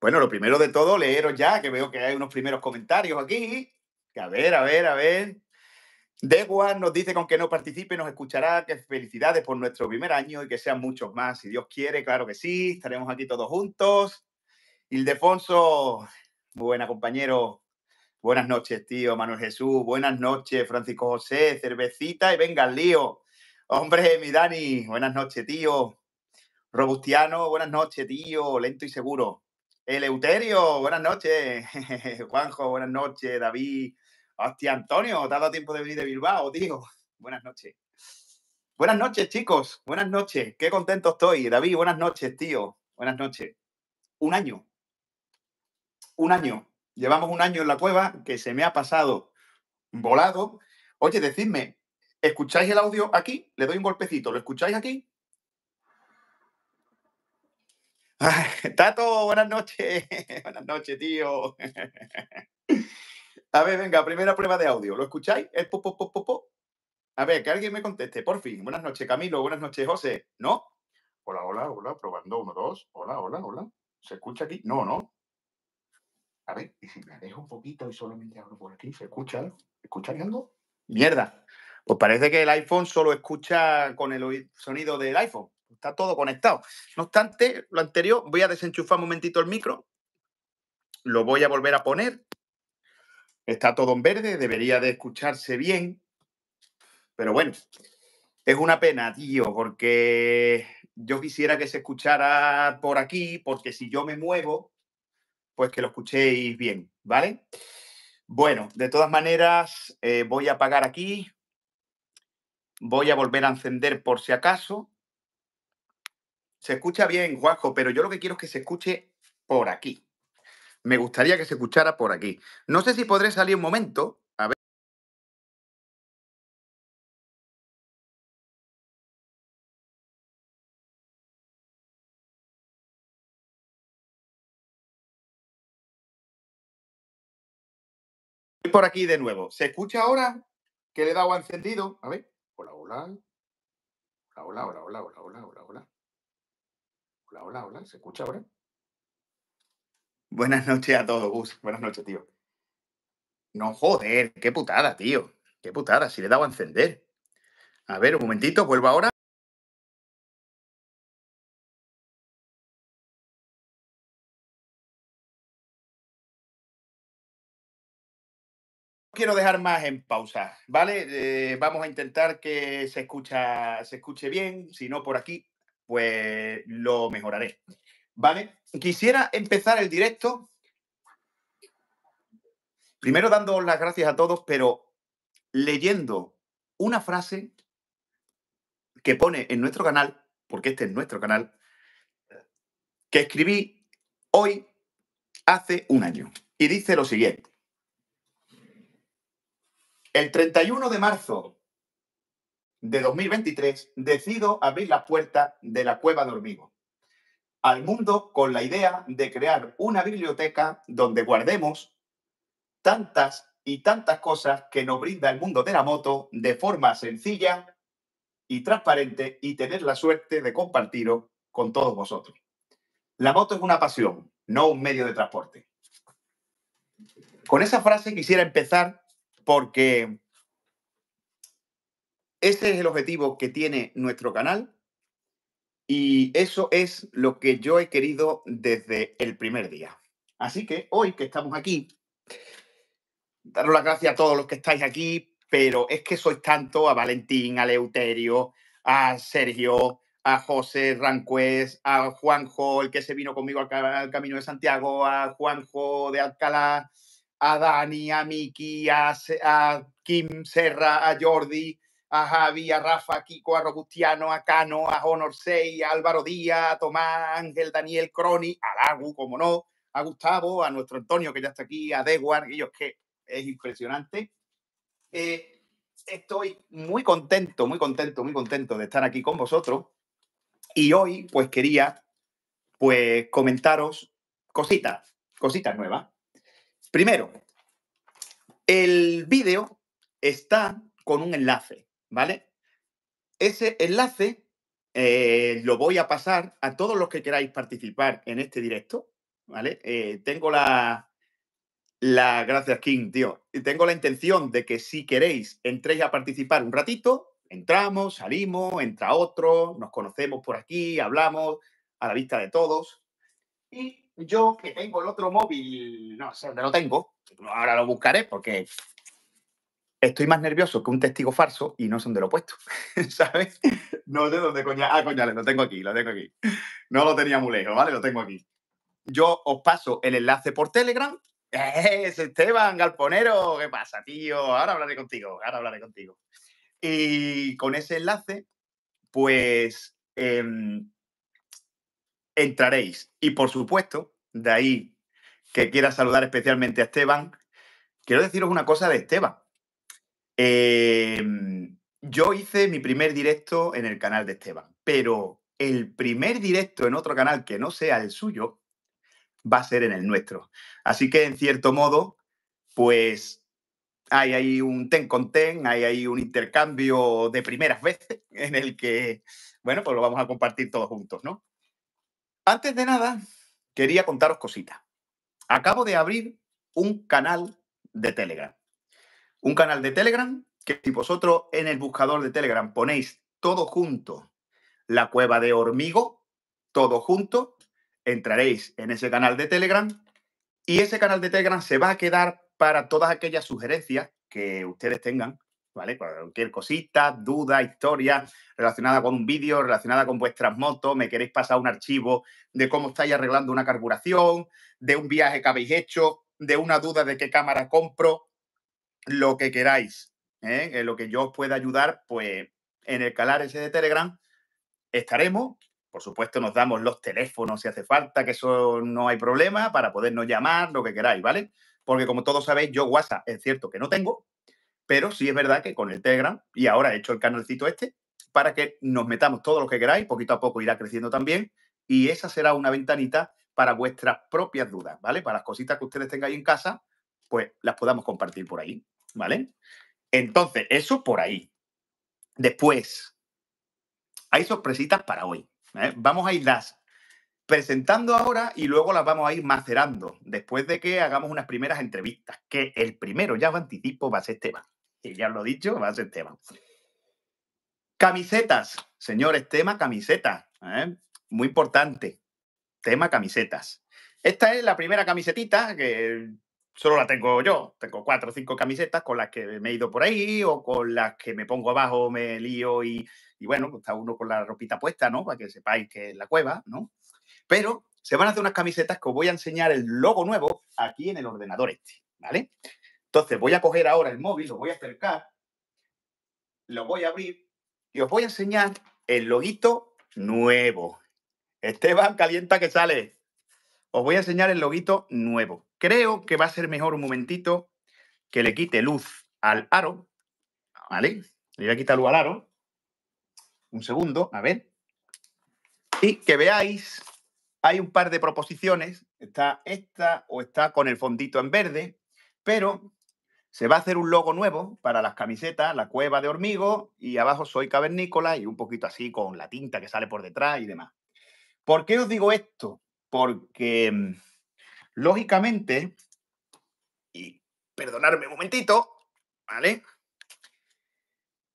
Bueno, lo primero de todo, leeros ya, que veo que hay unos primeros comentarios aquí. Que a ver, a ver, a ver. Degua nos dice con que no participe, nos escuchará, que felicidades por nuestro primer año y que sean muchos más. Si Dios quiere, claro que sí, estaremos aquí todos juntos. Ildefonso, buena compañero, buenas noches, tío, Manuel Jesús, buenas noches, Francisco José, cervecita y venga al lío. Hombre, mi Dani, buenas noches, tío. Robustiano, buenas noches, tío, lento y seguro. Eleuterio, buenas noches. Juanjo, buenas noches. David, hostia, Antonio, te ha dado tiempo de venir de Bilbao, tío. Buenas noches. Buenas noches, chicos. Buenas noches. Qué contento estoy. David, buenas noches, tío. Buenas noches. Un año. Un año. Llevamos un año en la cueva que se me ha pasado volado. Oye, decidme, ¿escucháis el audio aquí? Le doy un golpecito. ¿Lo escucháis aquí? Tato, buenas noches. Buenas noches, tío. A ver, venga, primera prueba de audio. ¿Lo escucháis? A ver, que alguien me conteste, por fin. Buenas noches, Camilo. Buenas noches, José. ¿No? Hola, hola, hola. Probando, uno, dos. Hola, hola, hola. ¿Se escucha aquí? No, no. A ver, y si me alejo un poquito y solamente hablo por aquí, ¿se escucha? ¿Escucháis algo? Mierda. Pues parece que el iPhone solo escucha con el sonido del iPhone. Está todo conectado. No obstante, lo anterior, voy a desenchufar un momentito el micro, lo voy a volver a poner. Está todo en verde, debería de escucharse bien. Pero bueno, es una pena, tío, porque yo quisiera que se escuchara por aquí, porque si yo me muevo, pues que lo escuchéis bien, ¿vale? Bueno, de todas maneras, eh, voy a apagar aquí, voy a volver a encender por si acaso se escucha bien, Juanjo, pero yo lo que quiero es que se escuche por aquí. Me gustaría que se escuchara por aquí. No sé si podré salir un momento. A ver. Por aquí de nuevo. ¿Se escucha ahora? Que le he dado a encendido. A ver. Hola, hola. Hola, hola, hola, hola, hola, hola, hola. Hola, hola, hola, ¿se escucha ahora? Buenas noches a todos, Gus. Buenas noches, tío. No joder, qué putada, tío. Qué putada, si le he dado a encender. A ver, un momentito, vuelvo ahora. quiero dejar más en pausa, ¿vale? Eh, vamos a intentar que se, escucha, se escuche bien, si no por aquí, pues lo mejoraré. ¿Vale? Quisiera empezar el directo. Primero dando las gracias a todos, pero leyendo una frase que pone en nuestro canal, porque este es nuestro canal, que escribí hoy hace un año. Y dice lo siguiente. El 31 de marzo de 2023 decido abrir la puerta de la cueva de al mundo con la idea de crear una biblioteca donde guardemos tantas y tantas cosas que nos brinda el mundo de la moto de forma sencilla y transparente y tener la suerte de compartirlo con todos vosotros. La moto es una pasión, no un medio de transporte. Con esa frase quisiera empezar porque ese es el objetivo que tiene nuestro canal y eso es lo que yo he querido desde el primer día. Así que hoy que estamos aquí, daros las gracias a todos los que estáis aquí, pero es que sois tanto a Valentín, a Leuterio, a Sergio, a José Rancués, a Juanjo, el que se vino conmigo al, Camino de Santiago, a Juanjo de Alcalá, a Dani, a Miki, a Kim Serra, a Jordi, a Javi, a Rafa, a Kiko, a Robustiano, a Cano, a Honor 6, a Álvaro Díaz, a Tomás, Ángel, Daniel, Croni, a Lagu, como no, a Gustavo, a nuestro Antonio que ya está aquí, a Deguar, ellos que es impresionante. Eh, estoy muy contento, muy contento, muy contento de estar aquí con vosotros. Y hoy, pues quería, pues comentaros cositas, cositas nuevas. Primero, el vídeo está con un enlace. ¿vale? Ese enlace eh, lo voy a pasar a todos los que queráis participar en este directo, ¿vale? Eh, tengo la, la... Gracias, King, tío. Tengo la intención de que si queréis entréis a participar un ratito, entramos, salimos, entra otro, nos conocemos por aquí, hablamos a la vista de todos. Y yo que tengo el otro móvil, no sé dónde lo tengo, ahora lo buscaré porque estoy más nervioso que un testigo falso y no son del opuesto, ¿sabes? No sé dónde coña. Ah, coñales, lo tengo aquí, lo tengo aquí. No lo tenía muy lejos, ¿vale? Lo tengo aquí. Yo os paso el enlace por Telegram. ¡Es ¡Eh, Esteban Galponero! ¿Qué pasa, tío? Ahora hablaré contigo, ahora hablaré contigo. Y con ese enlace, pues em, entraréis. Y por supuesto, de ahí que quiera saludar especialmente a Esteban, quiero deciros una cosa de Esteban Em, yo hice mi primer directo en el canal de Esteban, pero el primer directo en otro canal que no sea el suyo va a ser en el nuestro. Así que, en cierto modo, pues hay ahí un ten con ten, hay ahí un intercambio de primeras veces en el que, bueno, pues lo vamos a compartir todos juntos, ¿no? Antes de nada, quería contaros cositas. Acabo de abrir un canal de Telegram un canal de Telegram, que si vosotros en el buscador de Telegram ponéis todo junto la cueva de hormigo, todo junto, entraréis en ese canal de Telegram y ese canal de Telegram se va a quedar para todas aquellas sugerencias que ustedes tengan, ¿vale? Cualquier cosita, duda, historia relacionada con un vídeo, relacionada con vuestras motos, me queréis pasar un archivo de cómo estáis arreglando una carburación, de un viaje que habéis hecho, de una duda de qué cámara compro, lo que queráis, ¿eh? Eh, lo que yo os pueda ayudar, pues en el canal ese de Telegram estaremos. Por supuesto, nos damos los teléfonos si hace falta, que eso no hay problema, para podernos llamar, lo que queráis, ¿vale? Porque como todos sabéis, yo WhatsApp es cierto que no tengo, pero sí es verdad que con el Telegram, y ahora he hecho el canalcito este, para que nos metamos todo lo que queráis, poquito a poco irá creciendo también, y esa será una ventanita para vuestras propias dudas, ¿vale? Para las cositas que ustedes tengáis en casa, pues las podamos compartir por ahí, ¿vale? Entonces, eso por ahí. Después, hay sorpresitas para hoy. ¿eh? Vamos a irlas presentando ahora y luego las vamos a ir macerando después de que hagamos unas primeras entrevistas, que el primero, ya os anticipo, va a ser Esteban. Y ya lo he dicho, va a ser Esteban. Camisetas, señores, tema camiseta, ¿eh? Muy importante, tema camisetas. Esta es la primera camisetita que solo la tengo yo. Tengo cuatro o cinco camisetas con las que me he ido por ahí o con las que me pongo abajo, me lío y, bueno, pues, está uno con la ropita puesta, ¿no? Para que sepáis que es la cueva, ¿no? Pero se van a hacer unas camisetas que os voy a enseñar el logo nuevo aquí en el ordenador este, ¿vale? Entonces voy a coger ahora el móvil, lo voy a acercar, lo voy a abrir y os voy a enseñar el loguito nuevo. Esteban, calienta que sale. Os voy a enseñar el loguito nuevo. Creo que va a ser mejor un momentito que le quite luz al aro. ¿Vale? Le voy a quitar luz al aro. Un segundo, a ver. Y que veáis, hay un par de proposiciones. Está esta o está con el fondito en verde, pero se va a hacer un logo nuevo para las camisetas, la cueva de hormigo y abajo soy cavernícola y un poquito así con la tinta que sale por detrás y demás. ¿Por qué os digo esto? porque mm, lógicamente, y perdonarme un momentito, ¿vale?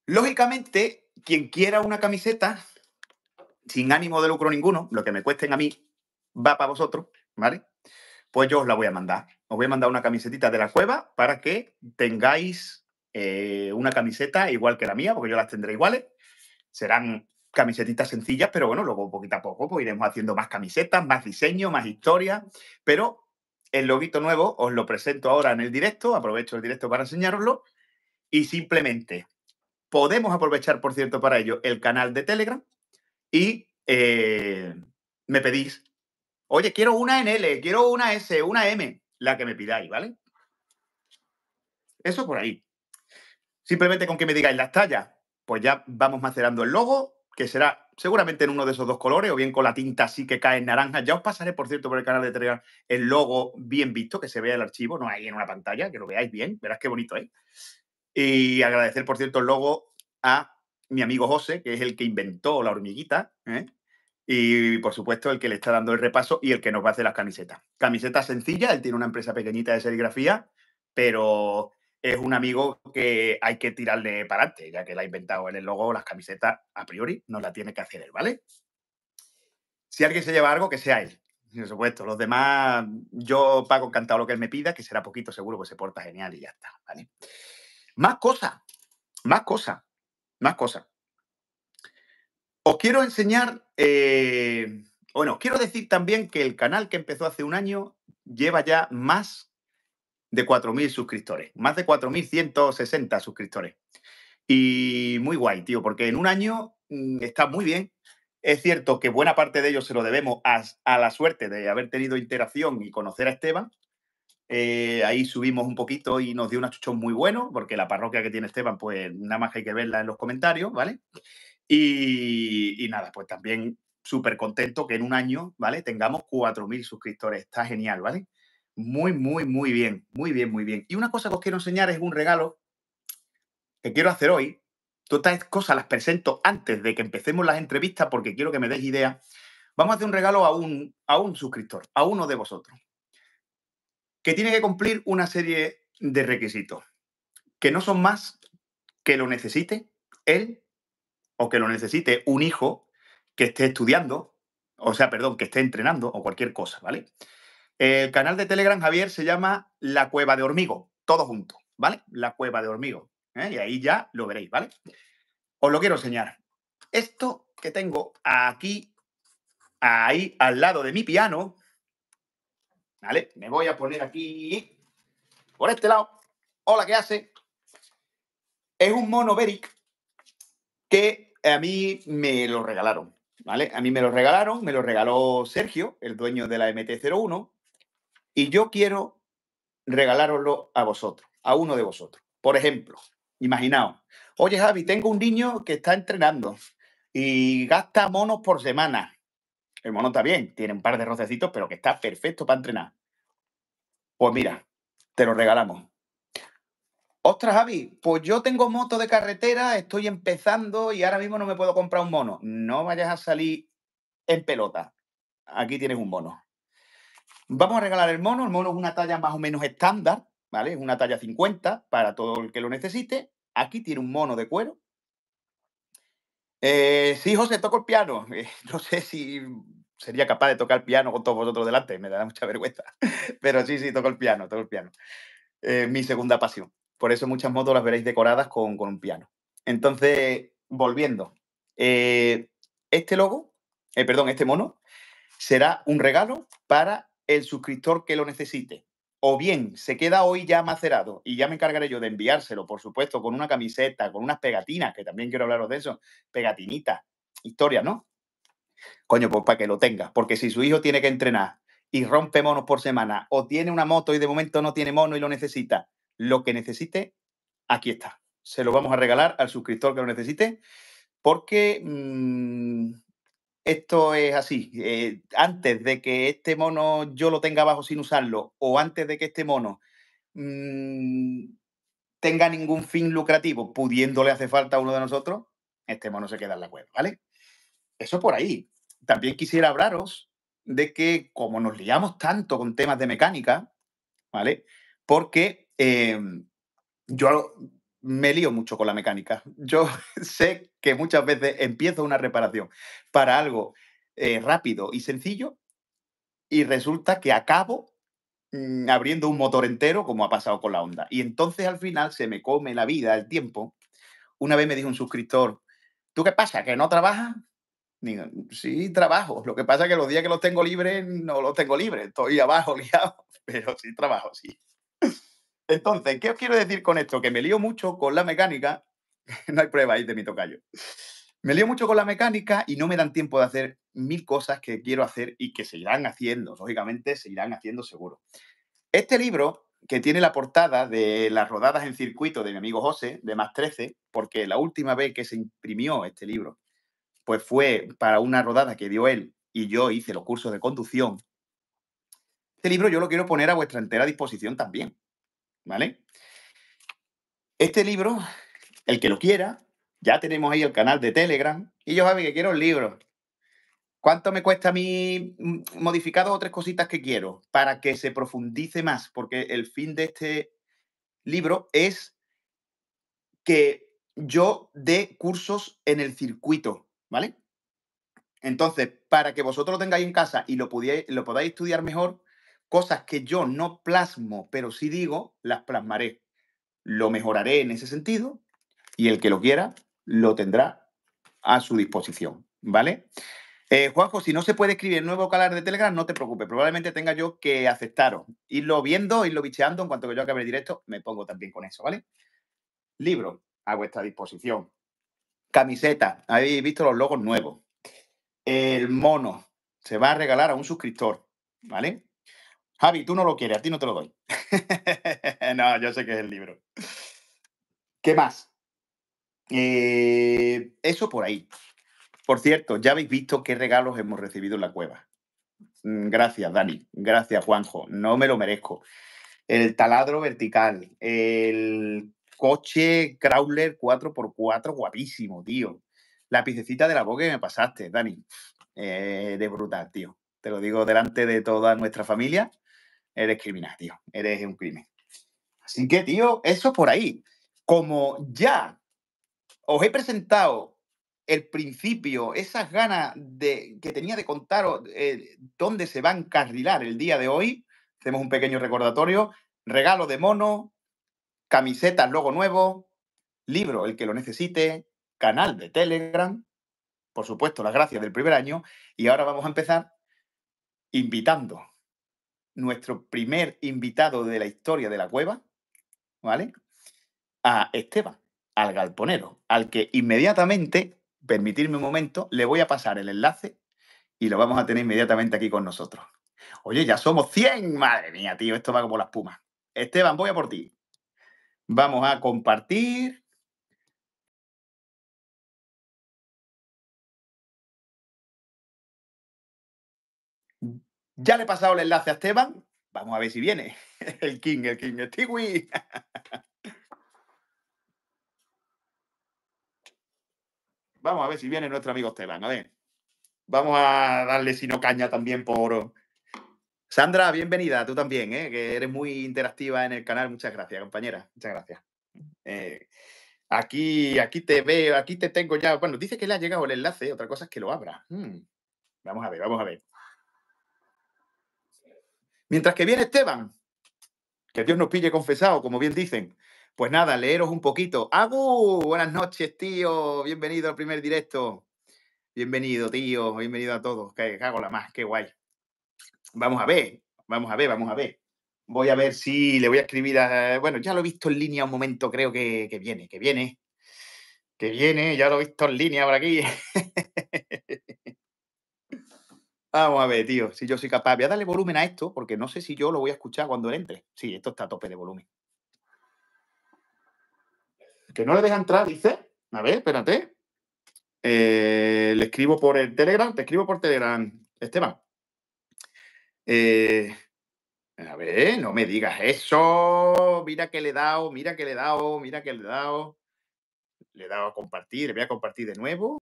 Lógicamente, quien quiera una camiseta, sin ánimo de lucro ninguno, lo que me cuesten a mí, va para vosotros, ¿vale? Pues yo os la voy a mandar. Os voy a mandar una camiseta de la cueva para que tengáis eh, una camiseta igual que la mía, porque yo las tendré iguales. Serán camisetitas sencillas, pero bueno, luego poquito a poco pues, iremos haciendo más camisetas, más diseño, más historia, pero el loguito nuevo os lo presento ahora en el directo, aprovecho el directo para enseñaroslo y simplemente podemos aprovechar, por cierto, para ello el canal de Telegram y eh, me pedís, oye, quiero una NL, quiero una S, una M, la que me pidáis, ¿vale? Eso por ahí. Simplemente con que me digáis las tallas, pues ya vamos macerando el logo que será seguramente en uno de esos dos colores, o bien con la tinta así que cae en naranja. Ya os pasaré, por cierto, por el canal de Telegram el logo bien visto, que se vea el archivo, no ahí en una pantalla, que lo veáis bien, verás qué bonito es. ¿eh? Y agradecer, por cierto, el logo a mi amigo José, que es el que inventó la hormiguita, ¿eh? y por supuesto el que le está dando el repaso y el que nos va a hacer las camisetas. Camiseta sencilla, él tiene una empresa pequeñita de serigrafía, pero es un amigo que hay que tirarle para adelante, ya que la ha inventado él el logo, las camisetas, a priori, no la tiene que hacer él, ¿vale? Si alguien se lleva algo, que sea él, por supuesto. Los demás, yo pago encantado lo que él me pida, que será poquito seguro, que pues se porta genial y ya está, ¿vale? Más cosas, más cosas, más cosas. Os quiero enseñar, eh, bueno, os quiero decir también que el canal que empezó hace un año lleva ya más de 4.000 suscriptores, más de 4.160 suscriptores. Y muy guay, tío, porque en un año mm, está muy bien. Es cierto que buena parte de ellos se lo debemos a, la suerte de haber tenido interacción y conocer a Esteban. Eh, ahí subimos un poquito y nos dio una achuchón muy bueno, porque la parroquia que tiene Esteban, pues nada más hay que verla en los comentarios, ¿vale? Y, y nada, pues también súper contento que en un año, ¿vale? Tengamos 4.000 suscriptores. Está genial, ¿vale? Muy, muy, muy bien, muy bien, muy bien. Y una cosa que os quiero enseñar es un regalo que quiero hacer hoy. Todas estas cosas las presento antes de que empecemos las entrevistas porque quiero que me deis idea. Vamos a hacer un regalo a un, a un suscriptor, a uno de vosotros, que tiene que cumplir una serie de requisitos, que no son más que lo necesite él o que lo necesite un hijo que esté estudiando, o sea, perdón, que esté entrenando o cualquier cosa, ¿vale? El canal de Telegram, Javier, se llama La Cueva de Hormigo, todo junto, ¿vale? La Cueva de Hormigo. ¿eh? Y ahí ya lo veréis, ¿vale? Os lo quiero enseñar. Esto que tengo aquí, ahí al lado de mi piano, ¿vale? Me voy a poner aquí, por este lado. Hola, ¿qué hace? Es un mono Beric que a mí me lo regalaron. ¿Vale? A mí me lo regalaron, me lo regaló Sergio, el dueño de la MT-01, y yo quiero regalároslo a vosotros, a uno de vosotros. Por ejemplo, imaginaos, oye Javi, tengo un niño que está entrenando y gasta monos por semana. El mono está bien, tiene un par de rocecitos, pero que está perfecto para entrenar. Pues mira, te lo regalamos. Ostras, Javi, pues yo tengo moto de carretera, estoy empezando y ahora mismo no me puedo comprar un mono. No vayas a salir en pelota. Aquí tienes un mono. Vamos a regalar el mono. El mono es una talla más o menos estándar, ¿vale? Es una talla 50 para todo el que lo necesite. Aquí tiene un mono de cuero. Eh, sí, José, toco el piano. Eh, no sé si sería capaz de tocar el piano con todos vosotros delante, me dará mucha vergüenza. Pero sí, sí, toco el piano, toco el piano. Eh, mi segunda pasión. Por eso muchas modos, las veréis decoradas con, con un piano. Entonces, volviendo. este logo, perdón, este mono, será un regalo para el suscriptor que lo necesite. O bien se queda hoy ya macerado y ya me encargaré yo de enviárselo, por supuesto, con una camiseta, con unas pegatinas, que también quiero hablaros de eso, pegatinitas, Historia, ¿no? Coño, pues para que lo tenga, porque si su hijo tiene que entrenar y rompe monos por semana o tiene una moto y de momento no tiene mono y lo necesita, lo que necesite, aquí está. Se lo vamos a regalar al suscriptor que lo necesite porque mm, esto es así. Eh, antes de que este mono yo lo tenga abajo sin usarlo o antes de que este mono mm, tenga ningún fin lucrativo, pudiéndole hacer falta a uno de nosotros, este mono se queda en la cueva, ¿vale? Eso por ahí. También quisiera hablaros de que como nos liamos tanto con temas de mecánica, ¿vale? Porque em, yo me lío mucho con la mecánica. Yo sé que muchas veces empiezo una reparación para algo eh, rápido y sencillo y resulta que acabo mm, abriendo un motor entero como ha pasado con la onda Y entonces al final se me come la vida, el tiempo. Una vez me dijo un suscriptor, ¿tú qué pasa? ¿Que no trabajas? Digo, sí, trabajo. Lo que pasa es que los días que los tengo libres no los tengo libres. Estoy abajo liado, pero sí trabajo, sí. Entonces, ¿qué os quiero decir con esto? Que me lío mucho con la mecánica. no hay prueba ahí de mi tocayo. Me lío mucho con la mecánica y no me dan tiempo de hacer mil cosas que quiero hacer y que se irán haciendo. Lógicamente, se irán haciendo seguro. Este libro, que tiene la portada de las rodadas en circuito de mi amigo José, de más 13, porque la última vez que se imprimió este libro, pues fue para una rodada que dio él y yo hice los cursos de conducción. Este libro yo lo quiero poner a vuestra entera disposición también. ¿Vale? Este libro, el que lo quiera, ya tenemos ahí el canal de Telegram. Y yo, Javi, que quiero el libro. ¿Cuánto me cuesta a mí mm, modificar o tres cositas que quiero para que se profundice más? Porque el fin de este libro es que yo dé cursos en el circuito, ¿vale? Entonces, para que vosotros lo tengáis en casa y lo, lo podáis estudiar mejor, cosas que yo no plasmo, pero sí digo, las plasmaré. Lo mejoraré en ese sentido y el que lo quiera lo tendrá a su disposición, ¿vale? Eh, Juanjo, si no se puede escribir el nuevo calar de Telegram, no te preocupes, probablemente tenga yo que aceptaros. Irlo viendo, irlo bicheando, en cuanto que yo acabe el directo, me pongo también con eso, ¿vale? Libro a vuestra disposición. Camiseta, habéis visto los logos nuevos. El mono se va a regalar a un suscriptor, ¿vale? Javi, tú no lo quieres, a ti no te lo doy. no, yo sé que es el libro. ¿Qué más? Eh, eso por ahí. Por cierto, ya habéis visto qué regalos hemos recibido en la cueva. Mm, gracias, Dani. Gracias, Juanjo. No me lo merezco. El taladro vertical, el coche crawler 4x4, guapísimo, tío. La picecita de la boca que me pasaste, Dani. Eh, de brutal, tío. Te lo digo delante de toda nuestra familia eres criminal, tío, eres un crimen. Así que, tío, eso por ahí. Como ya os he presentado el principio, esas ganas de, que tenía de contaros eh, dónde se va a encarrilar el día de hoy, hacemos un pequeño recordatorio, regalo de mono, camiseta, logo nuevo, libro, el que lo necesite, canal de Telegram, por supuesto, las gracias del primer año, y ahora vamos a empezar invitando nuestro primer invitado de la historia de la cueva, ¿vale? A Esteban, al galponero, al que inmediatamente, permitirme un momento, le voy a pasar el enlace y lo vamos a tener inmediatamente aquí con nosotros. Oye, ya somos 100, madre mía, tío, esto va como las pumas. Esteban, voy a por ti. Vamos a compartir. Ya le he pasado el enlace a Esteban. Vamos a ver si viene. El King, el King, el Vamos a ver si viene nuestro amigo Esteban. A ver. Vamos a darle no caña también por. Sandra, bienvenida, tú también, ¿eh? que eres muy interactiva en el canal. Muchas gracias, compañera. Muchas gracias. Eh, aquí, aquí te veo, aquí te tengo ya. Bueno, dice que le ha llegado el enlace, otra cosa es que lo abra. Hmm. Vamos a ver, vamos a ver. Mientras que viene Esteban, que Dios nos pille confesado, como bien dicen. Pues nada, leeros un poquito. Agu, buenas noches, tío. Bienvenido al primer directo. Bienvenido, tío. Bienvenido a todos. Que hago la más, qué guay. Vamos a ver, vamos a ver, vamos a ver. Voy a ver si le voy a escribir a. Bueno, ya lo he visto en línea un momento, creo que, que viene, que viene. Que viene, ya lo he visto en línea por aquí. Vamos a ver, tío, si yo soy capaz. Voy a darle volumen a esto porque no sé si yo lo voy a escuchar cuando él entre. Sí, esto está a tope de volumen. Que no le deja entrar, dice. A ver, espérate. Eh, le escribo por el Telegram. Te escribo por Telegram, Esteban. Eh, a ver, no me digas eso. Mira que le he dado, mira que le he dado, mira que le he dado. Le he dado a compartir, le voy a compartir de nuevo.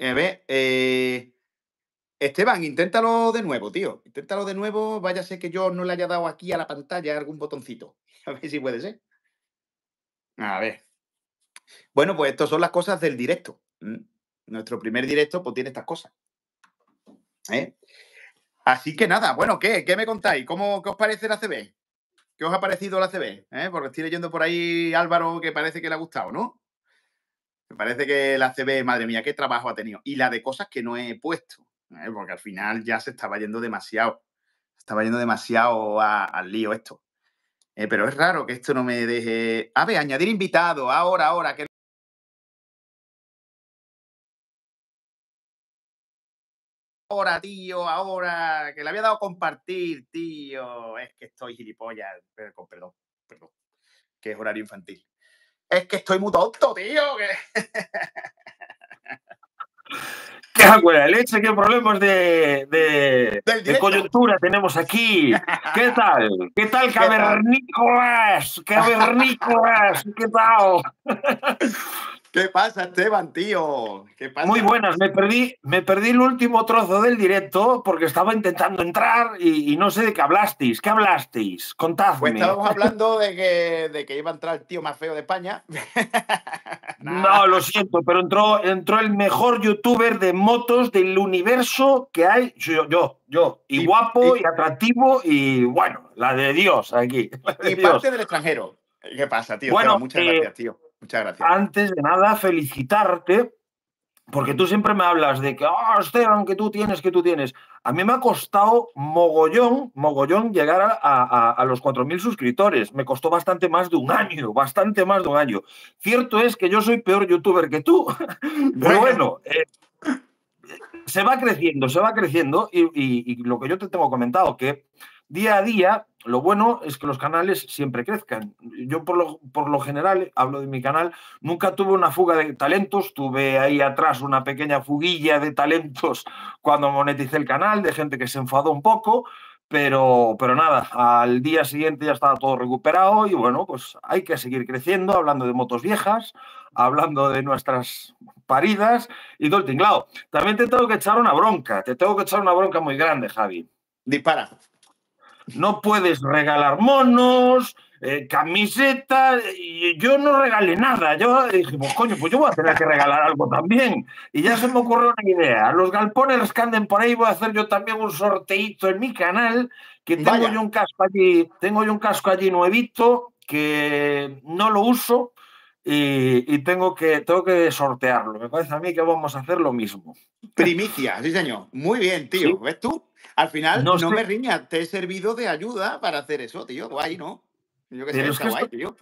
A ver, eh, Esteban, inténtalo de nuevo, tío. Inténtalo de nuevo. Váyase que yo no le haya dado aquí a la pantalla algún botoncito. A ver si puede ser. A ver. Bueno, pues estas son las cosas del directo. Mm, nuestro primer directo, pues tiene estas cosas. ¿eh? Así que nada, bueno, ¿qué? ¿Qué me contáis? ¿Cómo, ¿Qué os parece la CB? ¿Qué os ha parecido la CB? ¿Eh? Porque estoy leyendo por ahí Álvaro que parece que le ha gustado, ¿no? Me parece que la CB, madre mía, qué trabajo ha tenido. Y la de cosas que no he puesto, ¿eh? porque al final ya se estaba yendo demasiado. estaba yendo demasiado al lío esto. Eh, pero es raro que esto no me deje. A ver, añadir invitado, ahora, ahora, que ahora, tío, ahora, que le había dado compartir, tío. Es que estoy gilipollas, perdón, perdón, que es horario infantil es que estoy muy tonto, tío. Que... ¿Qué agua de leche? ¿Qué problemas de, de, de coyuntura tenemos aquí? ¿Qué tal? ¿Qué tal, cavernícolas? ¿Cavernícolas? ¿Qué tal? ¿Qué pasa, Esteban, tío? Muy buenas, me perdí, me perdí el último trozo del directo porque estaba intentando entrar y, no sé de qué hablasteis. ¿Qué hablasteis? Contadme. Pues estábamos hablando de que, iba a entrar el tío más feo de España. no, lo siento, pero entró, entró el mejor youtuber de motos del universo que hay. Yo, yo, yo. Y, guapo, y, atractivo, y bueno, la de Dios aquí. y parte del extranjero. ¿Qué pasa, tío? Bueno, muchas eh, gracias, tío. Muchas gracias. Antes de nada, felicitarte, porque tú siempre me hablas de que, oh, Esteban, que tú tienes, que tú tienes. A mí me ha costado mogollón, mogollón llegar a, a, a los 4.000 suscriptores. Me costó bastante más de un año, bastante más de un año. Cierto es que yo soy peor youtuber que tú, pero bueno, eh, se va creciendo, se va creciendo y lo que yo te tengo comentado, que Día a día, lo bueno es que los canales siempre crezcan. Yo por lo, por lo general, hablo de mi canal, nunca tuve una fuga de talentos, tuve ahí atrás una pequeña fuguilla de talentos cuando moneticé el canal, de gente que se enfadó un poco, pero, pero nada, al día siguiente ya estaba todo recuperado y bueno, pues hay que seguir creciendo, hablando de motos viejas, hablando de nuestras paridas y todo el tinglado. También te tengo que echar una bronca, te tengo que echar una bronca muy grande, Javi. Dispara no puedes regalar monos, eh, camisetas, y yo no regalé nada. Yo pues coño, pues yo voy a tener que regalar algo también. Y ya se me ocurrió una idea. Los galpones que anden por ahí, voy a hacer yo también un sorteito en mi canal, que tengo yo un casco allí, tengo yo un casco allí nuevito, que no lo uso. Y, tengo, que, tengo que sortearlo. Me parece a mí que vamos a hacer lo mismo. Primicia, sí, señor. Muy bien, tío. ¿Ves tú? Al final, no, me riña, te he servido de ayuda para hacer eso, tío. Guay, ¿no? Yo que sé, guay, tío.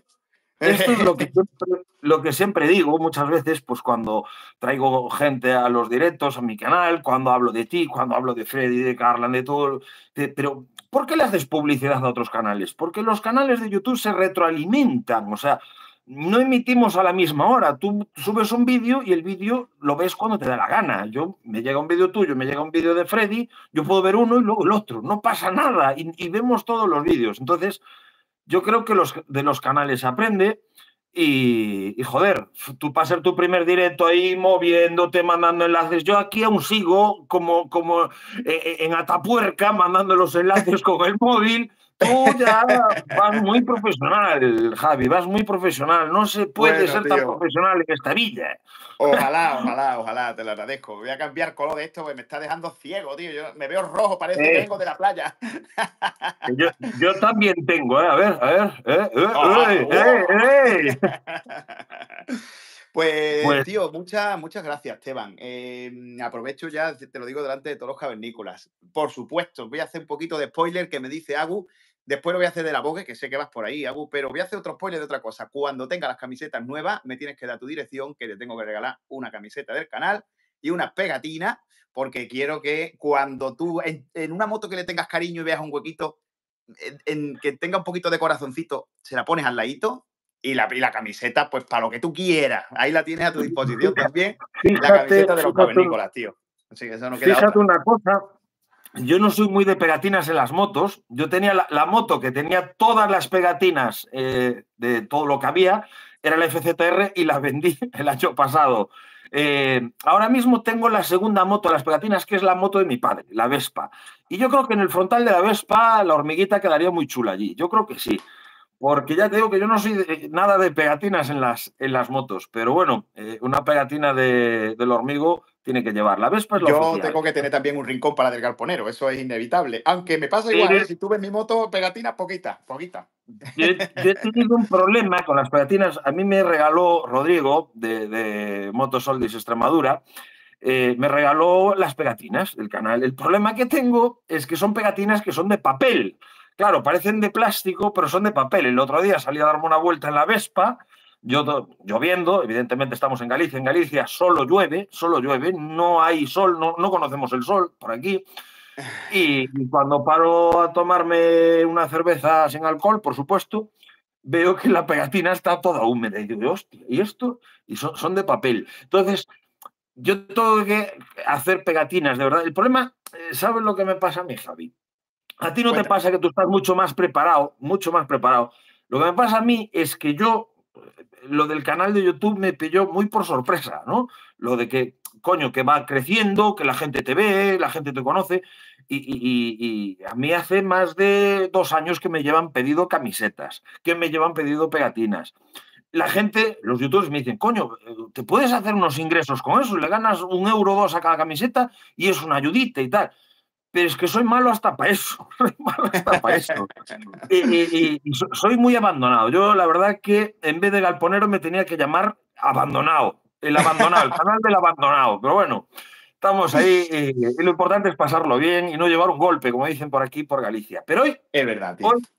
Esto es lo que, siempre, digo muchas veces, pues cuando traigo gente a los directos, a mi canal, cuando hablo de ti, cuando hablo de Freddy, de Carla, de todo. pero, ¿por qué le haces publicidad a otros canales? Porque los canales de YouTube se retroalimentan. O sea, no emitimos a la misma hora. Tú subes un vídeo y el vídeo lo ves cuando te da la gana. Yo me llega un vídeo tuyo, me llega un vídeo de Freddy, yo puedo ver uno y luego el otro. No pasa nada y, vemos todos los vídeos. Entonces, yo creo que los, de los canales aprende. Y, joder, tú a ser tu primer directo ahí moviéndote, mandando enlaces. Yo aquí aún sigo como, como eh, eh, en Atapuerca mandando los enlaces con el móvil Tú ya vas muy profesional, Javi, vas muy profesional. No se puede ser tan profesional en esta villa. Ojalá, ojalá, ojalá, te lo agradezco. Voy a cambiar color de esto porque me está dejando ciego, tío. me veo rojo, parece que eh. vengo de la playa. Yo, también tengo, ¿eh? A ver, a ver. Eh, eh, ah, pues, pues, tío, muchas, muchas gracias, Esteban. Em, aprovecho ya, te lo digo delante de todos los cavernícolas. Por supuesto, voy a hacer un poquito de spoiler que me dice Agu Después lo voy a hacer de la boca, que sé que vas por ahí, Abu, pero voy a hacer otro spoiler de otra cosa. Cuando tenga las camisetas nuevas, me tienes que dar tu dirección, que te tengo que regalar una camiseta del canal y una pegatina, porque quiero que cuando tú, en, una moto que le tengas cariño y veas un huequito, en, que tenga un poquito de corazoncito, se la pones al ladito y la, y la camiseta, pues para lo que tú quieras. Ahí la tienes a tu disposición también, la camiseta de los cavernícolas, tío. Así que eso no queda Fíjate una cosa, yo no soy muy de pegatinas en las motos. Yo tenía la, moto que tenía todas las pegatinas eh, de todo lo que había, era la FCTR y la vendí el año pasado. Eh, ahora mismo tengo la segunda moto, las pegatinas, que es la moto de mi padre, la Vespa. Y yo creo que en el frontal de la Vespa la hormiguita quedaría muy chula allí. Yo creo que sí. Porque ya te digo que yo no soy eh, nada de pegatinas en las, en las motos. Pero bueno, una pegatina del hormigo tiene que llevar. La Vespa pues Yo tengo que tener también un rincón para del galponero, eso es inevitable. Aunque me pasa igual, si tú mi moto, pegatina poquita, poquita. Yo, he tenido un problema con las pegatinas. A mí me regaló Rodrigo de, Moto Soldis Extremadura. Eh, me regaló las pegatinas del canal. El problema que tengo es que son pegatinas que son de papel. Claro, parecen de plástico, pero son de papel. El otro día salí a darme una vuelta en la Vespa yo, lloviendo, evidentemente estamos en Galicia, en Galicia solo llueve, solo llueve, no hay sol, no, no conocemos el sol por aquí. Y cuando paro a tomarme una cerveza sin alcohol, por supuesto, veo que la pegatina está toda húmeda. Y digo, hostia, ¿y esto? Y son, de papel. Entonces, yo tengo que hacer pegatinas, de verdad. El problema, eh, ¿sabes lo que me pasa a mí, Javi? A ti no te pasa que tú estás mucho más preparado, mucho más preparado. Lo que me pasa a mí es que yo lo del canal de YouTube me pilló muy por sorpresa, ¿no? Lo de que, coño, que va creciendo, que la gente te ve, la gente te conoce. Y, a mí hace más de dos años que me llevan pedido camisetas, que me llevan pedido pegatinas. La gente, los youtubers me dicen, coño, te puedes hacer unos ingresos con eso, le ganas un euro dos a cada camiseta y es una ayudita y tal es que soy malo hasta para eso, soy malo hasta para y, soy muy abandonado. Yo la verdad que en vez de galponero me tenía que llamar abandonado, el abandonado, el canal del abandonado, pero bueno. Estamos ahí lo importante es pasarlo bien y no llevar un golpe, como dicen por aquí, por Galicia. Pero hoy, es verdad,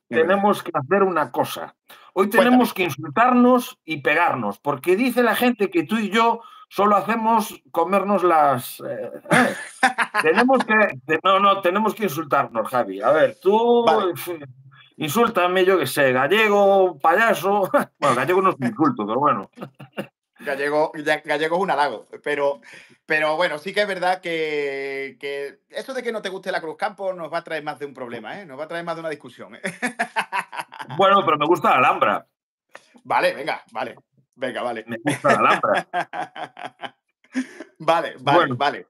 tenemos que hacer una cosa. Hoy tenemos que insultarnos y pegarnos, porque dice la gente que tú y yo solo hacemos comernos las. Eh, eh. tenemos que. No, no, tenemos que insultarnos, Javi. A ver, tú. insultame, Insúltame, yo que sé, gallego, payaso. Bueno, gallego no es un insulto, pero bueno. Gallego, gallego es un halago, pero, pero bueno, sí que es verdad que, que eso de que no te guste la Cruz Campo nos va a traer más de un problema, ¿eh? nos va a traer más de una discusión. ¿eh? Bueno, pero me gusta la Alhambra. Vale, venga, vale. Venga, vale. Me gusta la Alhambra. vale, vale, vale.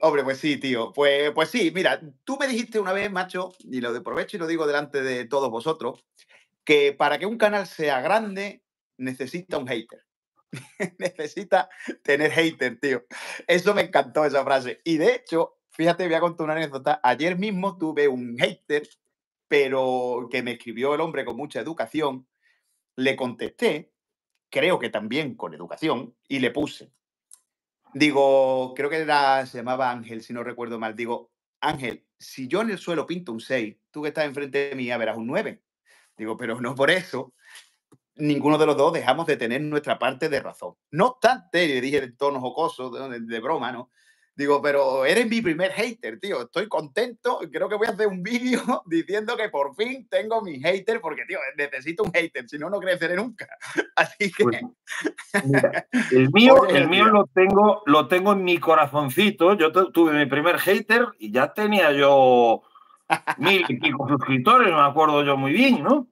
Hombre, pues sí, tío. Pues, pues sí, mira, tú me dijiste una vez, macho, y lo de provecho y lo digo delante de todos vosotros, que para que un canal sea grande necesita un hater. necesita tener hater, tío. Eso me encantó esa frase. Y de hecho, fíjate, voy a contar una anécdota. Ayer mismo tuve un hater, pero que me escribió el hombre con mucha educación. Le contesté creo que también con educación, y le puse. Digo, creo que era, se llamaba Ángel, si no recuerdo mal. Digo, Ángel, si yo en el suelo pinto un 6, tú que estás enfrente de mí ya verás un 9. Digo, pero no por eso ninguno de los dos dejamos de tener nuestra parte de razón. No obstante, le dije en tono jocoso, de broma, ¿no? Digo, pero eres mi primer hater, tío. Estoy contento. Creo que voy a hacer un vídeo diciendo que por fin tengo mi hater, porque, tío, necesito un hater, si no, no creceré nunca. Así que. Pues, el mío, el mío lo tengo, lo tengo en mi corazoncito. Yo tuve mi primer hater y ya tenía yo mil y pico suscriptores, me acuerdo yo muy bien, ¿no?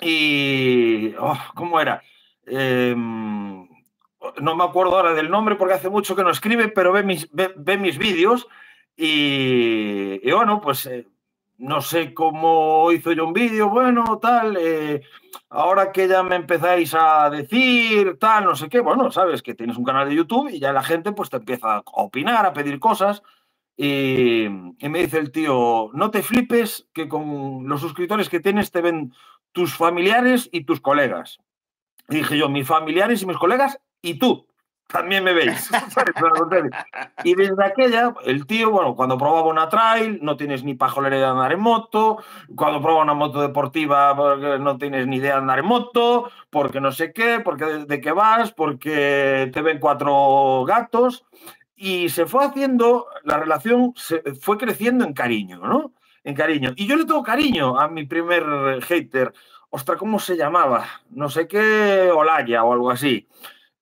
Y. Oh, ¿Cómo era? Eh, no me acuerdo ahora del nombre porque hace mucho que no escribe, pero ve mis, mis vídeos y, bueno, pues eh, no sé cómo hizo yo un vídeo, bueno, tal, eh, ahora que ya me empezáis a decir tal, no sé qué, bueno, sabes que tienes un canal de YouTube y ya la gente pues te empieza a opinar, a pedir cosas. Y, y me dice el tío, no te flipes que con los suscriptores que tienes te ven tus familiares y tus colegas. Y dije yo, mis familiares y mis colegas y tú, también me veis. y desde aquella, el tío, bueno, cuando probaba una trail, no tienes ni pajolera de andar en moto, cuando proba una moto deportiva, no tienes ni idea de andar en moto, porque no sé qué, porque de qué vas, porque te ven cuatro gatos. Y se fue haciendo, la relación se fue creciendo en cariño, ¿no? En cariño. Y yo le tengo cariño a mi primer hater. Ostras, ¿cómo se llamaba? No sé qué, Olaya o algo así.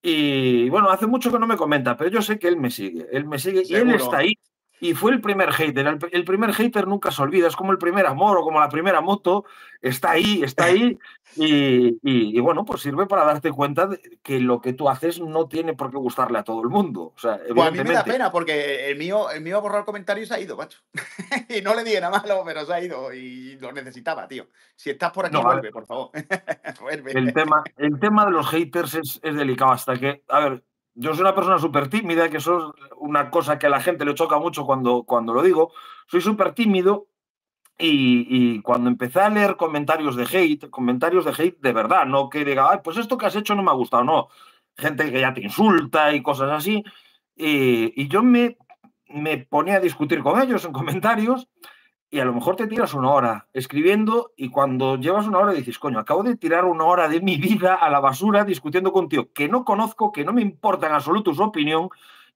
Y bueno, hace mucho que no me comenta, pero yo sé que él me sigue, él me sigue y él está ahí y fue el primer hater. El, primer hater nunca se olvida. Es como el primer amor o como la primera moto. Está ahí, está ahí. Y, bueno, pues sirve para darte cuenta que lo que tú haces no tiene por qué gustarle a todo el mundo. O sea, pues a mí me da pena porque el mío, el mío a borrar comentarios se ha ido, macho. y no le di nada malo, pero se ha ido. Y lo necesitaba, tío. Si estás por aquí, vuelve, por favor. El tema, de los haters es, es delicado. Hasta que, a ver, yo soy una persona súper tímida, que eso es una cosa que a la gente le choca mucho cuando, cuando lo digo. Soy súper tímido y, cuando empecé a leer comentarios de hate, comentarios de hate de verdad, no que diga, pues esto que has hecho no me ha gustado, no. Gente que ya te insulta y cosas así. y, y yo me, me ponía a discutir con ellos en comentarios y a lo mejor te tiras una hora escribiendo y cuando llevas una hora dices, coño, acabo de tirar una hora de mi vida a la basura discutiendo contigo que no conozco, que no me importa en absoluto su opinión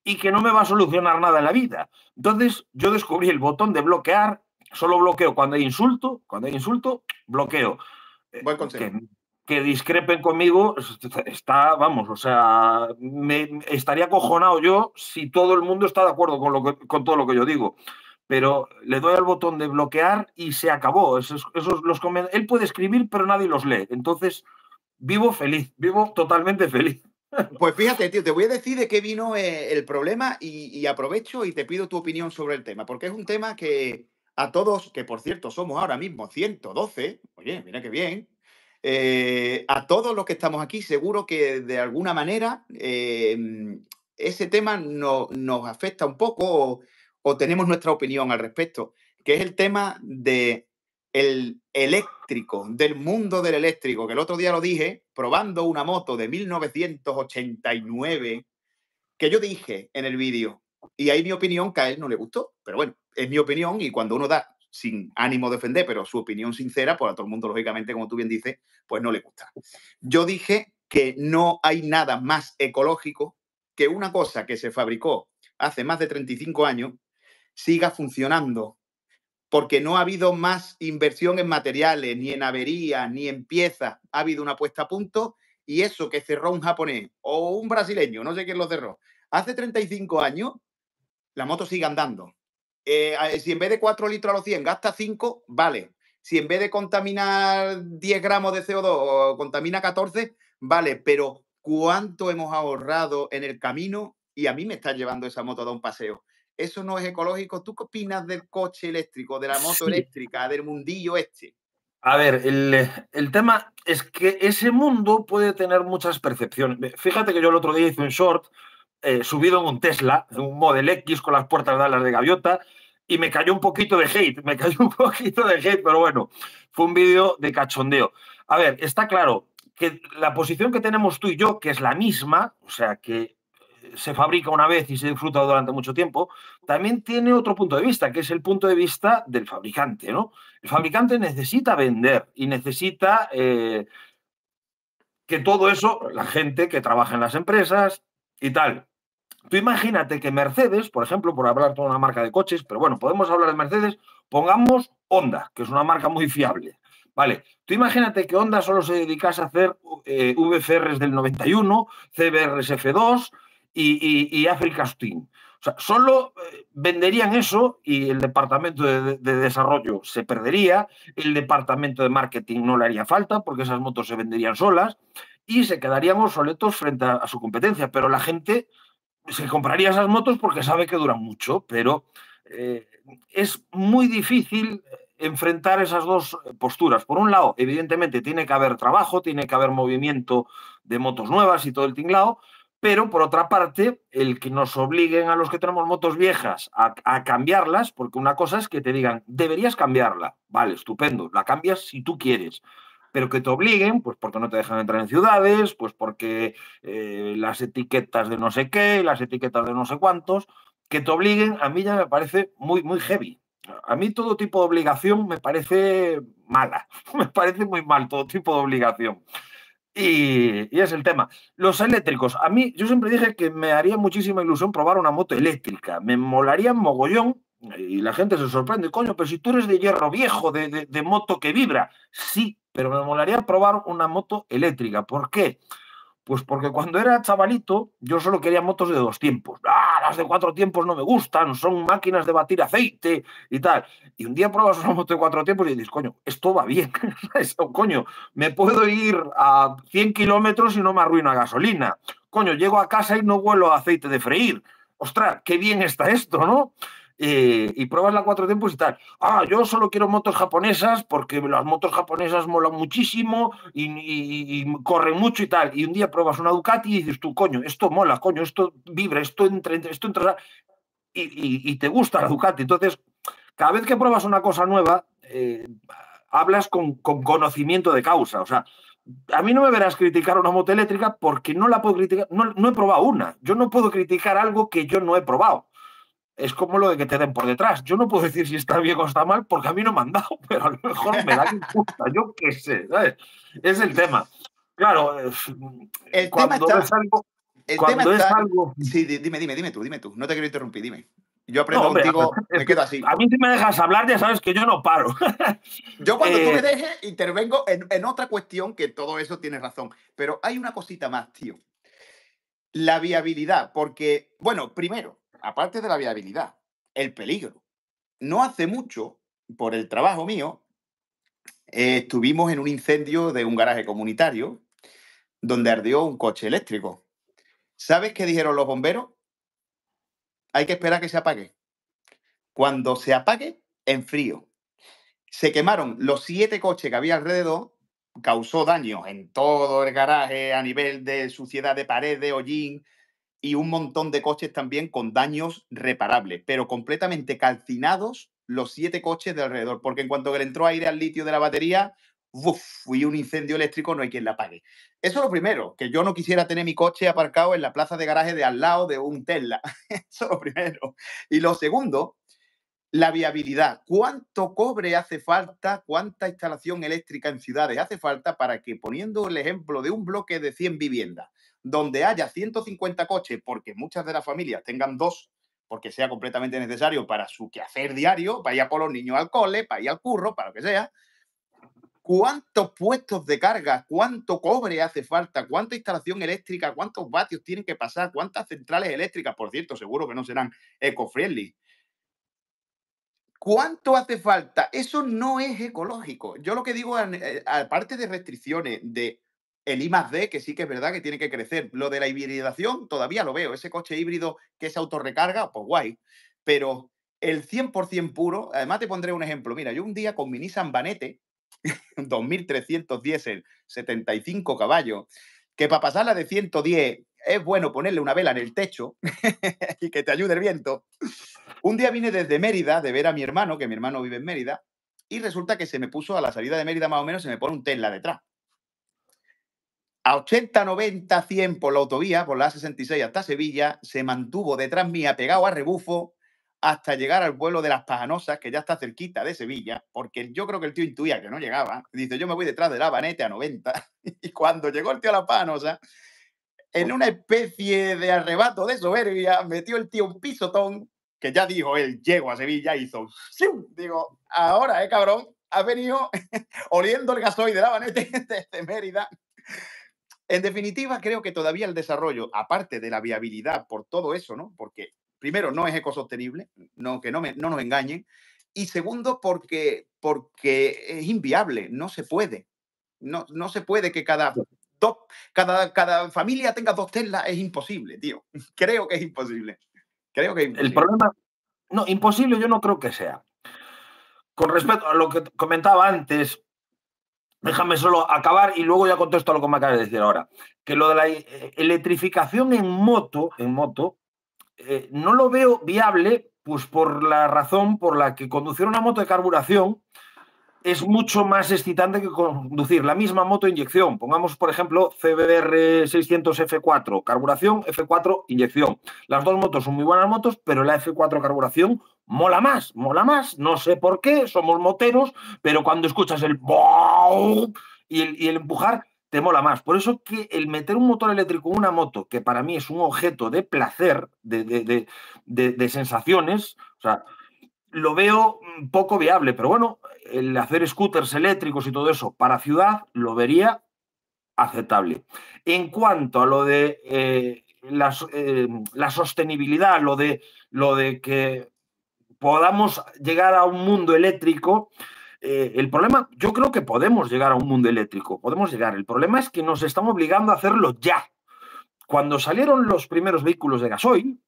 y que no me va a solucionar nada en la vida. Entonces yo descubrí el botón de bloquear, solo bloqueo cuando hay insulto, cuando hay insulto, bloqueo. Eh, que, que discrepen conmigo, está, vamos, o sea, me, estaría cojonado yo si todo el mundo está de acuerdo con, lo con todo lo que yo digo pero le doy al botón de bloquear y se acabó. los Él puede escribir, pero nadie los lee. Entonces, vivo feliz, vivo totalmente feliz. Pues fíjate, tío, te voy a decir de qué vino eh, el problema y, aprovecho y te pido tu opinión sobre el tema, porque es un tema que a todos, que por cierto somos ahora mismo 112, oye, mira qué bien, eh, a todos los que estamos aquí seguro que de alguna manera eh, ese tema nos afecta un poco o tenemos nuestra opinión al respecto, que es el tema de el eléctrico, del mundo del eléctrico, que el otro día lo dije, probando una moto de 1989, que yo dije en el vídeo, y ahí mi opinión que a él no le gustó, pero bueno, es mi opinión y cuando uno da sin ánimo de defender, pero su opinión sincera, por pues a todo el mundo, lógicamente, como tú bien dices, pues no le gusta. Yo dije que no hay nada más ecológico que una cosa que se fabricó hace más de 35 años siga funcionando, porque no ha habido más inversión en materiales, ni en averías, ni en piezas. Ha habido una puesta a punto y eso que cerró un japonés o un brasileño, no sé quién lo cerró, hace 35 años, la moto sigue andando. Eh, si en vez de 4 litros a los 100 gasta 5, vale. Si en vez de contaminar 10 gramos de CO2 contamina 14, vale. Pero ¿cuánto hemos ahorrado en el camino? Y a mí me está llevando esa moto a un paseo eso no es ecológico. ¿Tú qué opinas del coche eléctrico, de la moto eléctrica, del mundillo este? A ver, eh, el, tema es que ese mundo puede tener muchas percepciones. Fíjate que yo el otro día hice un short eh, subido en un Tesla, un Model X con las puertas de alas de gaviota, y me cayó un poquito de hate, me cayó un poquito de hate, pero bueno, fue un vídeo de cachondeo. A ver, está claro que la posición que tenemos tú y yo, que es la misma, o sea, que se fabrica una vez y se disfruta durante mucho tiempo, también tiene otro punto de vista, que es el punto de vista del fabricante. ¿no? El fabricante necesita vender y necesita eh, que todo eso, la gente que trabaja en las empresas y tal. Tú imagínate que Mercedes, por ejemplo, por hablar de una marca de coches, pero bueno, podemos hablar de Mercedes, pongamos Honda, que es una marca muy fiable. Vale, tú imagínate que Honda solo se dedicase a hacer eh, VCRs del 91, CBRS F2, y, y, y O sea, solo eh, venderían eso y el departamento de, desarrollo se perdería, el departamento de marketing no le haría falta porque esas motos se venderían solas y se quedarían obsoletos frente a, su competencia. Pero la gente se compraría esas motos porque sabe que duran mucho, pero eh, es muy difícil enfrentar esas dos posturas. Por un lado, evidentemente, tiene que haber trabajo, tiene que haber movimiento de motos nuevas y todo el tinglado, pero por otra parte, el que nos obliguen a los que tenemos motos viejas a, cambiarlas, porque una cosa es que te digan, deberías cambiarla. Vale, estupendo, la cambias si tú quieres pero que te obliguen, pues porque no te dejan entrar en ciudades, pues porque eh, las etiquetas de no sé qué, las etiquetas de no sé cuántos, que te obliguen, a mí ya me parece muy, muy heavy. A mí todo tipo de obligación me parece mala, me parece muy mal todo tipo de obligación. Y, es el tema. Los eléctricos. A mí, yo siempre dije que me haría muchísima ilusión probar una moto eléctrica. Me molaría mogollón. Y la gente se sorprende, coño, pero si tú eres de hierro viejo, de, de moto que vibra. Sí, pero me molaría probar una moto eléctrica. ¿Por qué? Pues porque cuando era chavalito, yo solo quería motos de dos tiempos. ¡Ah! las de cuatro tiempos no me gustan, son máquinas de batir aceite y tal. Y un día pruebas una moto de cuatro tiempos y dices, coño, esto va bien. coño, me puedo ir a 100 kilómetros y no me arruino a gasolina. Coño, llego a casa y no huelo aceite de freír. Ostras, qué bien está esto, ¿no? Eh, y pruebas la cuatro tiempos y tal. Ah, yo solo quiero motos japonesas porque las motos japonesas molan muchísimo y, corren mucho y tal. Y un día pruebas una Ducati y dices tú, coño, esto mola, coño, esto vibra, esto entra, esto entra. Y, te gusta la Ducati. Entonces, cada vez que pruebas una cosa nueva, eh, hablas con, conocimiento de causa. O sea, a mí no me verás criticar una moto eléctrica porque no la puedo criticar, no, he probado una. Yo no puedo criticar algo que yo no he probado es como lo de que te den por detrás. Yo no puedo decir si está bien o está mal porque a mí no me han dado, pero a lo mejor me da injusta, yo qué sé, ¿sabes? Es el tema. Claro, el tema es algo... El tema es algo... Sí, dime, dime, dime tú, dime tú. No te quiero interrumpir, dime. Yo aprendo no, contigo, me quedo así. A mí si me dejas hablar ya sabes que yo no paro. yo cuando tú me eh, dejes intervengo en, en otra cuestión que todo eso tiene razón. Pero hay una cosita más, tío. La viabilidad, porque, bueno, primero, aparte de la viabilidad, el peligro. No hace mucho, por el trabajo mío, eh, estuvimos en un incendio de un garaje comunitario donde ardió un coche eléctrico. ¿Sabes qué dijeron los bomberos? Hay que esperar a que se apague. Cuando se apague, en frío. Se quemaron los siete coches que había alrededor, causó daños en todo el garaje, a nivel de suciedad de paredes, de hollín, y un montón de coches también con daños reparables, pero completamente calcinados los siete coches de alrededor, porque en cuanto que le entró aire al litio de la batería, uff, y un incendio eléctrico no hay quien la pague. Eso es lo primero, que yo no quisiera tener mi coche aparcado en la plaza de garaje de al lado de un Tesla. Eso es lo primero. Y lo segundo, la viabilidad. ¿Cuánto cobre hace falta? ¿Cuánta instalación eléctrica en ciudades hace falta para que, poniendo el ejemplo de un bloque de 100 viviendas, donde haya 150 coches, porque muchas de las familias tengan dos, porque sea completamente necesario para su quehacer diario, para ir a por los niños al cole, para ir al curro, para lo que sea, cuántos puestos de carga, cuánto cobre hace falta, cuánta instalación eléctrica, cuántos vatios tienen que pasar, cuántas centrales eléctricas, por cierto, seguro que no serán eco-friendly. ¿Cuánto hace falta? Eso no es ecológico. Yo lo que digo, eh, aparte de restricciones, de el I más D, que sí que es verdad que tiene que crecer. Lo de la hibridación todavía lo veo. Ese coche híbrido que se autorrecarga, pues guay. Pero el 100% puro, además te pondré un ejemplo. Mira, yo un día con mi Nissan Vanette, 2310 75 caballos, que para pasarla de 110 es bueno ponerle una vela en el techo y que te ayude el viento. Un día vine desde Mérida de ver a mi hermano, que mi hermano vive en Mérida, y resulta que se me puso a la salida de Mérida más o menos, se me pone un Tesla detrás. A 80, 90, 100 por la autovía, por la A66 hasta Sevilla, se mantuvo detrás mía pegado a rebufo hasta llegar al vuelo de las Pajanosas, que ya está cerquita de Sevilla, porque yo creo que el tío intuía que no llegaba. Dice, yo me voy detrás de la vaneta a 90. Y cuando llegó el tío a las Pajanosas, en una especie de arrebato de soberbia, metió el tío un pisotón, que ya dijo él, llego a Sevilla, hizo, sí digo, ahora, eh, cabrón, ha venido oliendo el gasoil de la vaneta de Mérida en definitiva, creo que todavía el desarrollo, aparte de la viabilidad por todo eso, ¿no? Porque primero no es ecosostenible, no, que no, me, no nos engañen, y segundo porque, porque es inviable, no se puede. No, no se puede que cada, cada, cada familia tenga dos telas, es imposible, tío. Creo que es imposible. Creo que es imposible. El problema, no, imposible yo no creo que sea. Con respecto a lo que comentaba antes, Déjame solo acabar y luego ya contesto a lo que me acabas de decir ahora. Que lo de la eh, electrificación en moto, en moto, eh, no lo veo viable, pues por la razón por la que conducir una moto de carburación es mucho más excitante que conducir la misma moto inyección. Pongamos, por ejemplo, CBR 600 F4, carburación, F4, inyección. Las dos motos son muy buenas motos, pero la F4 carburación mola más, mola más. No sé por qué, somos moteros, pero cuando escuchas el y el, y el empujar, te mola más. Por eso que el meter un motor eléctrico en una moto, que para mí es un objeto de placer, de, de sensaciones, o sea, lo veo poco viable, pero bueno, el hacer scooters eléctricos y todo eso para ciudad lo vería aceptable. En cuanto a lo de eh, eh, la, sostenibilidad, lo de, lo de que podamos llegar a un mundo eléctrico, eh, el problema, yo creo que podemos llegar a un mundo eléctrico, podemos llegar. El problema es que nos estamos obligando a hacerlo ya. Cuando salieron los primeros vehículos de gasoil,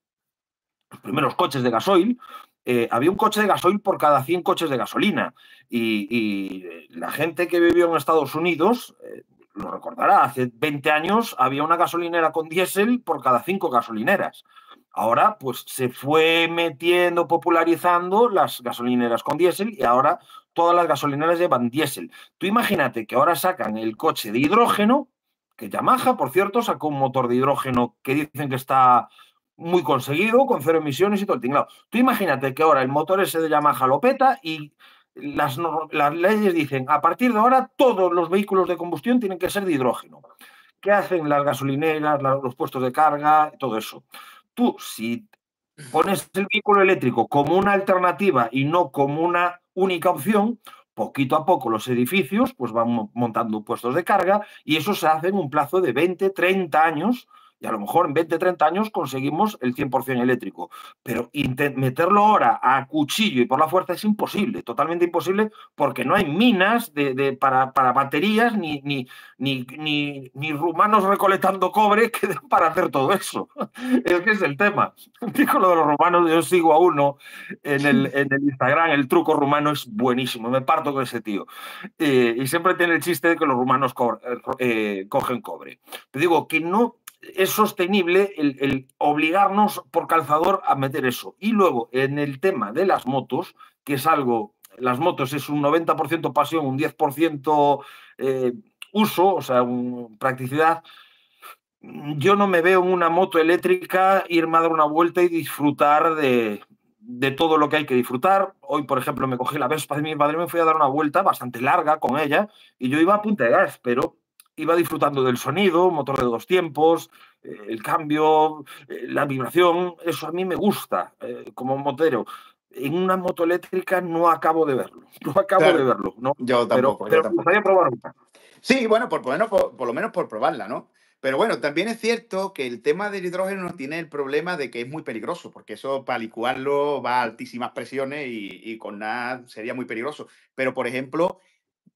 los primeros coches de gasoil, eh, había un coche de gasoil por cada 100 coches de gasolina. Y, eh, la gente que vivió en Estados Unidos eh, lo recordará, hace 20 años había una gasolinera con diésel por cada 5 gasolineras. Ahora, pues se fue metiendo, popularizando las gasolineras con diésel y ahora todas las gasolineras llevan diésel. Tú imagínate que ahora sacan el coche de hidrógeno, que Yamaha, por cierto, sacó un motor de hidrógeno que dicen que está muy conseguido, con cero emisiones y todo el tinglado. Tú imagínate que ahora el motor ese de Yamaha lo peta y las, leyes dicen, a partir de ahora todos los vehículos de combustión tienen que ser de hidrógeno. ¿Qué hacen las gasolineras, los puestos de carga, todo eso? Tú, si pones el vehículo eléctrico como una alternativa y no como una única opción, poquito a poco los edificios pues van montando puestos de carga y eso se hace en un plazo de 20, 30 años y a lo mejor en 20, 30 años conseguimos el 100% eléctrico. Pero meterlo ahora a cuchillo y por la fuerza es imposible, totalmente imposible, porque no hay minas de, para, baterías ni, ni, ni, ni, ni rumanos recolectando cobre que para hacer todo eso. Es es el tema. Digo lo de los rumanos, yo sigo a uno en el, en el Instagram, el truco rumano es buenísimo, me parto con ese tío. Eh, y siempre tiene el chiste de que los rumanos eh, eh, cogen cobre. Te digo que no es sostenible el, obligarnos por calzador a meter eso. Y luego, en el tema de las motos, que es algo, las motos es un 90% pasión, un 10% eh, uso, o sea, practicidad. Yo no me veo en una moto eléctrica irme a dar una vuelta y disfrutar de, todo lo que hay que disfrutar. Hoy, por ejemplo, me cogí la Vespa de mi padre, me fui a dar una vuelta bastante larga con ella y yo iba a punta de gas, pero iba disfrutando del sonido, motor de dos tiempos, eh, el cambio, eh, la vibración, eso a mí me gusta eh, como motero. En una moto eléctrica no acabo de verlo, no acabo de verlo, ¿no? Yo tampoco, pero, yo probar Sí, bueno, por, lo menos por probarla, ¿no? Pero bueno, también es cierto que el tema del hidrógeno tiene el problema de que es muy peligroso, porque eso para licuarlo va a altísimas presiones y, y con nada sería muy peligroso. Pero, por ejemplo,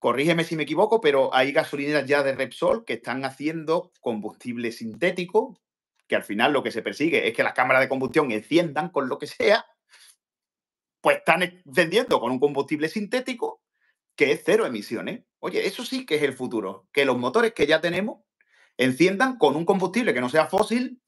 corrígeme si me equivoco, pero hay gasolineras ya de Repsol que están haciendo combustible sintético, que al final lo que se persigue es que las cámaras de combustión enciendan con lo que sea, pues están vendiendo con un combustible sintético que es cero emisiones. Oye, eso sí que es el futuro, que los motores que ya tenemos enciendan con un combustible que no sea fósil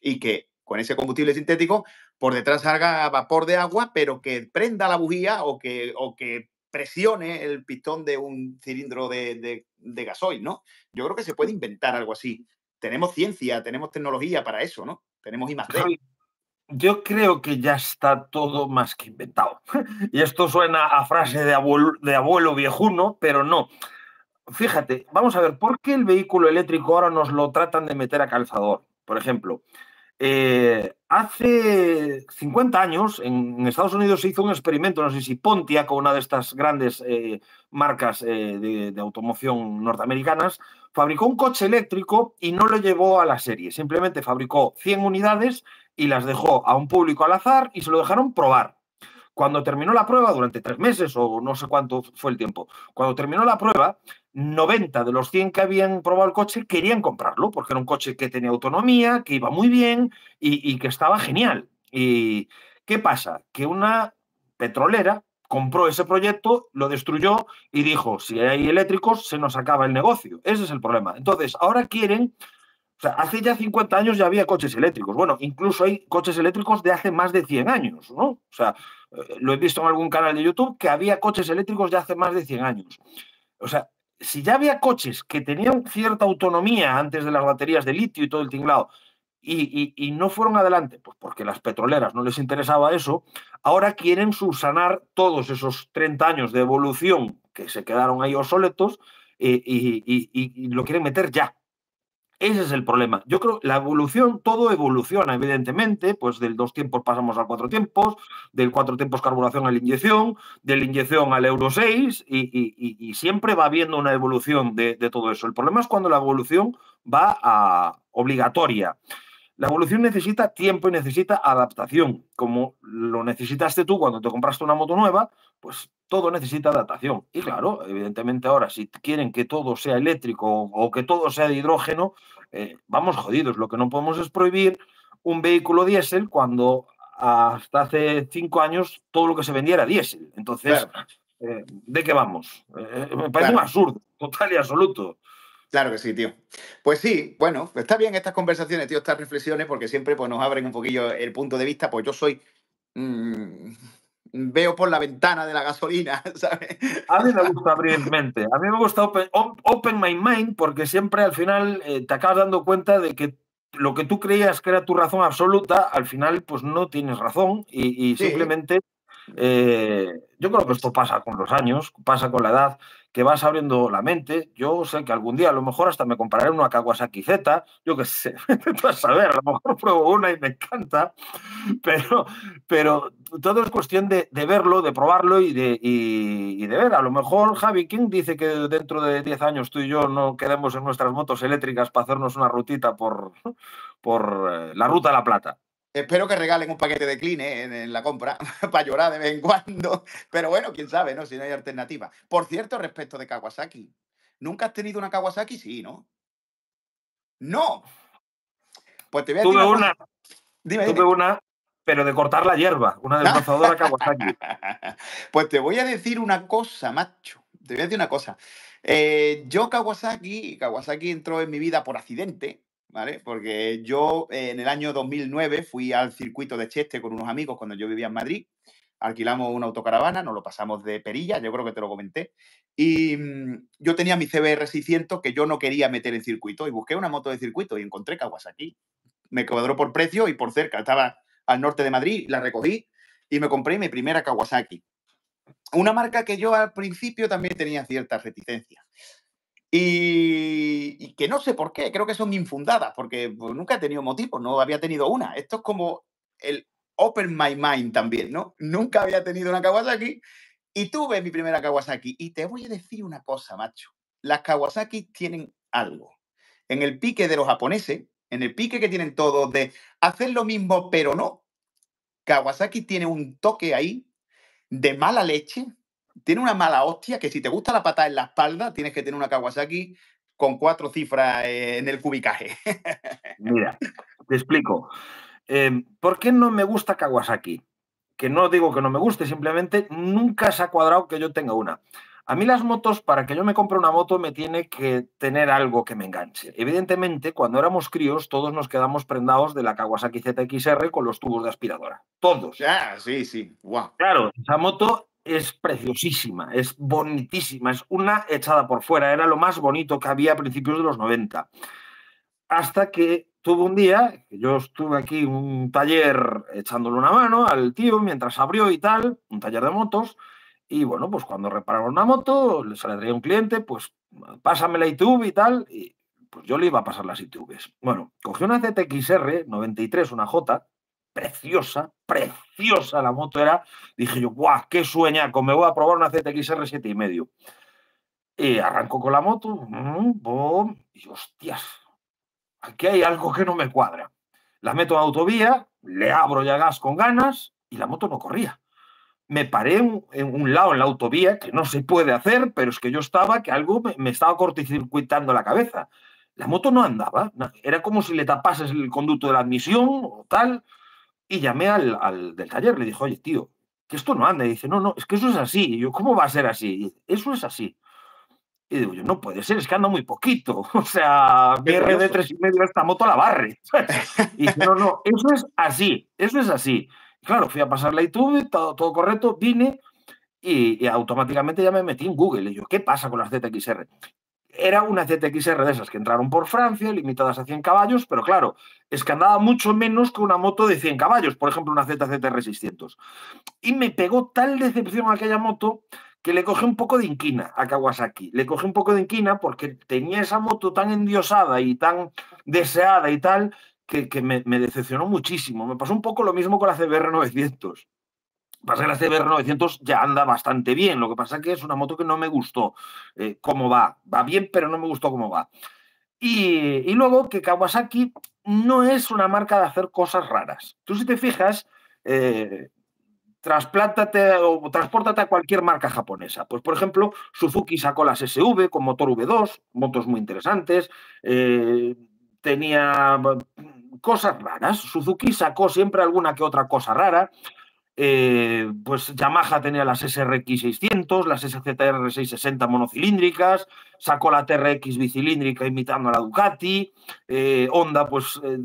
y que con ese combustible sintético por detrás salga vapor de agua, pero que prenda la bujía o que, o que presione el pistón de un cilindro de, gasoil, ¿no? Yo creo que se puede inventar algo así. Tenemos ciencia, tenemos tecnología para eso, ¿no? Tenemos imagen Yo creo que ya está todo más que inventado. Y esto suena a frase de de abuelo viejuno, pero no. Fíjate, vamos a ver, ¿por qué el vehículo eléctrico ahora nos lo tratan de meter a calzador? Por ejemplo, eh, hace 50 años en, Estados Unidos se hizo un experimento, no sé si Pontiac o una de estas grandes eh, marcas eh, de, de, automoción norteamericanas, fabricó un coche eléctrico y no lo llevó a la serie, simplemente fabricó 100 unidades y las dejó a un público al azar y se lo dejaron probar. Cuando terminó la prueba, durante tres meses o no sé cuánto fue el tiempo, cuando terminó la prueba, 90 de los 100 que habían probado el coche querían comprarlo, porque era un coche que tenía autonomía, que iba muy bien y, que estaba genial. ¿Y qué pasa? Que una petrolera compró ese proyecto, lo destruyó y dijo, si hay eléctricos, se nos acaba el negocio. Ese es el problema. Entonces, ahora quieren o sea, hace ya 50 años ya había coches eléctricos. Bueno, incluso hay coches eléctricos de hace más de 100 años, ¿no? O sea, eh, lo he visto en algún canal de YouTube que había coches eléctricos de hace más de 100 años. O sea, si ya había coches que tenían cierta autonomía antes de las baterías de litio y todo el tinglado, y, no fueron adelante, pues porque las petroleras no les interesaba eso, ahora quieren subsanar todos esos 30 años de evolución que se quedaron ahí obsoletos eh, y lo quieren meter ya. Ese es el problema. Yo creo la evolución, todo evoluciona, evidentemente, pues del dos tiempos pasamos al cuatro tiempos, del cuatro tiempos carburación a la inyección, de la inyección al euro 6, y, siempre va habiendo una evolución de, de, todo eso. El problema es cuando la evolución va a ah, obligatoria. La evolución necesita tiempo y necesita adaptación. Como lo necesitaste tú cuando te compraste una moto nueva, pues todo necesita adaptación. Y claro, evidentemente ahora, si quieren que todo sea eléctrico o que todo sea de hidrógeno, eh, vamos jodidos. Lo que no podemos es prohibir un vehículo diésel cuando hasta hace cinco años todo lo que se vendía era diésel. Entonces, eh, ¿de qué vamos? Eh, me parece un absurdo, total y absoluto. Claro que sí, tío. Pues sí, bueno, está bien estas conversaciones, tío, estas reflexiones, porque siempre pues, nos abren un poquillo el punto de vista. Pues yo soy. Mm, veo por la ventana de la gasolina, ¿sabes? A mí me gusta abrir mente. A mí me gusta open, my mind, porque siempre al final eh, te acabas dando cuenta de que lo que tú creías que era tu razón absoluta, al final, pues no tienes razón y, simplemente. Eh, yo creo que esto pasa con los años, pasa con la edad. Que vas abriendo la mente. Yo sé que algún día a lo mejor hasta me compraré una Kawasaki Z, yo qué sé, a saber, a lo mejor pruebo una y me encanta, pero, pero todo es cuestión de, verlo, de probarlo y de, de ver. A lo mejor Javi King dice que dentro de 10 años tú y yo no quedemos en nuestras motos eléctricas para hacernos una rutita por, por eh, la Ruta a la Plata. Espero que regalen un paquete de Kline en, la compra para llorar de vez en cuando. Pero bueno, quién sabe, ¿no? Si no hay alternativa. Por cierto, respecto de Kawasaki. ¿Nunca has tenido una Kawasaki? Sí, ¿no? ¡No! Pues te voy a decir una. Dime, Tuve una, pero de cortar la hierba. Una a Kawasaki. pues te voy a decir una cosa, macho. Te voy a decir una cosa. Eh, yo Kawasaki, Kawasaki entró en mi vida por accidente, porque yo eh, en el año 2009 fui al circuito de Cheste con unos amigos cuando yo vivía en Madrid. Alquilamos una autocaravana, nos lo pasamos de perilla, yo creo que te lo comenté. Y mm, yo tenía mi CBR 600 que yo no quería meter en circuito y busqué una moto de circuito y encontré Kawasaki. Me cuadró por precio y por cerca. Estaba al norte de Madrid, la recogí y me compré mi primera Kawasaki. Una marca que yo al principio también tenía cierta reticencia. Y, que no sé por qué, creo que son infundadas, porque pues, nunca he tenido motivos, no había tenido una. Esto es como el Open My Mind también, ¿no? Nunca había tenido una Kawasaki y tuve mi primera Kawasaki. Y te voy a decir una cosa, macho. Las Kawasaki tienen algo. En el pique de los japoneses, en el pique que tienen todos de hacer lo mismo pero no, Kawasaki tiene un toque ahí de mala leche, tiene una mala hostia que si te gusta la patada en la espalda, tienes que tener una Kawasaki con cuatro cifras eh, en el cubicaje. Mira, te explico. Em, ¿Por qué no me gusta Kawasaki? Que no digo que no me guste, simplemente nunca se ha cuadrado que yo tenga una. A mí las motos, para que yo me compre una moto, me tiene que tener algo que me enganche. Evidentemente, cuando éramos críos, todos nos quedamos prendados de la Kawasaki ZXR con los tubos de aspiradora. Todos. Ya sí, sí. Claro, esa moto es preciosísima, es bonitísima, es una echada por fuera, era lo más bonito que había a principios de los 90. Hasta que tuve un día, yo estuve aquí en un taller echándole una mano al tío mientras abrió y tal, un taller de motos, y bueno, pues cuando repararon una moto, le saldría un cliente, pues pásame la ITV y tal, y pues yo le iba a pasar las ITVs. Bueno, cogió una ZXR 93, una J, preciosa, preciosa la moto era. Dije yo, guau, qué sueñaco, me voy a probar una ZXR 7 y medio. Y arranco con la moto, mm, y hostias, aquí hay algo que no me cuadra. La meto la autovía, le abro ya gas con ganas y la moto no corría. Me paré en, un lado en la autovía, que no se puede hacer, pero es que yo estaba, que algo me, estaba corticircuitando la cabeza. La moto no andaba, era como si le tapases el conducto de la admisión o tal. Y llamé al, del taller, le dije, oye, tío, que esto no anda. Y dice, no, no, es que eso es así. Y yo, ¿cómo va a ser así? Y dice, eso es así. Y digo yo, no puede ser, es que anda muy poquito. O sea, mi de tres y medio esta moto la barre. y dice, no, no, eso es así, eso es así. claro, fui a pasar la YouTube, todo, todo correcto, vine y, automáticamente ya me metí en Google. Y yo, ¿qué pasa con las ZXR? era una ZXR de esas que entraron por Francia, limitadas a 100 caballos, pero claro, es que andaba mucho menos que una moto de 100 caballos, por ejemplo, una ZZR 600. Y me pegó tal decepción aquella moto que le cogí un poco de inquina a Kawasaki. Le cogí un poco de inquina porque tenía esa moto tan endiosada y tan deseada y tal, que, me, me decepcionó muchísimo. Me pasó un poco lo mismo con la CBR 900 pasa que la CBR 900 ya anda bastante bien. Lo que pasa que es una moto que no me gustó eh, cómo va. Va bien, pero no me gustó cómo va. Y, luego que Kawasaki no es una marca de hacer cosas raras. Tú si te fijas, eh, trasplántate o transportate a cualquier marca japonesa. Pues, por ejemplo, Suzuki sacó las SV con motor V2, motos muy interesantes. Eh, tenía mm, cosas raras. Suzuki sacó siempre alguna que otra cosa rara. Eh, pues Yamaha tenía las SRX 600, las SZR 660 monocilíndricas, sacó la TRX bicilíndrica imitando a la Ducati, eh, Honda pues eh,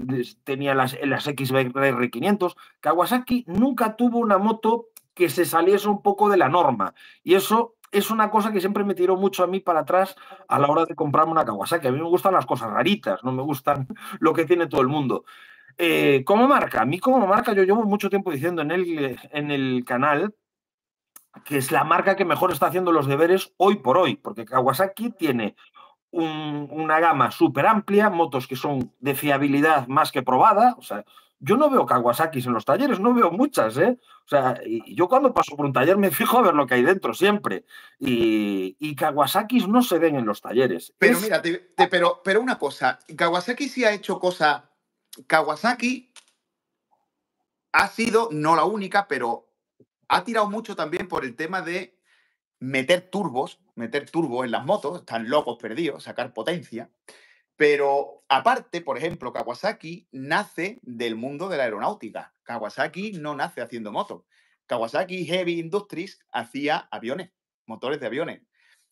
tenía las, las XBR 500. Kawasaki nunca tuvo una moto que se saliese un poco de la norma y eso es una cosa que siempre me tiró mucho a mí para atrás a la hora de comprarme una Kawasaki. A mí me gustan las cosas raritas, no me gustan lo que tiene todo el mundo. Eh, ¿Cómo como marca, a mí como marca, yo llevo mucho tiempo diciendo en el, eh, en el canal que es la marca que mejor está haciendo los deberes hoy por hoy, porque Kawasaki tiene una gama súper amplia, motos que son de fiabilidad más que probada, o sea, yo no veo Kawasaki en los talleres, no veo muchas, ¿eh? O sea, yo cuando paso por un taller me fijo a ver lo que hay dentro siempre. Y, Kawasaki's no se ven en los talleres. Pero mira, pero, pero una cosa, Kawasaki sí ha hecho cosa Kawasaki ha sido, no la única, pero ha tirado mucho también por el tema de meter turbos, meter turbos en las motos, están locos perdidos, sacar potencia. Pero aparte, por ejemplo, Kawasaki nace del mundo de la aeronáutica. Kawasaki no nace haciendo motos. Kawasaki Heavy Industries hacía aviones, motores de aviones.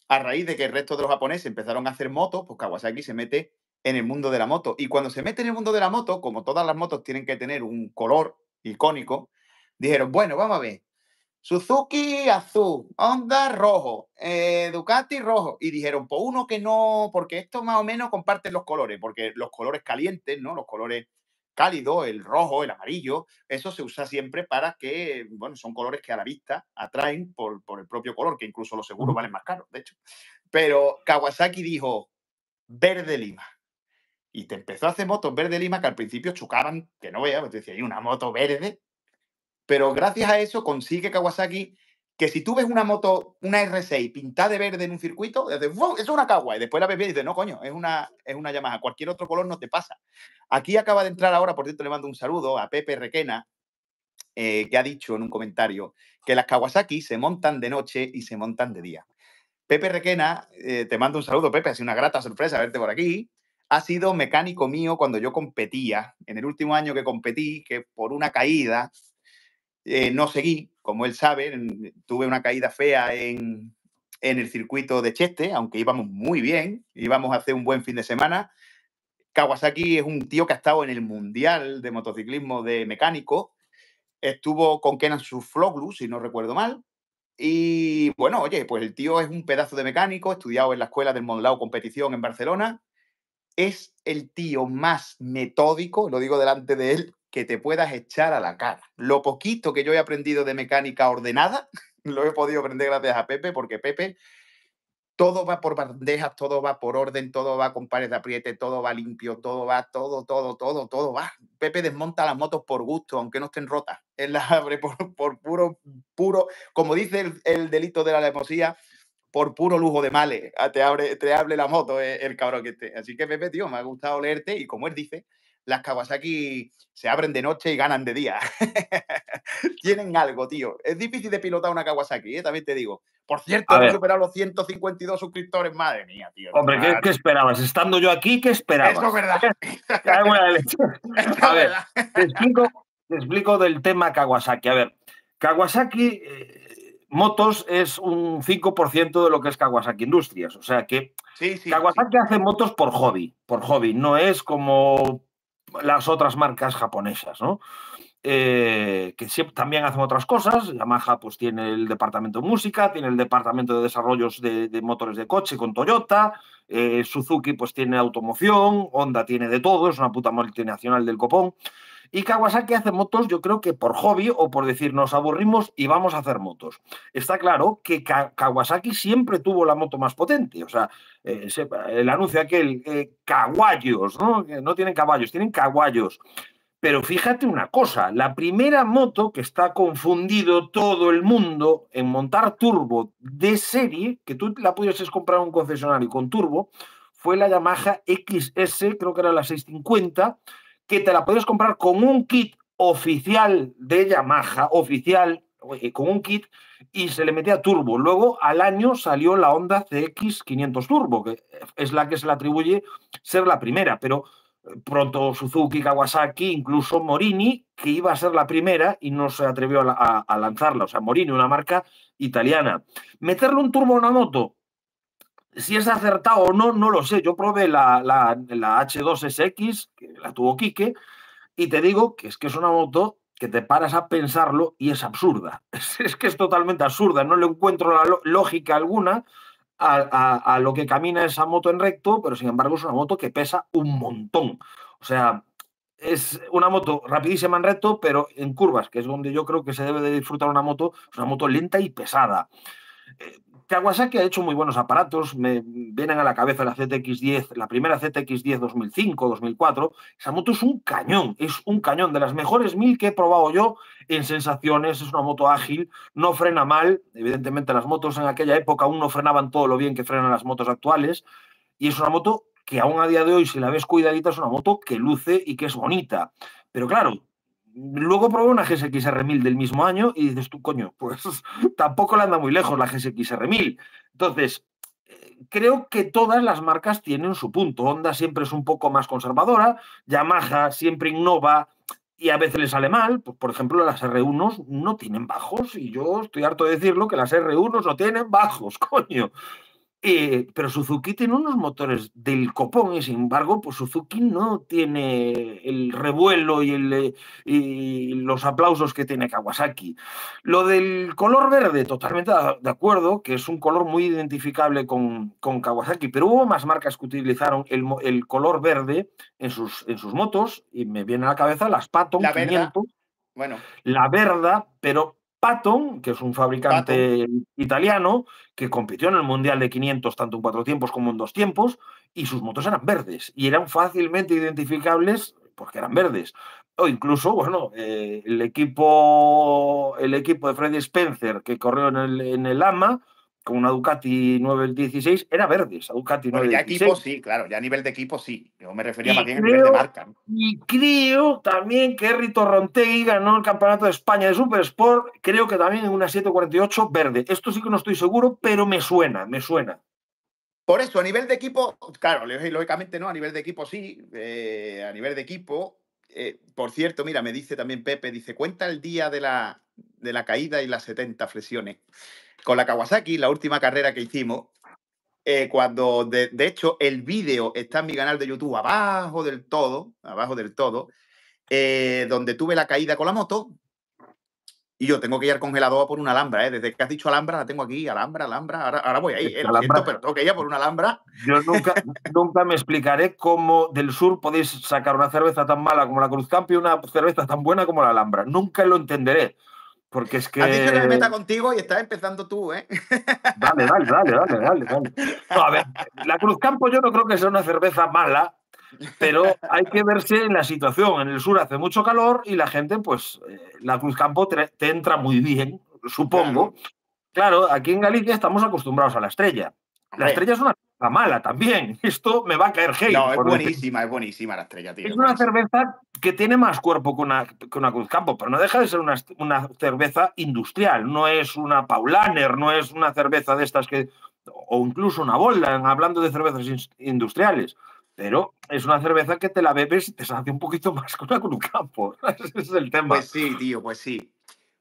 A raíz de que el resto de los japoneses empezaron a hacer motos, pues Kawasaki se mete en el mundo de la moto. Y cuando se mete en el mundo de la moto, como todas las motos tienen que tener un color icónico, dijeron, bueno, vamos a ver, Suzuki azul, Honda rojo, eh, Ducati rojo. Y dijeron, pues uno que no, porque esto más o menos comparten los colores, porque los colores calientes, ¿no? Los colores cálidos, el rojo, el amarillo, eso se usa siempre para que, bueno, son colores que a la vista atraen por, por el propio color, que incluso los seguros valen más caros, de hecho. Pero Kawasaki dijo, verde lima. Y te empezó a hacer motos verde lima que al principio chocaban, que no veas, te decía, hay una moto verde. Pero gracias a eso consigue Kawasaki que si tú ves una moto, una R6 pintada de verde en un circuito, dices, wow, es una Kawa. Y después la ves bien y dices, no, coño, es una, es una Yamaha. Cualquier otro color no te pasa. Aquí acaba de entrar ahora, por cierto, le mando un saludo a Pepe Requena, eh, que ha dicho en un comentario que las Kawasaki se montan de noche y se montan de día. Pepe Requena, eh, te mando un saludo, Pepe, ha sido una grata sorpresa verte por aquí ha sido mecánico mío cuando yo competía. En el último año que competí, que por una caída eh, no seguí, como él sabe, tuve una caída fea en, en el circuito de Cheste, aunque íbamos muy bien, íbamos a hacer un buen fin de semana. Kawasaki es un tío que ha estado en el Mundial de Motociclismo de Mecánico, estuvo con Kenan Sufloglu, si no recuerdo mal, y bueno, oye, pues el tío es un pedazo de mecánico, estudiado en la escuela del modelado Competición en Barcelona, es el tío más metódico, lo digo delante de él, que te puedas echar a la cara. Lo poquito que yo he aprendido de mecánica ordenada, lo he podido aprender gracias a Pepe, porque Pepe, todo va por bandejas, todo va por orden, todo va con pares de apriete, todo va limpio, todo va, todo, todo, todo, todo va. Pepe desmonta las motos por gusto, aunque no estén rotas. Él las abre por, puro, puro, como dice el, delito de la lemosía, por puro lujo de males, ah, te abre, te la moto eh, el, cabrón que esté. Así que, Pepe, tío, me ha gustado leerte y como él dice, las Kawasaki se abren de noche y ganan de día. Tienen algo, tío. Es difícil de pilotar una Kawasaki, eh, también te digo. Por cierto, he superado los 152 suscriptores. Madre mía, tío. Hombre, ¿qué, esperabas? Estando yo aquí, ¿qué esperabas? Eso es verdad. A ver, te explico, del tema Kawasaki. A ver, Kawasaki... Eh, motos es un 5% de lo que es Kawasaki Industrias. O sea que Kawasaki hace motos por hobby, por hobby, no es como las otras marcas japonesas, ¿no? Eh, que también hacen otras cosas. Yamaha pues tiene el departamento de música, tiene el departamento de desarrollos de, motores de coche con Toyota, eh, Suzuki pues tiene automoción, Honda tiene de todo, es una puta multinacional del copón. Y Kawasaki hace motos, yo creo que por hobby o por decir nos aburrimos y vamos a hacer motos. Está claro que Kawasaki siempre tuvo la moto más potente. O sea, eh, el anuncio aquel, eh, ¿no? No tienen caballos, tienen caballos. Pero fíjate una cosa, la primera moto que está confundido todo el mundo en montar turbo de serie, que tú la pudieses comprar en un concesionario con turbo, fue la Yamaha XS, creo que era la 650, que te la podías comprar con un kit oficial de Yamaha, oficial, eh, con un kit, y se le metía turbo. Luego, al año salió la Honda CX500 Turbo, que es la que se le atribuye ser la primera, pero eh, pronto Suzuki, Kawasaki, incluso Morini, que iba a ser la primera y no se atrevió a, lanzarla. O sea, Morini, una marca italiana. Meterle un turbo a una moto, si es acertado o no, no lo sé. Yo probé la, H2SX, que la tuvo Quique, y te digo que es que es una moto que te paras a pensarlo y es absurda. Es, que es totalmente absurda. No le encuentro la lógica alguna a, lo que camina esa moto en recto, pero sin embargo es una moto que pesa un montón. O sea, es una moto rapidísima en recto, pero en curvas, que es donde yo creo que se debe de disfrutar una moto, es una moto lenta y pesada. Eh, Kawasaki ha hecho muy buenos aparatos, me vienen a la cabeza la ZX10, la primera ZX10 2005, 2004, esa moto es un cañón, es un cañón de las mejores mil que he probado yo en sensaciones, es una moto ágil, no frena mal, evidentemente las motos en aquella época aún no frenaban todo lo bien que frenan las motos actuales, y es una moto que aún a día de hoy, si la ves cuidadita, es una moto que luce y que es bonita. Pero claro, Luego probó una GSX-R1000 del mismo año y dices tú, coño, pues tampoco la anda muy lejos la GSX-R1000. Entonces, eh, creo que todas las marcas tienen su punto. Honda siempre es un poco más conservadora, Yamaha siempre innova y a veces le sale mal. Pues, por ejemplo, las R1 no tienen bajos y yo estoy harto de decirlo que las R1 no tienen bajos, coño. Eh, pero Suzuki tiene unos motores del copón y sin embargo, pues Suzuki no tiene el revuelo y, eh, los aplausos que tiene Kawasaki. Lo del color verde, totalmente de acuerdo, que es un color muy identificable con, Kawasaki, pero hubo más marcas que utilizaron el, color verde en sus, motos y me viene a la cabeza las Patton la 500. La verdad, pero Patton, que es un fabricante italiano que compitió en el Mundial de 500 tanto en cuatro tiempos como en dos tiempos y sus motos eran verdes y eran fácilmente identificables porque eran verdes. O incluso, bueno, eh, el, equipo, el equipo de Freddy Spencer que corrió en el AMA con una Ducati 916 era verde, esa Ducati 916. ya equipo sí, claro, ya a nivel de equipo sí. Yo me refería más bien a nivel de marca. Y creo también que Rito Rontegui ganó el Campeonato de España de Supersport creo que también en una 748 verde. Esto sí que no estoy seguro, pero me suena, me suena. Por eso, a nivel de equipo, claro, lógicamente no, a nivel de equipo sí, eh, a nivel de equipo. Eh, por cierto, mira, me dice también Pepe, dice, cuenta el día de la, de la caída y las 70 flexiones con la Kawasaki, la última carrera que hicimos, eh, cuando de, hecho el vídeo está en mi canal de YouTube abajo del todo, abajo del todo, eh, donde tuve la caída con la moto y yo tengo que ir congelado por una alhambra, eh, desde que has dicho alhambra la tengo aquí, alhambra, alhambra, ahora, voy ahí, pero tengo que ir por una alhambra. Yo nunca, nunca me explicaré cómo del sur podéis sacar una cerveza tan mala como la Cruz Camp y una cerveza tan buena como la alhambra, nunca lo entenderé. Porque es que. Has dicho que me meta contigo y estás empezando tú, ¿eh? Dale, dale, dale, dale, dale. a ver, la Cruzcampo yo no creo que sea una cerveza mala, pero hay que verse en la situación. En el sur hace mucho calor y la gente, pues, eh, la Cruz Campo te entra muy bien, supongo. claro. aquí en Galicia estamos acostumbrados a la estrella. La estrella es una mala también. Esto me va a caer No, es buenísima, es buenísima la estrella, Es, una cerveza que tiene más cuerpo que una, Cruz Campo, pero no deja de ser una, cerveza industrial. No es una Paulaner, no es una cerveza de estas que. O incluso una Boldan, hablando de cervezas industriales. Pero es una cerveza que te la bebes y te sale un poquito más que una Cruz Campo. Ese es el tema. Pues sí, tío, pues sí.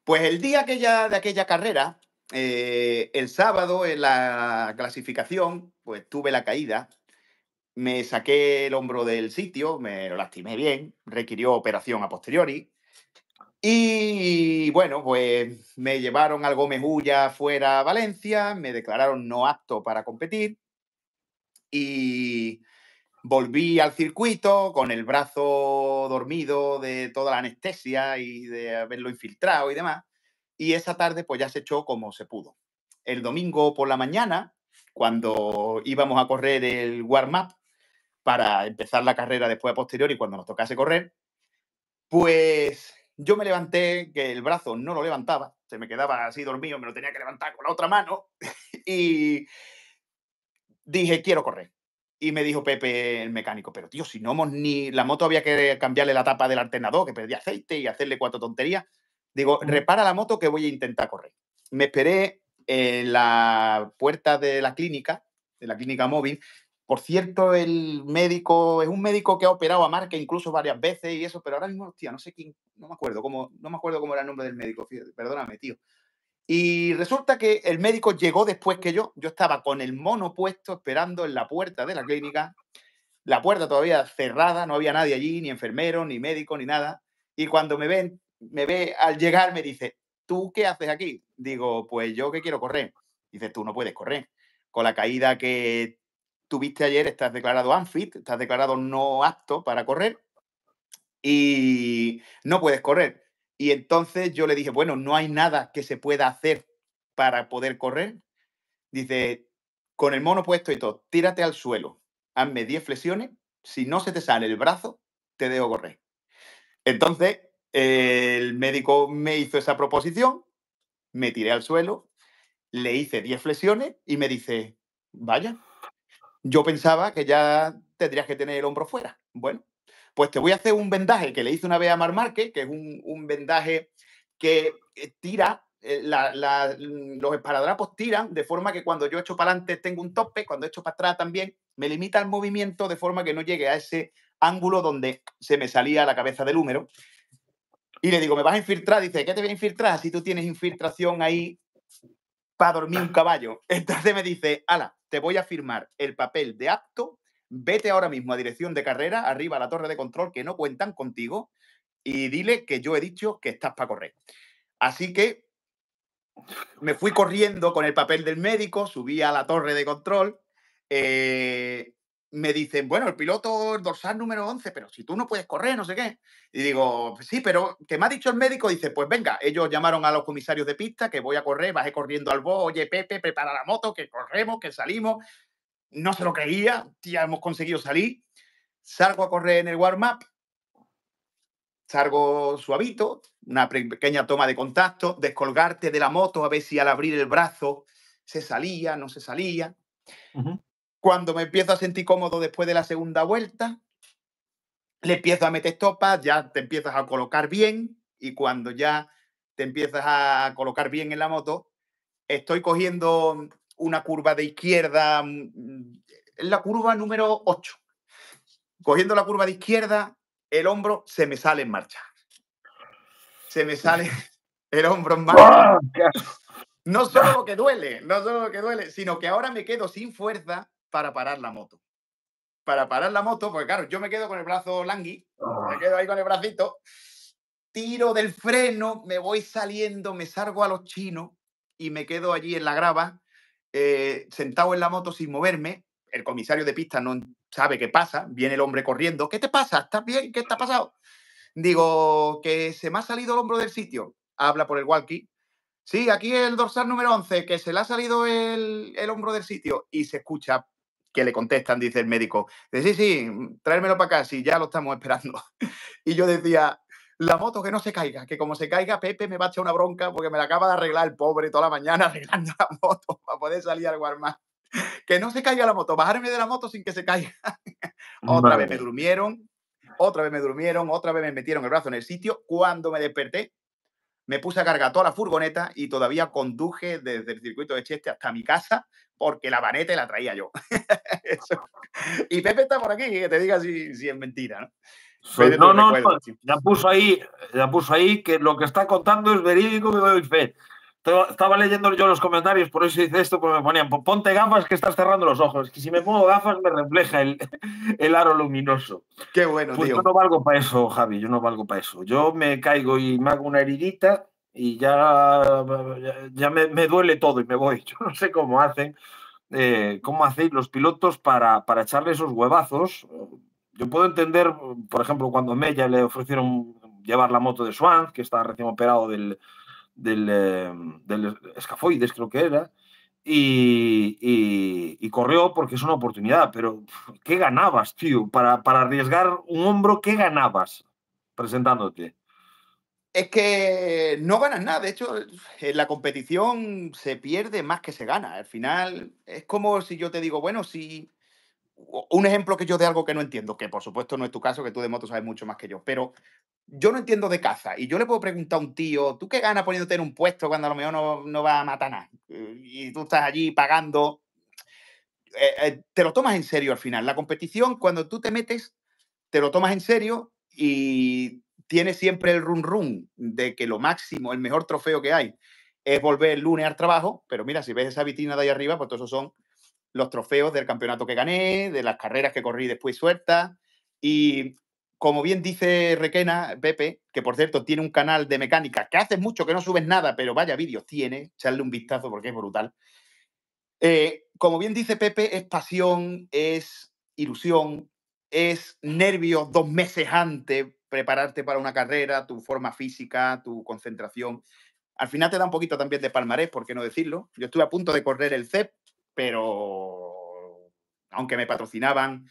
Pues el día de aquella carrera, eh, el sábado en la clasificación, pues tuve la caída, me saqué el hombro del sitio, me lo lastimé bien, requirió operación a posteriori. Y bueno, pues me llevaron al Gómez fuera a Valencia, me declararon no apto para competir y volví al circuito con el brazo dormido de toda la anestesia y de haberlo infiltrado y demás y esa tarde pues ya se echó como se pudo. El domingo por la mañana, cuando íbamos a correr el warm-up para empezar la carrera después posterior y cuando nos tocase correr, pues yo me levanté, que el brazo no lo levantaba, se me quedaba así dormido, me lo tenía que levantar con la otra mano y dije, quiero correr. Y me dijo Pepe, el mecánico, pero tío, si no hemos ni. La moto había que cambiarle la tapa del alternador, que perdía aceite y hacerle cuatro tonterías. Digo, repara la moto que voy a intentar correr. Me esperé en la puerta de la clínica, de la clínica móvil. Por cierto, el médico es un médico que ha operado a Marca incluso varias veces y eso, pero ahora mismo, hostia, no sé quién, no me acuerdo cómo, no me acuerdo cómo era el nombre del médico, perdóname, tío. Y resulta que el médico llegó después que yo. Yo estaba con el mono puesto esperando en la puerta de la clínica. La puerta todavía cerrada, no había nadie allí, ni enfermero, ni médico, ni nada. Y cuando me ven, me ve al llegar, me dice, ¿tú qué haces aquí? Digo, pues yo que quiero correr. Dice, tú no puedes correr. Con la caída que tuviste ayer, estás declarado unfit, estás declarado no apto para correr y no puedes correr. Y entonces yo le dije, bueno, no hay nada que se pueda hacer para poder correr. Dice, con el mono puesto y todo, tírate al suelo, hazme 10 flexiones, si no se te sale el brazo, te dejo correr. Entonces, el médico me hizo esa proposición, me tiré al suelo, le hice 10 flexiones y me dice, vaya, yo pensaba que ya tendrías que tener el hombro fuera. Bueno, pues te voy a hacer un vendaje que le hice una vez a Mar que es un, vendaje que eh, tira, eh, mm, los esparadrapos tiran de forma que cuando yo echo para adelante tengo un tope, cuando echo para atrás también, me limita el movimiento de forma que no llegue a ese ángulo donde se me salía la cabeza del húmero. Y le digo, ¿me vas a infiltrar? Dice, ¿qué te voy a infiltrar si tú tienes infiltración ahí para dormir un caballo? Entonces me dice, ala, te voy a firmar el papel de apto, vete ahora mismo a dirección de carrera, arriba a la torre de control, que no cuentan contigo, y dile que yo he dicho que estás para correr. Así que me fui corriendo con el papel del médico, subí a la torre de control, eh, me dicen, bueno, el piloto dorsal número 11, pero si tú no puedes correr, no sé qué. Y digo, sí, pero que me ha dicho el médico, dice, pues venga, ellos llamaron a los comisarios de pista, que voy a correr, bajé corriendo al bo, oye Pepe, prepara la moto, que corremos, que salimos. No se lo creía, ya hemos conseguido salir. Salgo a correr en el warm-up, salgo suavito, una pequeña toma de contacto, descolgarte de la moto a ver si al abrir el brazo se salía, no se salía. Cuando me empiezo a sentir cómodo después de la segunda vuelta, le empiezo a meter estopa, ya te empiezas a colocar bien y cuando ya te empiezas a colocar bien en la moto, estoy cogiendo mm, una curva de izquierda, mm, la curva número 8. Cogiendo la curva de izquierda, el hombro se me sale en marcha. Se me sale el hombro en marcha. No solo que duele, no solo que duele, sino que ahora me quedo sin fuerza para parar la moto. Para parar la moto, porque claro, yo me quedo con el brazo langui, me quedo ahí con el bracito, tiro del freno, me voy saliendo, me salgo a los chinos y me quedo allí en la grava, eh, sentado en la moto sin moverme. El comisario de pista no sabe qué pasa, viene el hombre corriendo, ¿qué te pasa? ¿Estás bien? ¿Qué ha pasado? Digo, que se me ha salido el hombro del sitio. Habla por el walkie. Sí, aquí el dorsal número 11, que se le ha salido el, el hombro del sitio. Y se escucha que le contestan, dice el médico, sí, sí, mm, tráemelo para acá, si ya lo estamos esperando. y yo decía, la moto que no se caiga, que como se caiga, Pepe me va a echar una bronca porque me la acaba de arreglar el pobre toda la mañana arreglando la moto para poder salir al más Que no se caiga la moto, bajarme de la moto sin que se caiga. otra vez me durmieron, otra vez me durmieron, otra vez me metieron el brazo en el sitio. Cuando me desperté, me puse a cargar toda la furgoneta y todavía conduje desde el circuito de Cheste hasta mi casa porque la vaneta la traía yo. y Pepe está por aquí, que te diga si, es mentira, ¿no? no, no, ya puso ahí, puso ahí que lo que está contando es verídico, me doy fe. Estaba leyendo yo los comentarios, por eso hice esto, porque me ponían, ponte gafas que estás cerrando los ojos, que si me pongo gafas me refleja el, el aro luminoso. Qué bueno, pues Yo no valgo para eso, Javi, yo no valgo para eso. Yo me caigo y me hago una heridita y ya, ya me, me duele todo y me voy. Yo no sé cómo hacen, eh, cómo hacéis los pilotos para, para echarle esos huevazos. Yo puedo entender, por ejemplo, cuando a Mella le ofrecieron llevar la moto de Swan, que estaba recién operado del Em, del, escafoides, creo que era, y, corrió porque es una oportunidad, pero ¿qué ganabas, tío? Para, para arriesgar un hombro, ¿qué ganabas presentándote? Es que no ganas nada, de hecho, la competición se pierde más que se gana. Al final, es como si yo te digo, bueno, si un ejemplo que yo de algo que no entiendo, que por supuesto no es tu caso, que tú de moto sabes mucho más que yo, pero yo no entiendo de caza y yo le puedo preguntar a un tío, ¿tú qué ganas poniéndote en un puesto cuando a lo mejor no, no va a matar nada? Eh, y tú estás allí pagando. Eh, eh, te lo tomas en serio al final. La competición, cuando tú te metes, te lo tomas en serio y tienes siempre el run run de que lo máximo, el mejor trofeo que hay es volver el lunes al trabajo, pero mira, si ves esa vitrina de ahí arriba, pues todos esos son los trofeos del campeonato que gané, de las carreras que corrí después suelta Y como bien dice Requena, Pepe, que por cierto tiene un canal de mecánica que hace mucho que no subes nada, pero vaya vídeos tiene, echarle un vistazo porque es brutal. Eh, como bien dice Pepe, es pasión, es ilusión, es nervios dos meses antes, prepararte para una carrera, tu forma física, tu concentración. Al final te da un poquito también de palmarés, por qué no decirlo. Yo estuve a punto de correr el CEP, pero aunque me patrocinaban,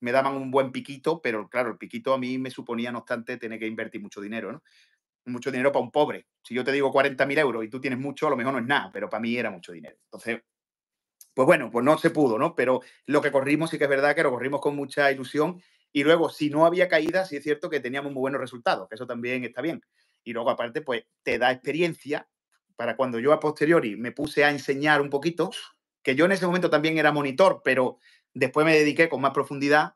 me daban un buen piquito, pero claro, el piquito a mí me suponía, no obstante, tener que invertir mucho dinero, ¿no? Mucho dinero para un pobre. Si yo te digo 40.000 euros y tú tienes mucho, a lo mejor no es nada, pero para mí era mucho dinero. Entonces, pues bueno, pues no se pudo, ¿no? Pero lo que corrimos sí que es verdad que lo corrimos con mucha ilusión y luego, si no había caída, sí es cierto que teníamos muy buenos resultados, que eso también está bien. Y luego, aparte, pues te da experiencia para cuando yo a posteriori me puse a enseñar un poquito, que yo en ese momento también era monitor, pero después me dediqué con más profundidad,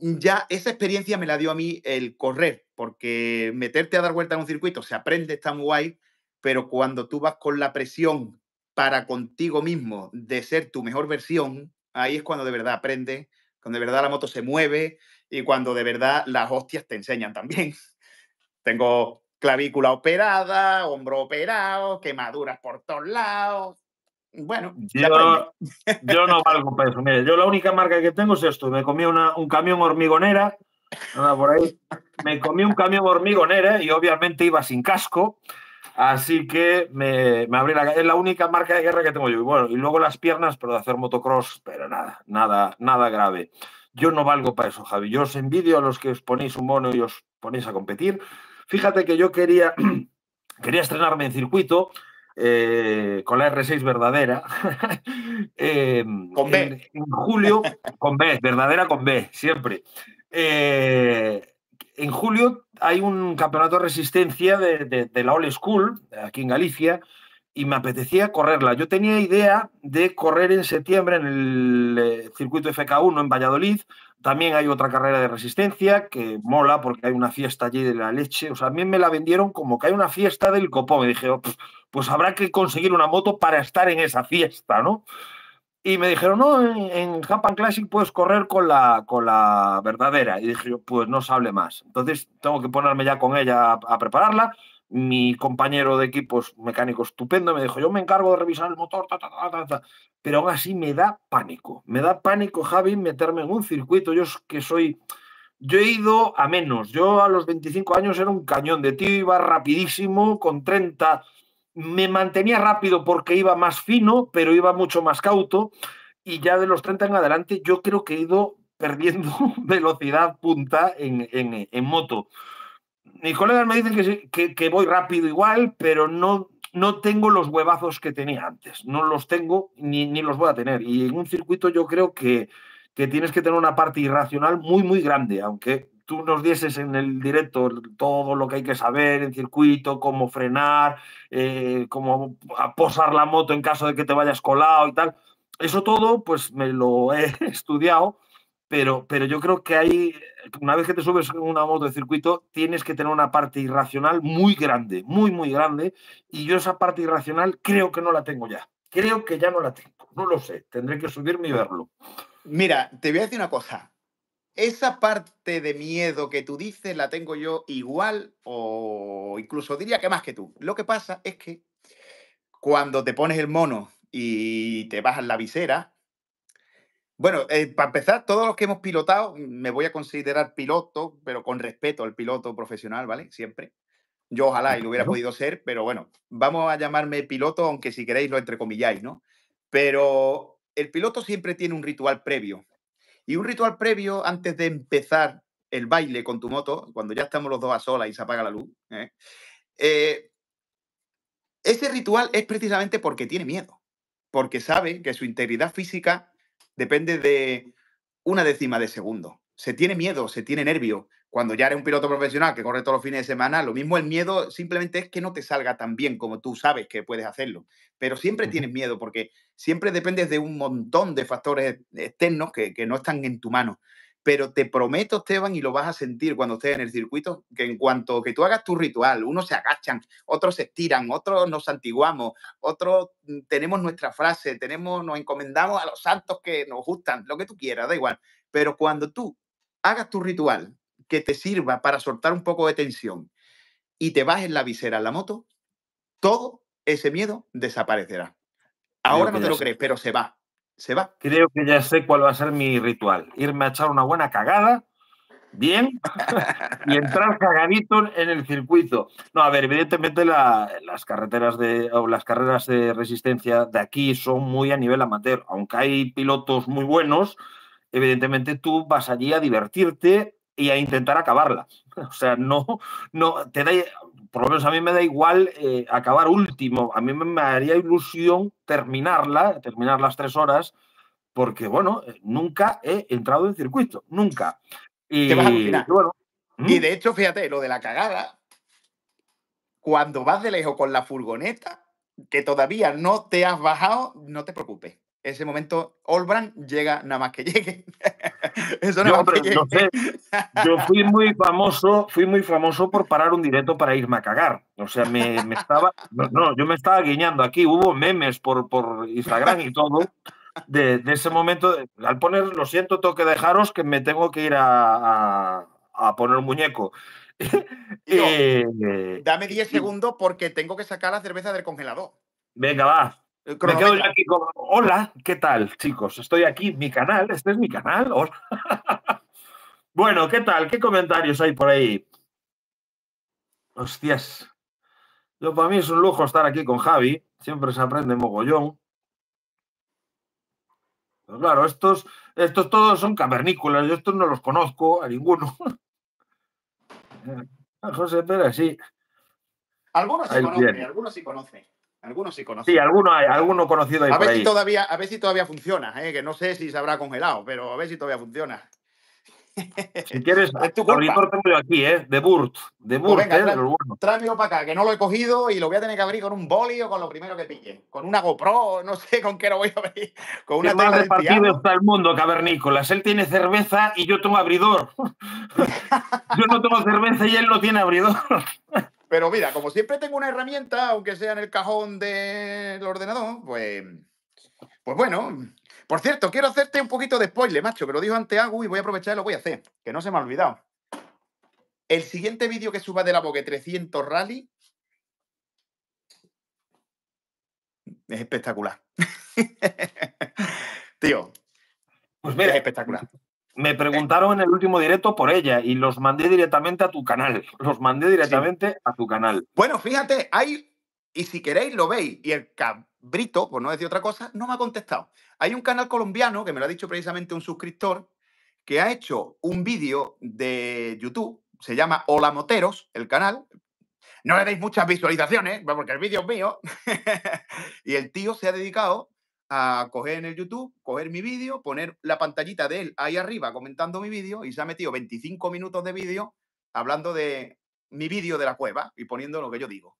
ya esa experiencia me la dio a mí el correr, porque meterte a dar vuelta en un circuito se aprende, está muy guay, pero cuando tú vas con la presión para contigo mismo de ser tu mejor versión, ahí es cuando de verdad aprendes, cuando de verdad la moto se mueve y cuando de verdad las hostias te enseñan también. Tengo clavícula operada, hombro operado, quemaduras por todos lados, bueno, yo, no valgo para eso. Mire, yo la única marca que tengo es esto. Me comí una, un camión hormigonera. por ahí. Me comí un camión hormigonera y obviamente iba sin casco. Así que me, me abrí la Es la única marca de guerra que tengo yo. Y bueno, y luego las piernas, pero de hacer motocross, pero nada, nada, nada grave. Yo no valgo para eso, Javi. Yo os envidio a los que os ponéis un mono y os ponéis a competir. Fíjate que yo quería, quería estrenarme en circuito eh, con la R6 verdadera, em, con B. En, julio, con B, verdadera con B, siempre. Eh, en julio hay un campeonato de resistencia de, la Old School, aquí en Galicia, y me apetecía correrla. Yo tenía idea de correr en septiembre en el eh, circuito FK1 en Valladolid, también hay otra carrera de resistencia que mola porque hay una fiesta allí de la leche. O sea, a mí me la vendieron como que hay una fiesta del copón. Y dije, oh, pues, pues, habrá que conseguir una moto para estar en esa fiesta, ¿no? Y me dijeron, no, en, Japan Classic puedes correr con la, con la verdadera. Y dije, pues no se hable más. Entonces tengo que ponerme ya con ella a prepararla mi compañero de equipos mecánico estupendo me dijo, yo me encargo de revisar el motor, pero aún así me da pánico, me da pánico, Javi, meterme en un circuito, yo que soy, yo he ido a menos, yo a los 25 años era un cañón de tío, iba rapidísimo, con 30, me mantenía rápido porque iba más fino, pero iba mucho más cauto, y ya de los 30 en adelante yo creo que he ido perdiendo velocidad punta en, en, en moto mis colegas me dicen que, que, voy rápido igual, pero no, no tengo los huevazos que tenía antes. No los tengo ni, ni los voy a tener. Y en un circuito yo creo que, que tienes que tener una parte irracional muy, muy grande, aunque tú nos dieses en el directo todo lo que hay que saber en circuito, cómo frenar, eh, cómo posar la moto en caso de que te vayas colado y tal. Eso todo, pues me lo he estudiado pero, yo creo que hay, una vez que te subes en una moto de circuito, tienes que tener una parte irracional muy grande, muy, muy grande, y yo esa parte irracional creo que no la tengo ya. Creo que ya no la tengo, no lo sé, tendré que subirme y verlo. Mira, te voy a decir una cosa. Esa parte de miedo que tú dices la tengo yo igual o incluso diría que más que tú. Lo que pasa es que cuando te pones el mono y te bajas la visera, bueno, eh, para empezar, todos los que hemos pilotado, mm, me voy a considerar piloto, pero con respeto al piloto profesional, ¿vale? Siempre. Yo ojalá y lo hubiera podido ser, pero bueno, vamos a llamarme piloto, aunque si queréis lo entrecomilláis, ¿no? Pero el piloto siempre tiene un ritual previo. Y un ritual previo antes de empezar el baile con tu moto, cuando ya estamos los dos a solas y se apaga la luz, ¿eh? Eh, ese ritual es precisamente porque tiene miedo, porque sabe que su integridad física depende de una décima de segundo. Se tiene miedo, se tiene nervio. Cuando ya eres un piloto profesional que corre todos los fines de semana, lo mismo el miedo simplemente es que no te salga tan bien como tú sabes que puedes hacerlo. Pero siempre tienes miedo porque siempre dependes de un montón de factores externos que, que no están en tu mano pero te prometo, Esteban, y lo vas a sentir cuando estés en el circuito, que en cuanto que tú hagas tu ritual, unos se agachan, otros se estiran, otros nos santiguamos, otros mm, tenemos nuestra frase, tenemos, nos encomendamos a los santos que nos gustan, lo que tú quieras, da igual. Pero cuando tú hagas tu ritual que te sirva para soltar un poco de tensión y te bajes la visera en la moto, todo ese miedo desaparecerá. Ahora no te lo crees, pero se va se va. Creo que ya sé cuál va a ser mi ritual. Irme a echar una buena cagada, bien, y entrar cagadito en el circuito. No, a ver, evidentemente las carreteras de, o las carreras de resistencia de aquí son muy a nivel amateur, aunque hay pilotos muy buenos, evidentemente tú vas allí a divertirte y a intentar acabarla. O sea, no, no, te da, por lo menos a mí me da igual eh, acabar último. A mí me, haría ilusión terminarla, terminar las tres horas, porque, bueno, eh, nunca he entrado en circuito, nunca. Y, bueno, y ¿Mm? de hecho, fíjate, lo de la cagada, cuando vas de lejos con la furgoneta, que todavía no te has bajado, no te preocupes ese momento Olbran llega nada más que llegue. Eso yo, que yo fui muy famoso, fui muy famoso por parar un directo para irme a cagar. O sea, me, estaba, no, yo me estaba guiñando aquí. Hubo memes por, Instagram y todo. De, ese momento, al poner, lo siento, tengo que dejaros que me tengo que ir a, poner un muñeco. Eh, dame 10 segundos porque tengo que sacar la cerveza del congelador. Venga, va. Eh, Me quedo aquí hola, ¿qué tal, chicos? Estoy aquí, mi canal, este es mi canal. bueno, ¿qué tal? ¿Qué comentarios hay por ahí? Hostias. Yo para mí es un lujo estar aquí con Javi, siempre se aprende mogollón. claro, estos, estos todos son cavernícolas, yo estos no los conozco a ninguno. Eh, José Pérez sí. Algunos sí conocen, algunos sí conocen. Algunos sí conocidos. Sí, alguno, hay, alguno conocido hay a ver Si todavía, a ver si todavía funciona, eh, que no sé si se habrá congelado, pero a ver si todavía funciona. Si quieres, abritor tengo yo aquí, ¿eh? De Burt. De pues Burt, eh, Tráemelo para acá, que no lo he cogido y lo voy a tener que abrir con un boli o con lo primero que pille. Con una GoPro, no sé con qué lo voy a abrir. Con una más repartido está el mundo, cavernícolas? Él tiene cerveza y yo tengo abridor. yo no tengo cerveza y él no tiene abridor. Pero mira, como siempre tengo una herramienta, aunque sea en el cajón del ordenador, pues. Pues bueno. Por cierto, quiero hacerte un poquito de spoiler, macho, que lo dijo ante Agu y voy a aprovechar y lo voy a hacer, que no se me ha olvidado. El siguiente vídeo que suba de la Boque 300 Rally es espectacular. Tío, pues mira, es espectacular. Me preguntaron en el último directo por ella y los mandé directamente a tu canal. Los mandé directamente a tu canal. Bueno, fíjate, hay, y si queréis lo veis, y el cabrito, por no decir otra cosa, no me ha contestado. Hay un canal colombiano, que me lo ha dicho precisamente un suscriptor, que ha hecho un vídeo de YouTube, se llama Hola Moteros, el canal, no le deis muchas visualizaciones, porque el vídeo es mío. y el tío se ha dedicado a coger en el YouTube, coger mi vídeo, poner la pantallita de él ahí arriba comentando mi vídeo y se ha metido 25 minutos de vídeo hablando de mi vídeo de la cueva y poniendo lo que yo digo.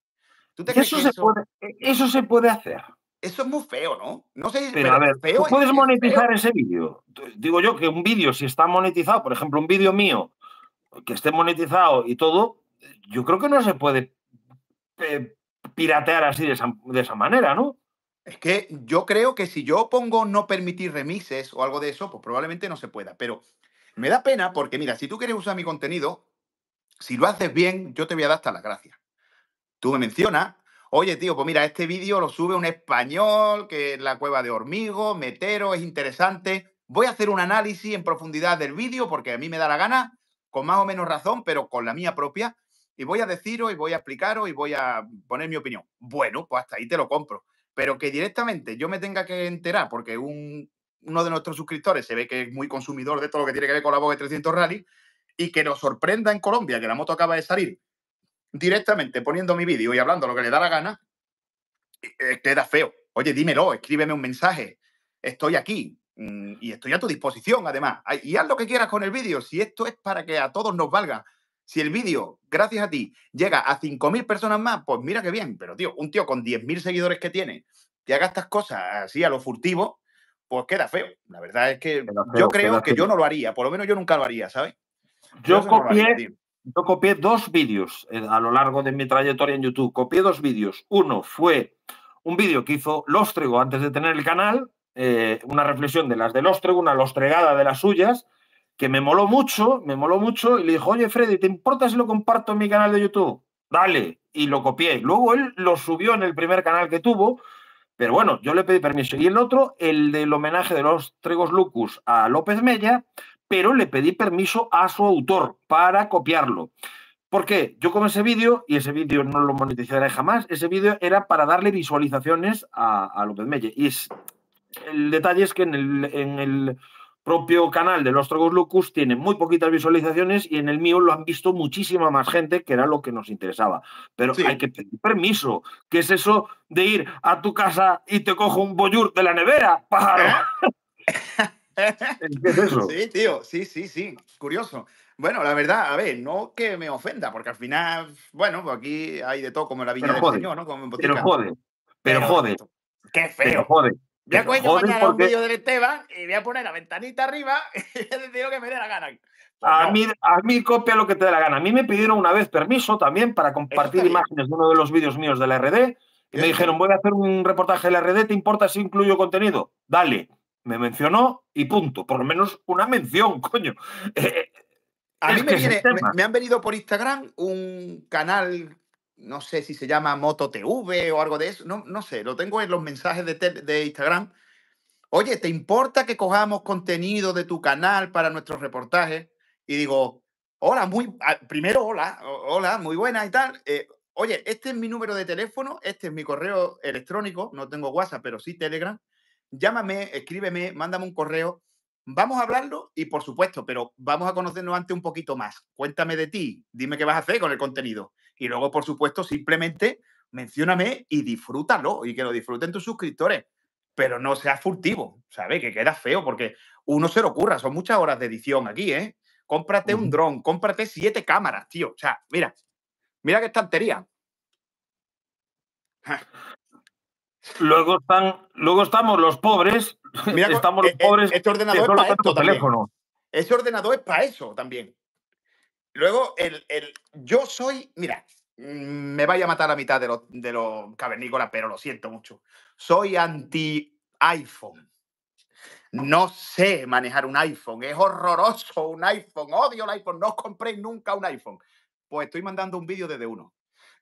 eso, se Puede, e, eso se puede hacer. Eso es muy feo, ¿no? No sé, pero, ¿tú puedes monetizar ese vídeo. Digo yo que un vídeo, si está monetizado, por ejemplo, un vídeo mío, que esté monetizado y todo, yo creo que no se puede eh, piratear así de esa manera, ¿no? Es que yo creo que si yo pongo no permitir remises o algo de eso, pues probablemente no se pueda. Pero me da pena porque, mira, si tú quieres usar mi contenido, si lo haces bien, yo te voy a dar hasta las gracias. Tú me mencionas, oye, tío, pues mira, este vídeo lo sube un español, que es la cueva de hormigo, metero, es interesante. Voy a hacer un análisis en profundidad del vídeo porque a mí me da la gana, con más o menos razón, pero con la mía propia. Y voy a deciros y voy a explicaros y voy a poner mi opinión. Bueno, pues hasta ahí te lo compro pero que directamente yo me tenga que enterar porque uno de nuestros suscriptores se ve que es muy consumidor de todo lo que tiene que ver con la Vogue 300 Rally y que nos sorprenda en Colombia que la moto acaba de salir directamente poniendo mi vídeo y hablando lo que le da la gana, eh, eh, queda feo. Oye, dímelo, escríbeme un mensaje. Estoy aquí mm, y estoy a tu disposición, además. Y haz lo que quieras con el vídeo. Si esto es para que a todos nos valga, si el vídeo, gracias a ti, llega a 5.000 personas más, pues mira qué bien. Pero, tío, un tío con 10.000 seguidores que tiene, que haga estas cosas así a lo furtivo, pues queda feo. La verdad es que yo creo que yo no lo haría. Por lo menos yo nunca lo haría, ¿sabes? Yo, copié, yo copié dos vídeos eh, a lo largo de mi trayectoria en YouTube. Copié dos vídeos. Uno fue un vídeo que hizo Lostrego antes de tener el canal, eh, una reflexión de las de Lostrego, una lostregada de las suyas, que me moló mucho, me moló mucho, y le dijo, oye Freddy, ¿te importa si lo comparto en mi canal de YouTube? Dale, y lo copié. Luego él lo subió en el primer canal que tuvo, pero bueno, yo le pedí permiso. Y el otro, el del homenaje de los Tregos Lucus a López Mella, pero le pedí permiso a su autor para copiarlo. ¿Por qué? Yo con ese vídeo, y ese vídeo no lo monetizaré jamás, ese vídeo era para darle visualizaciones a, López Mella. Y el detalle es que en el propio canal de los Trogos Lucus tiene muy poquitas visualizaciones y en el mío lo han visto muchísima más gente, que era lo que nos interesaba. Pero hay que pedir permiso. ¿Qué es eso de ir a tu casa y te cojo un boyur de la nevera, pájaro? ¿Qué es eso? Sí, tío, sí, sí, sí. Curioso. Bueno, la verdad, a ver, no que me ofenda, porque al final, bueno, pues aquí hay de todo, como en la viña pero del ¿no? pero jode, pero, jode. Qué feo. jode. Voy a coger del Esteban y voy a poner la ventanita arriba y he que me dé la gana. a, mí, a mí copia lo que te dé la gana. A mí me pidieron una vez permiso también para compartir imágenes de uno de los vídeos míos de la RD. Y me dijeron, voy a hacer un reportaje de la RD, ¿te importa si incluyo contenido? Dale. Me mencionó y punto. Por lo menos una mención, coño. Eh, eh, a mí me, me, han venido por Instagram un canal no sé si se llama Moto TV o algo de eso, no, no sé, lo tengo en los mensajes de, de Instagram. Oye, ¿te importa que cojamos contenido de tu canal para nuestros reportajes? Y digo, hola, muy, ah, primero hola, hola, muy buena y tal. Eh, oye, este es mi número de teléfono, este es mi correo electrónico, no tengo WhatsApp, pero sí Telegram. Llámame, escríbeme, mándame un correo. Vamos a hablarlo y por supuesto, pero vamos a conocernos antes un poquito más. Cuéntame de ti, dime qué vas a hacer con el contenido. Y luego, por supuesto, simplemente mencióname y disfrútalo y que lo disfruten tus suscriptores, pero no seas furtivo, ¿sabes? Que queda feo porque uno se lo curra. son muchas horas de edición aquí, ¿eh? Cómprate un dron, cómprate siete cámaras, tío. O sea, mira, mira qué estantería. Luego están, luego estamos los pobres. Mira, estamos los e, e, pobres. Este ordenador es para esto también. Ese ordenador es para eso también. Luego, el, yo soy, mira, mm, me vaya a matar la mitad de los, de los cavernícolas, pero lo siento mucho. Soy anti iPhone. No sé manejar un iPhone, es horroroso un iPhone, odio el iPhone, no compré nunca un iPhone. Pues estoy mandando un vídeo desde uno.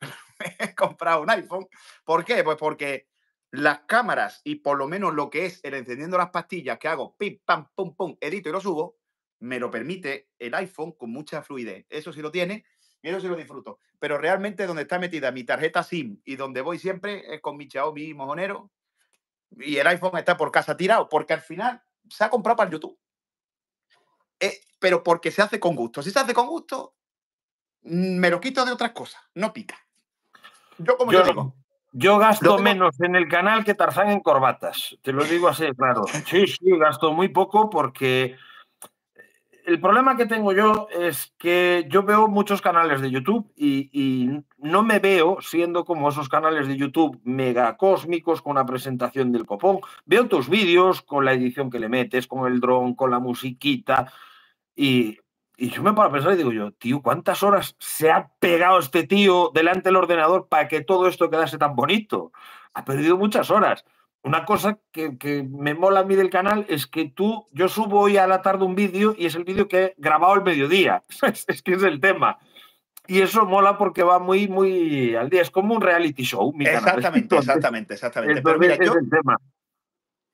He comprado un iPhone. ¿Por qué? Pues porque las cámaras y por lo menos lo que es el encendiendo las pastillas que hago, pim, pam, pum, pum, edito y lo subo, me lo permite el iPhone con mucha fluidez. Eso sí lo tiene y eso sí lo disfruto. Pero realmente donde está metida mi tarjeta SIM y donde voy siempre es con mi Xiaomi mojonero y el iPhone está por casa tirado porque al final se ha comprado para YouTube. Eh, pero porque se hace con gusto. Si se hace con gusto, mm, me lo quito de otras cosas, no pica. Yo como yo, digo. Yo gasto menos en el canal que Tarzán en corbatas, te lo digo así, claro. Sí, sí, gasto muy poco porque el problema que tengo yo es que yo veo muchos canales de YouTube y, no me veo siendo como esos canales de YouTube mega cósmicos con una presentación del copón. Veo tus vídeos con la edición que le metes, con el dron, con la musiquita y, y yo me paro a pensar y digo yo, tío, ¿cuántas horas se ha pegado este tío delante del ordenador para que todo esto quedase tan bonito? Ha perdido muchas horas. Una cosa que, me mola a mí del canal es que tú, yo subo hoy a la tarde un vídeo y es el vídeo que he grabado el mediodía. es que es el tema. Y eso mola porque va muy, muy al día. Es como un reality show. exactamente, exactamente, exactamente. Pero mira, yo,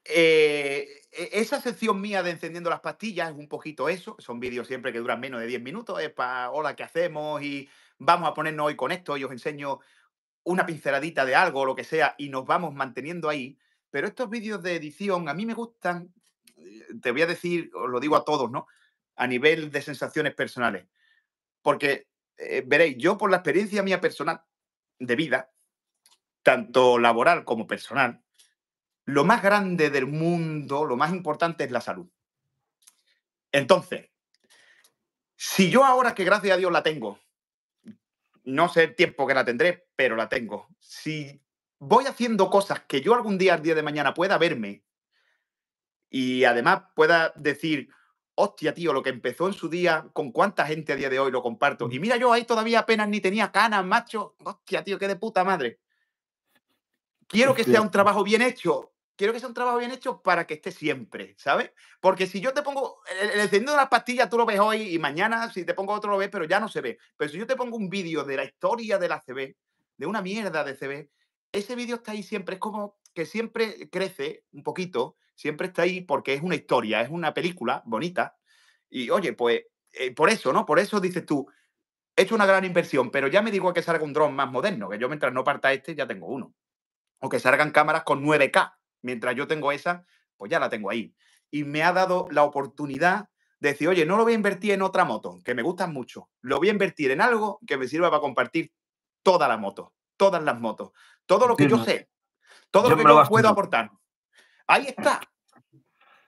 eh, e-, esa sección mía de encendiendo las pastillas es un poquito eso. Son vídeos siempre que duran menos de 10 minutos. Es para hola, ¿qué hacemos? Y vamos a ponernos hoy con esto y os enseño una pinceladita de algo o lo que sea y nos vamos manteniendo ahí pero estos vídeos de edición a mí me gustan, eh, te voy a decir, os lo digo a todos, ¿no? A nivel de sensaciones personales. Porque eh, veréis, yo por la experiencia mía personal de vida, tanto laboral como personal, lo más grande del mundo, lo más importante es la salud. Entonces, si yo ahora que gracias a Dios la tengo, no sé el tiempo que la tendré, pero la tengo. Si voy haciendo cosas que yo algún día, al día de mañana, pueda verme y además pueda decir, hostia, tío, lo que empezó en su día, con cuánta gente a día de hoy lo comparto. Mm. Y mira, yo ahí todavía apenas ni tenía canas, macho. Hostia, tío, qué de puta madre. Quiero que sea un trabajo bien hecho. Quiero que sea un trabajo bien hecho para que esté siempre, ¿sabes? Porque si yo te pongo el, el encendido de las pastillas, tú lo ves hoy y mañana, si te pongo otro, lo ves, pero ya no se ve. Pero si yo te pongo un vídeo de la historia de la CB, de una mierda de CB, ese vídeo está ahí siempre, es como que siempre crece un poquito, siempre está ahí porque es una historia, es una película bonita. Y oye, pues eh, por eso, ¿no? Por eso dices tú, he hecho una gran inversión, pero ya me digo que salga un dron más moderno, que yo mientras no parta este ya tengo uno. O que salgan cámaras con 9K, mientras yo tengo esa, pues ya la tengo ahí. Y me ha dado la oportunidad de decir, oye, no lo voy a invertir en otra moto, que me gustan mucho, lo voy a invertir en algo que me sirva para compartir toda la moto, todas las motos, todo lo que yo sé, todo lo que yo puedo aportar. Ahí está.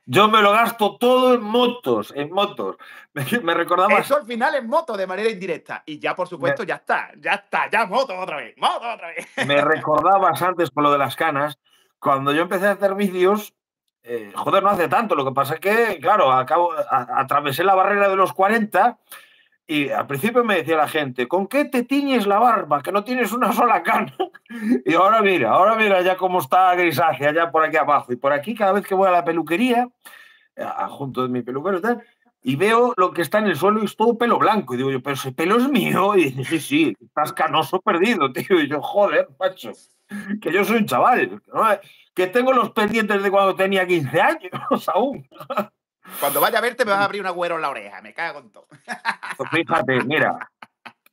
Yo me lo gasto todo en motos, en motos. Me, me recordaba. Eso al final en moto de manera indirecta. Y ya, por supuesto, ya está, ya está, ya moto otra vez, moto otra vez. Me recordabas antes con lo de las canas. Cuando yo empecé a hacer vídeos, eh, joder, no hace tanto. Lo que pasa es que, claro, acabo, atravesé la barrera de los 40 y al principio me decía la gente, ¿con qué te tiñes la barba? Que no tienes una sola cana. Y ahora mira, ahora mira ya cómo está grisácea, ya por aquí abajo. Y por aquí, cada vez que voy a la peluquería, eh, junto de mi peluquero, tal, y veo lo que está en el suelo y es todo pelo blanco. Y digo yo, pero ese pelo es mío. Y dice, sí, sí, estás canoso perdido, tío. Y yo, joder, macho, que yo soy un chaval, que tengo los pendientes de cuando tenía 15 años aún. Cuando vaya a verte me vas a abrir un agüero en la oreja, me cago en todo. Pues fíjate, mira,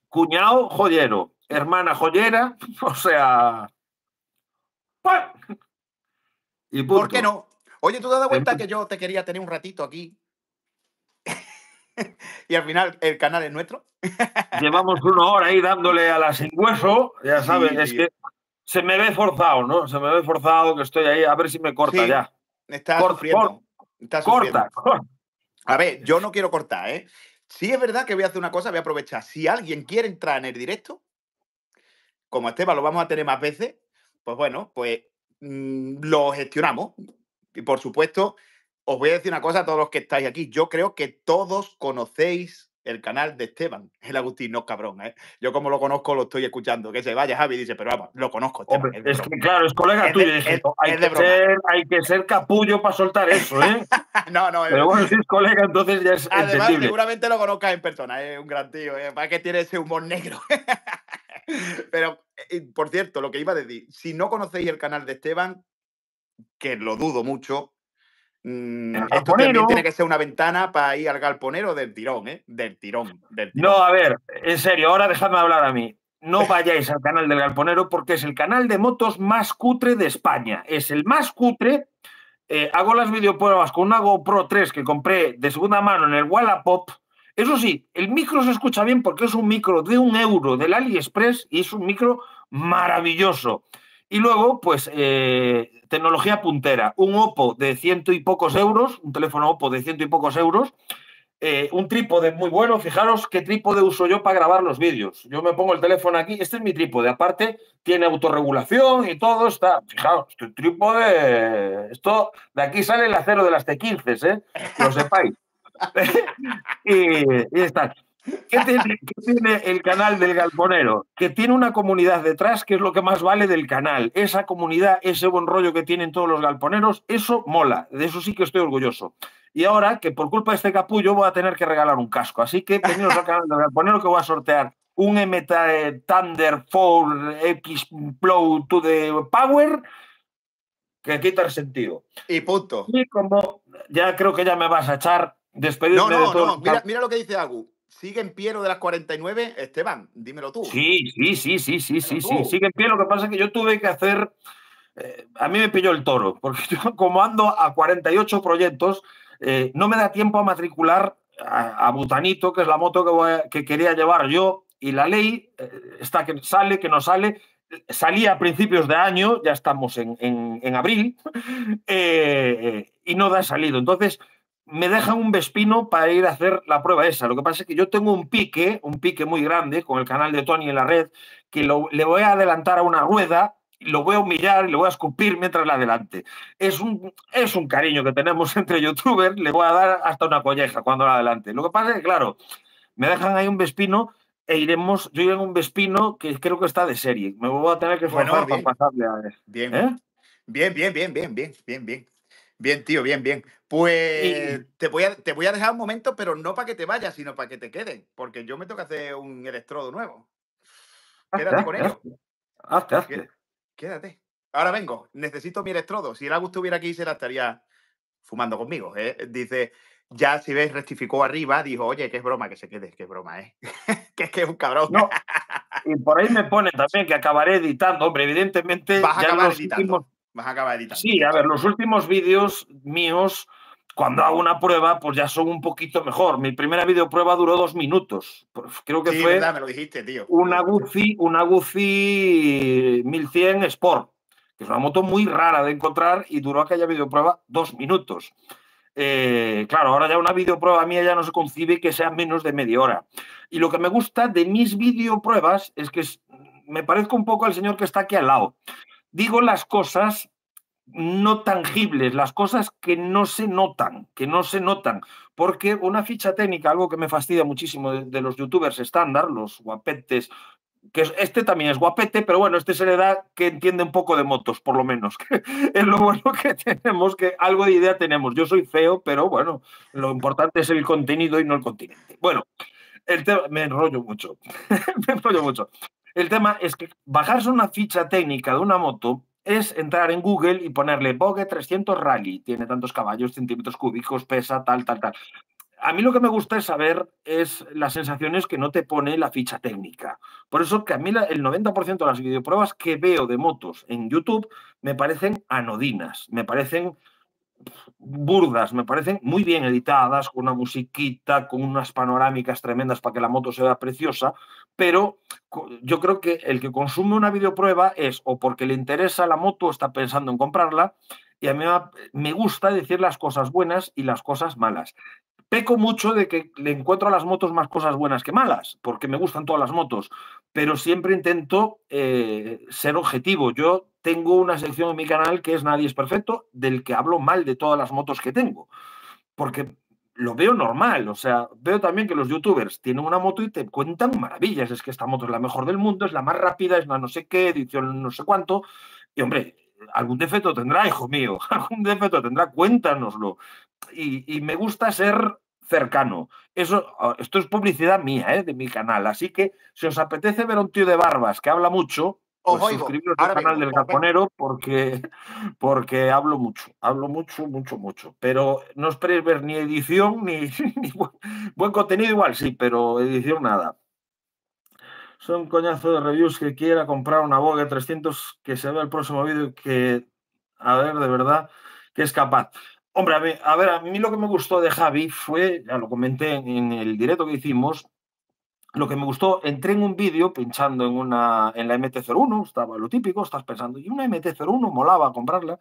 cuñado joyero, hermana joyera, o sea... Pues, y ¿Por qué no? Oye, ¿tú te das cuenta que yo te quería tener un ratito aquí? y al final el canal es nuestro. Llevamos una hora ahí dándole a la sin hueso, ya sabes, es que se me ve forzado, ¿no? Se me ve forzado que estoy ahí, a ver si me corta ya. Está Por sufriendo. Corta. A ver, yo no quiero cortar, ¿eh? Sí es verdad que voy a hacer una cosa, voy a aprovechar. Si alguien quiere entrar en el directo, como Esteban lo vamos a tener más veces, pues bueno, pues mm, lo gestionamos. Y por supuesto, os voy a decir una cosa a todos los que estáis aquí. Yo creo que todos conocéis el canal de Esteban, el Agustín, no cabrón, ¿eh? Yo como lo conozco, lo estoy escuchando. Que se vaya Javi dice, pero vamos, lo conozco. es, que claro, es colega tuyo. hay, que ser, capullo para soltar eso, ¿eh? no, no. Pero eh, bueno, si es colega, entonces ya es Además, seguramente lo conozcas en persona, ¿eh? es un gran tío. Para que tiene ese humor negro. pero, por cierto, lo que iba a decir, si no conocéis el canal de Esteban, que lo dudo mucho, Mm, esto también tiene que ser una ventana para ir al galponero del tirón, ¿eh? Del tirón, No, a ver, en serio, ahora dejadme hablar a mí. No vayáis al canal del galponero porque es el canal de motos más cutre de España. Es el más cutre. Eh, hago las videopruebas con una GoPro 3 que compré de segunda mano en el Wallapop. Eso sí, el micro se escucha bien porque es un micro de un euro del AliExpress y es un micro maravilloso. Y luego, pues, eh, tecnología puntera. Un Oppo de ciento y pocos euros, un teléfono Oppo de ciento y pocos euros, eh, un trípode muy bueno. Fijaros qué trípode uso yo para grabar los vídeos. Yo me pongo el teléfono aquí, este es mi trípode. Aparte, tiene autorregulación y todo está. Fijaos, este trípode. Esto de aquí sale el acero de las T15, ¿eh? Que lo sepáis. y, y está. ¿Qué tiene, el canal del galponero? Que tiene una comunidad detrás, que es lo que más vale del canal. Esa comunidad, ese buen rollo que tienen todos los galponeros, eso mola. De eso sí que estoy orgulloso. Y ahora, que por culpa de este capullo, voy a tener que regalar un casco. Así que venidos al canal del galponero que voy a sortear un MT Thunder 4 X Plow to the Power que quita el sentido. Y punto. Y como ya creo que ya me vas a echar, despedirme no, no, No, mira, mira lo que dice Agu. ¿Sigue en pie de las 49? Esteban, dímelo tú. Sí, sí, sí, sí, sí, sí, sí, sigue en pie. Lo que pasa es que yo tuve que hacer... Eh, a mí me pilló el toro, porque yo como ando a 48 proyectos, eh, no me da tiempo a matricular a, Butanito, que es la moto que, quería llevar yo, y la ley eh, está que sale, que no sale. Salía a principios de año, ya estamos en, en, en abril, y no da salido. Entonces, me dejan un Vespino para ir a hacer la prueba esa. Lo que pasa es que yo tengo un pique, un pique muy grande con el canal de Tony en la red, que lo, le voy a adelantar a una rueda, lo voy a humillar, y lo voy a escupir mientras la adelante. Es un, es un cariño que tenemos entre youtubers, le voy a dar hasta una colleja cuando la adelante. Lo que pasa es que, claro, me dejan ahí un Vespino e iremos, yo iré en un Vespino que creo que está de serie. Me voy a tener que formar para pasarle a... Bien. ¿Eh? bien, bien, bien, bien, bien, bien, bien. Bien, tío, bien, bien. Pues te, voy a, te voy a dejar un momento, pero no para que te vayas, sino para que te queden, porque yo me tengo que hacer un electrodo nuevo. Quédate con eso. Quédate. Ahora vengo, necesito mi electrodo. Si el Agus estuviera aquí, se la estaría fumando conmigo. ¿eh? Dice, ya si ves, rectificó arriba, dijo, oye, que es broma, que se quede, que es broma, ¿eh? que es que es un cabrón. Y por ahí me pone también que acabaré editando. Hombre, evidentemente. Vas a acabar editando. Vas a acabar editando. Sí, a ver, los últimos vídeos míos cuando hago una prueba, pues ya son un poquito mejor. Mi primera videoprueba duró dos minutos. Creo que fue. Una Guzzi, 1100 Sport, que es una moto muy rara de encontrar y duró aquella videoprueba dos minutos. Eh, claro, ahora ya una videoprueba mía ya no se concibe que sea menos de media hora. Y lo que me gusta de mis videopruebas es que me parezco un poco al señor que está aquí al lado. Digo las cosas no tangibles, las cosas que no se notan, que no se notan. Porque una ficha técnica, algo que me fastidia muchísimo de, los youtubers estándar, los guapetes, que este también es guapete, pero bueno, este se le da que entiende un poco de motos, por lo menos. es lo bueno que tenemos, que algo de idea tenemos. Yo soy feo, pero bueno, lo importante es el contenido y no el continente. Bueno, el me enrollo mucho. me enrollo mucho. El tema es que bajarse una ficha técnica de una moto es entrar en Google y ponerle Vogue 300 Rally, tiene tantos caballos, centímetros cúbicos, pesa, tal, tal, tal. A mí lo que me gusta es saber es las sensaciones que no te pone la ficha técnica. Por eso que a mí el 90% de las videopruebas que veo de motos en YouTube me parecen anodinas, me parecen burdas, me parecen muy bien editadas, con una musiquita, con unas panorámicas tremendas para que la moto se vea preciosa, pero yo creo que el que consume una videoprueba es o porque le interesa la moto, o está pensando en comprarla, y a mí me gusta decir las cosas buenas y las cosas malas. Peco mucho de que le encuentro a las motos más cosas buenas que malas, porque me gustan todas las motos, pero siempre intento eh, ser objetivo. Yo tengo una sección en mi canal que es Nadie es Perfecto, del que hablo mal de todas las motos que tengo. Porque lo veo normal, o sea, veo también que los youtubers tienen una moto y te cuentan maravillas, es que esta moto es la mejor del mundo, es la más rápida, es la no sé qué, edición no sé cuánto, y hombre, algún defecto tendrá, hijo mío, algún defecto tendrá, cuéntanoslo. Y, me gusta ser cercano. Eso, ah, esto es publicidad mía, ¿eh? de mi canal, así que si os apetece ver a un tío de barbas que habla mucho, pues suscribiros al canal del caponero porque, porque hablo mucho, hablo mucho, mucho, mucho. Pero no esperéis ver ni edición ni, buen, contenido, igual sí, pero edición nada. Son coñazo de reviews que quiera comprar una Vogue 300 que se vea el próximo vídeo que, a ver, de verdad, que es capaz. Hombre, a, a ver, a mí lo que me gustó de Javi fue, ya lo comenté en el directo que hicimos, lo que me gustó, entré en un vídeo pinchando en, una, en la MT-01, estaba lo típico, estás pensando, y una MT-01 molaba comprarla.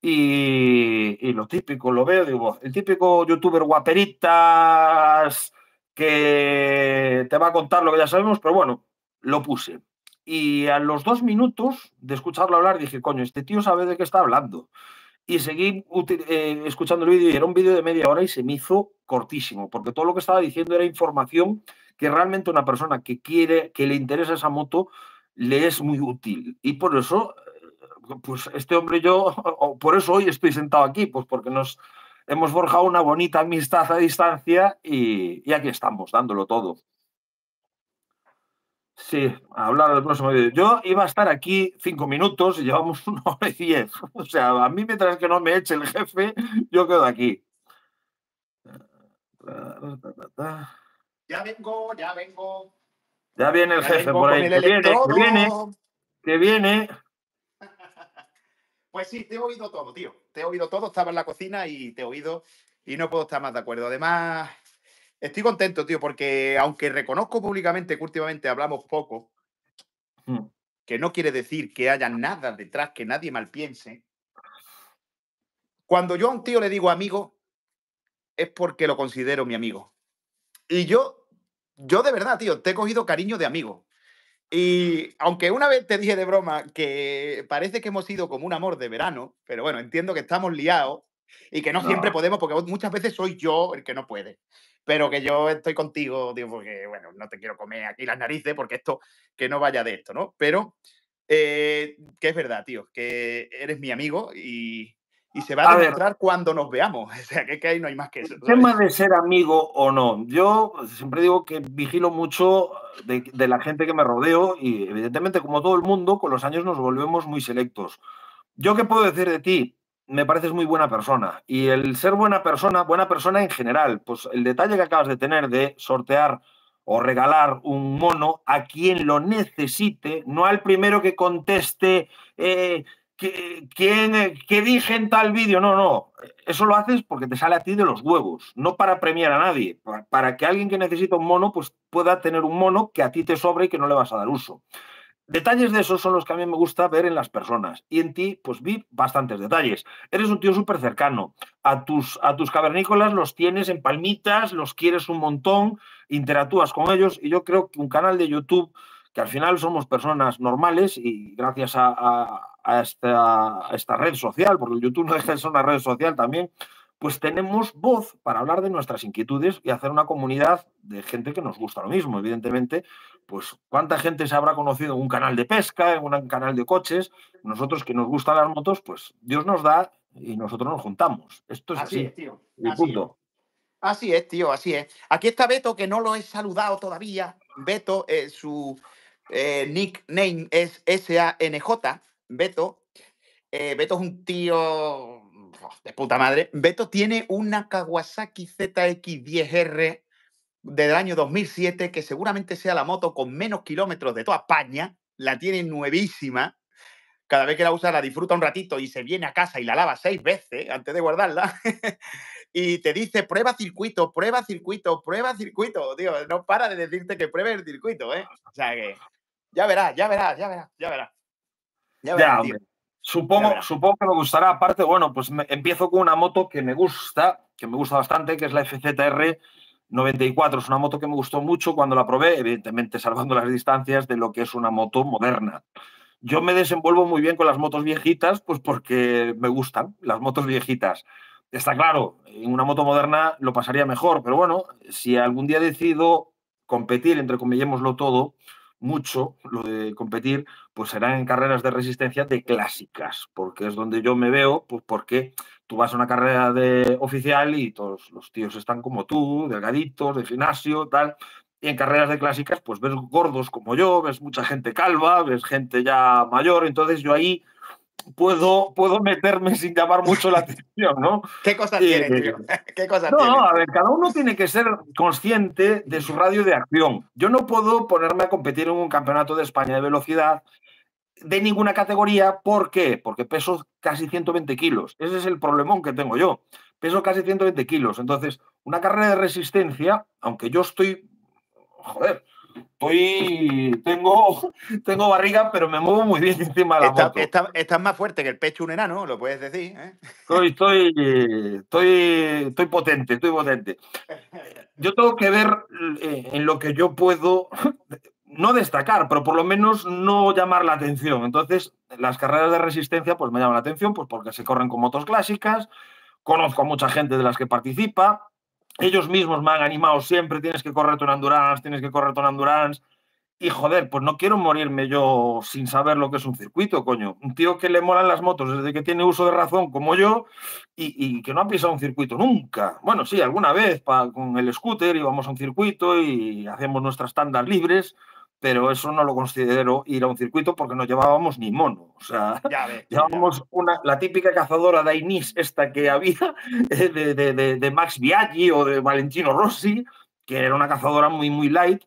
Y, y, lo típico, lo veo, digo, el típico youtuber guaperitas que te va a contar lo que ya sabemos, pero bueno, lo puse. Y a los dos minutos de escucharlo hablar dije, coño, este tío sabe de qué está hablando. Y seguí eh, escuchando el vídeo y era un vídeo de media hora y se me hizo cortísimo, porque todo lo que estaba diciendo era información que realmente una persona que quiere, que le interesa esa moto, le es muy útil. Y por eso, eh, pues este hombre yo, por eso hoy estoy sentado aquí, pues porque nos hemos forjado una bonita amistad a distancia y, aquí estamos, dándolo todo. Sí, hablar del próximo vídeo. Yo iba a estar aquí cinco minutos y llevamos una hora y diez. O sea, a mí mientras que no me eche el jefe, yo quedo aquí. Ya vengo, ya vengo. Ya viene el jefe por ahí. Que viene, viene, Pues sí, te he oído todo, tío. Te he oído todo. Estaba en la cocina y te he oído y no puedo estar más de acuerdo. Además, estoy contento, tío, porque aunque reconozco públicamente que últimamente hablamos poco, hmm. que no quiere decir que haya nada detrás que nadie mal piense. Cuando yo a un tío le digo amigo, es porque lo considero mi amigo. Y yo yo de verdad, tío, te he cogido cariño de amigo. Y aunque una vez te dije de broma que parece que hemos sido como un amor de verano, pero bueno, entiendo que estamos liados y que no, siempre podemos, porque muchas veces soy yo el que no puede. Pero que yo estoy contigo, digo, porque bueno, no te quiero comer aquí las narices, porque esto, que no vaya de esto, ¿no? Pero eh, que es verdad, tío, que eres mi amigo y, y se va a, demostrar cuando nos veamos. O sea, que, ahí no hay más que eso. tema de ser amigo o no. Yo siempre digo que vigilo mucho de, la gente que me rodeo y evidentemente, como todo el mundo, con los años nos volvemos muy selectos. ¿Yo qué puedo decir de ti? Me pareces muy buena persona. Y el ser buena persona, buena persona en general, pues el detalle que acabas de tener de sortear o regalar un mono a quien lo necesite, no al primero que conteste, eh, ¿Qué, quién, eh, dije en tal vídeo? No, no. Eso lo haces porque te sale a ti de los huevos, no para premiar a nadie, para, que alguien que necesita un mono pues pueda tener un mono que a ti te sobre y que no le vas a dar uso. Detalles de esos son los que a mí me gusta ver en las personas. Y en ti, pues vi bastantes detalles. Eres un tío súper cercano. A tus, a tus cavernícolas los tienes en palmitas, los quieres un montón, interactúas con ellos. Y yo creo que un canal de YouTube al final somos personas normales y gracias a, esta, red social, porque YouTube no es de ser una red social también, pues tenemos voz para hablar de nuestras inquietudes y hacer una comunidad de gente que nos gusta lo mismo. Evidentemente, pues cuánta gente se habrá conocido en un canal de pesca, en un canal de coches. Nosotros que nos gustan las motos, pues Dios nos da y nosotros nos juntamos. Esto es así. tío. así Es. Así es, tío, así es. Aquí está Beto, que no lo he saludado todavía. Beto, eh, su, eh, Nick name es S-A-N-J, Beto. Eh, Beto es un tío de puta madre. Beto tiene una Kawasaki ZX10R del año 2007, que seguramente sea la moto con menos kilómetros de toda España. La tiene nuevísima. Cada vez que la usa la disfruta un ratito y se viene a casa y la lava seis veces antes de guardarla. y te dice, prueba circuito, prueba circuito, prueba circuito. Dios, no para de decirte que pruebe el circuito, ¿eh? Ah, o sea que ya verás, ya verás, ya verás, ya verás. Ya, Supongo, supongo que me gustará. Aparte, bueno, pues empiezo con una moto que me gusta, que me gusta bastante, que es la FZR 94. Es una moto que me gustó mucho cuando la probé, evidentemente salvando las distancias de lo que es una moto moderna. Yo me desenvuelvo muy bien con las motos viejitas, pues porque me gustan las motos viejitas. Está claro, en una moto moderna lo pasaría mejor, pero bueno, si algún día decido competir, entre comillémoslo todo, mucho lo de competir, pues serán en carreras de resistencia de clásicas, porque es donde yo me veo, pues porque tú vas a una carrera de oficial y todos los tíos están como tú, delgaditos, de gimnasio, tal. Y en carreras de clásicas, pues ves gordos como yo, ves mucha gente calva, ves gente ya mayor, entonces yo ahí puedo, puedo meterme sin llamar mucho la atención, ¿no? ¿Qué cosas eh, tiene, tío? no, no, a ver, cada uno tiene que ser consciente de su radio de acción. Yo no puedo ponerme a competir en un campeonato de España de velocidad de ninguna categoría. ¿Por qué? Porque peso casi 120 kilos. Ese es el problemón que tengo yo. Peso casi 120 kilos. Entonces, una carrera de resistencia, aunque yo estoy, joder, Estoy, tengo, tengo barriga, pero me muevo muy bien encima de la moto. Estás más fuerte que el pecho un enano, lo puedes decir. ¿eh? Estoy, estoy, estoy, estoy potente, estoy potente. Yo tengo que ver eh, en lo que yo puedo, no destacar, pero por lo menos no llamar la atención. Entonces, las carreras de resistencia pues me llaman la atención pues porque se corren con motos clásicas, conozco a mucha gente de las que participa, ellos mismos me han animado siempre, tienes que correr en endurance, tienes que correr en endurance. Y joder, pues no quiero morirme yo sin saber lo que es un circuito, coño. Un tío que le molan las motos desde que tiene uso de razón como yo y, y que no ha pisado un circuito nunca. Bueno, sí, alguna vez pa, con el scooter íbamos a un circuito y hacemos nuestras tandas libres pero eso no lo considero ir a un circuito porque no llevábamos ni mono. O sea, llevábamos una, la típica cazadora de esta que había, eh, de, Max Biaggi o de Valentino Rossi, que era una cazadora muy, muy light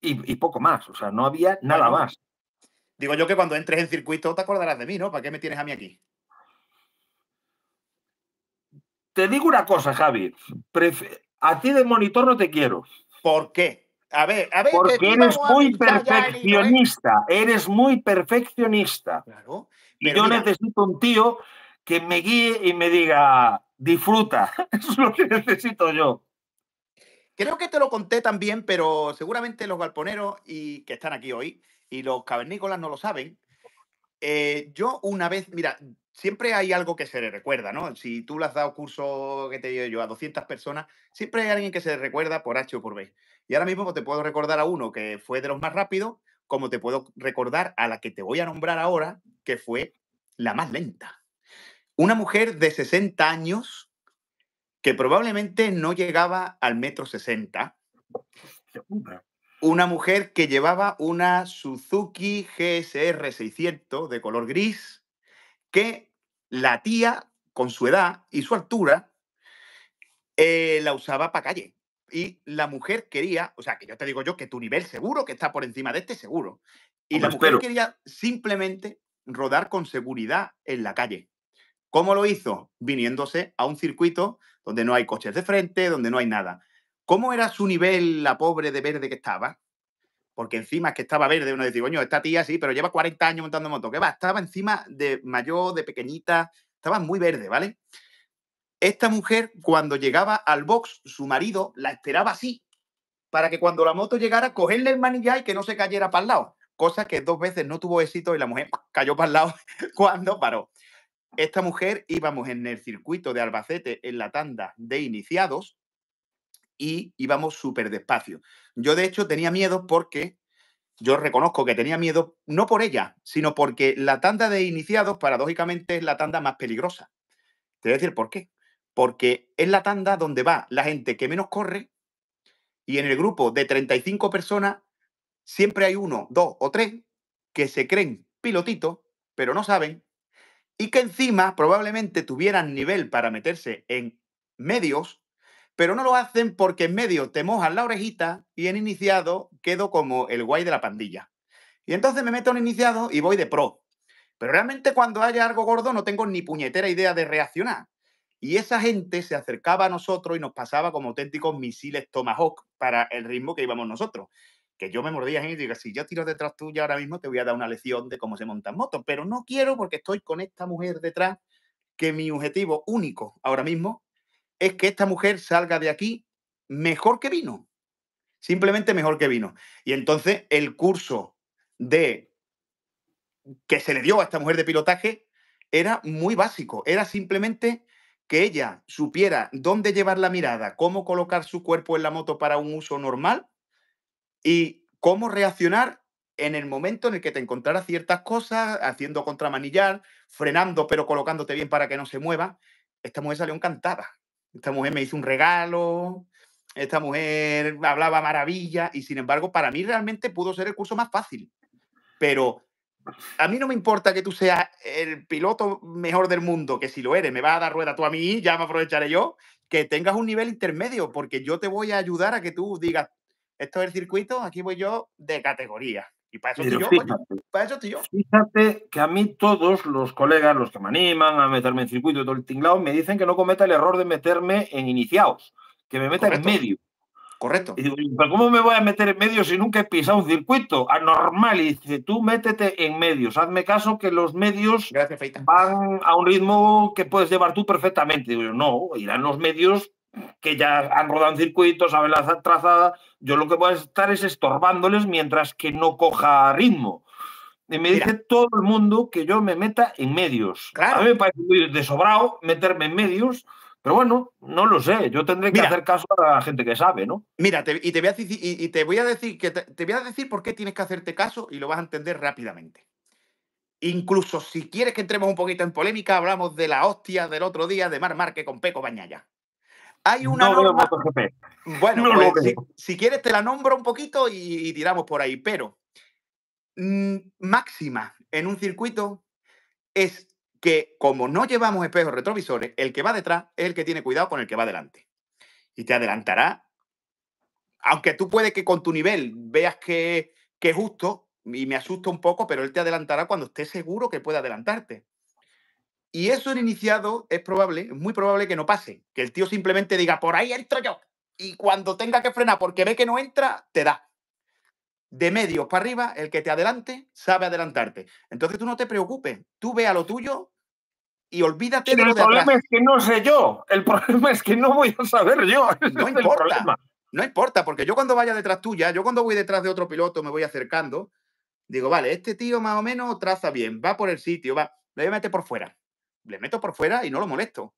y, poco más. O sea, no había nada más. Digo yo que cuando entres en circuito te acordarás de mí, ¿no? ¿Para qué me tienes a mí aquí? Te digo una cosa, Javi. a ti de monitor no te quiero. ¿Por qué? ver, Porque eres muy perfeccionista, eres muy perfeccionista. y yo necesito un tío que me guíe y me diga, disfruta. Eso es lo que necesito yo. Creo que te lo conté también, pero seguramente los galponeros y, que están aquí hoy y los cavernícolas no lo saben. Eh, yo una vez, mira, siempre hay algo que se le recuerda, ¿no? Si tú le has dado curso que te digo yo a 200 personas, siempre hay alguien que se recuerda por H o por B. Y ahora mismo te puedo recordar a uno que fue de los más rápidos, como te puedo recordar a la que te voy a nombrar ahora, que fue la más lenta. Una mujer de 60 años que probablemente no llegaba al metro 60. Una mujer que llevaba una Suzuki GSR 600 de color gris, que la tía, con su edad y su altura, eh, la usaba para calle. Y la mujer quería, o sea, que yo te digo yo que tu nivel seguro, que está por encima de este seguro. Y la mujer quería simplemente rodar con seguridad en la calle. ¿Cómo lo hizo? Viniéndose a un circuito donde no hay coches de frente, donde no hay nada. ¿Cómo era su nivel, la pobre de verde que estaba? Porque encima es que estaba verde, uno decía, coño, esta tía sí, pero lleva 40 años montando moto. ¿Qué va? Estaba encima de mayor, de pequeñita, estaba muy verde, ¿vale? Esta mujer, cuando llegaba al box, su marido la esperaba así, para que cuando la moto llegara, cogerle el manillar y que no se cayera para el lado. Cosa que dos veces no tuvo éxito y la mujer cayó para el lado cuando paró. Esta mujer íbamos en el circuito de Albacete en la tanda de iniciados y íbamos súper despacio. Yo de hecho tenía miedo porque yo reconozco que tenía miedo, no por ella, sino porque la tanda de iniciados, paradójicamente, es la tanda más peligrosa. Te voy a decir por qué porque es la tanda donde va la gente que menos corre y en el grupo de 35 personas siempre hay uno, dos o tres que se creen pilotitos, pero no saben, y que encima probablemente tuvieran nivel para meterse en medios, pero no lo hacen porque en medio te mojan la orejita y en iniciado quedo como el guay de la pandilla. Y entonces me meto en iniciado y voy de pro. Pero realmente cuando haya algo gordo no tengo ni puñetera idea de reaccionar. Y esa gente se acercaba a nosotros y nos pasaba como auténticos misiles Tomahawk para el ritmo que íbamos nosotros. Que yo me mordía y digo, si yo tiro detrás tuya ahora mismo te voy a dar una lección de cómo se montan motos, pero no quiero porque estoy con esta mujer detrás, que mi objetivo único ahora mismo es que esta mujer salga de aquí mejor que vino. Simplemente mejor que vino. Y entonces el curso de que se le dio a esta mujer de pilotaje era muy básico, era simplemente que ella supiera dónde llevar la mirada, cómo colocar su cuerpo en la moto para un uso normal y cómo reaccionar en el momento en el que te encontrara ciertas cosas, haciendo contramanillar, frenando pero colocándote bien para que no se mueva. Esta mujer salió encantada. Esta mujer me hizo un regalo, esta mujer hablaba maravilla y sin embargo para mí realmente pudo ser el curso más fácil. Pero a mí no me importa que tú seas el piloto mejor del mundo, que si lo eres, me vas a dar rueda tú a mí, ya me aprovecharé yo, que tengas un nivel intermedio, porque yo te voy a ayudar a que tú digas, esto es el circuito, aquí voy yo de categoría. Y para eso, estoy yo, fíjate, que a mí todos los colegas, los que me animan a meterme en circuito y todo el tinglado, me dicen que no cometa el error de meterme en iniciados, que me meta en medio. Correcto. Y digo, ¿cómo me voy a meter en medios si nunca he pisado un circuito? Anormal. Y dice, tú métete en medios. Hazme caso que los medios van a un ritmo que puedes llevar tú perfectamente. Digo no, irán los medios que ya han rodado circuitos, circuito, saben la trazada. Yo lo que voy a estar es estorbándoles mientras que no coja ritmo. Y me dice todo el mundo que yo me meta en medios. A mí me parece muy desobrado meterme en medios pero bueno, no lo sé. Yo tendré que hacer caso a la gente que sabe, ¿no? Mira, y, te voy a, decir, y, te voy a decir que te, voy a decir por qué tienes que hacerte caso y lo vas a entender rápidamente. Incluso si quieres que entremos un poquito en polémica, hablamos de la hostia del otro día de Mar Marque con Peco bañalla Hay una Bueno, pues, si, quieres te la nombro un poquito y, tiramos por ahí, pero mm, máxima en un circuito es que como no llevamos espejos retrovisores, el que va detrás es el que tiene cuidado con el que va adelante. Y te adelantará. Aunque tú puedes que con tu nivel veas que, que es justo y me asusta un poco, pero él te adelantará cuando esté seguro que puede adelantarte. Y eso en iniciado es probable, es muy probable que no pase, que el tío simplemente diga, por ahí entro yo. Y cuando tenga que frenar porque ve que no entra, te da de medio para arriba, el que te adelante sabe adelantarte. Entonces tú no te preocupes, tú ve a lo tuyo y olvídate de lo de El problema es que no sé yo, el problema es que no voy a saber yo. No importa, no importa, porque yo cuando vaya detrás tuya, yo cuando voy detrás de otro piloto me voy acercando, digo, vale, este tío más o menos traza bien, va por el sitio, va, le voy a meter por fuera. Le meto por fuera y no lo molesto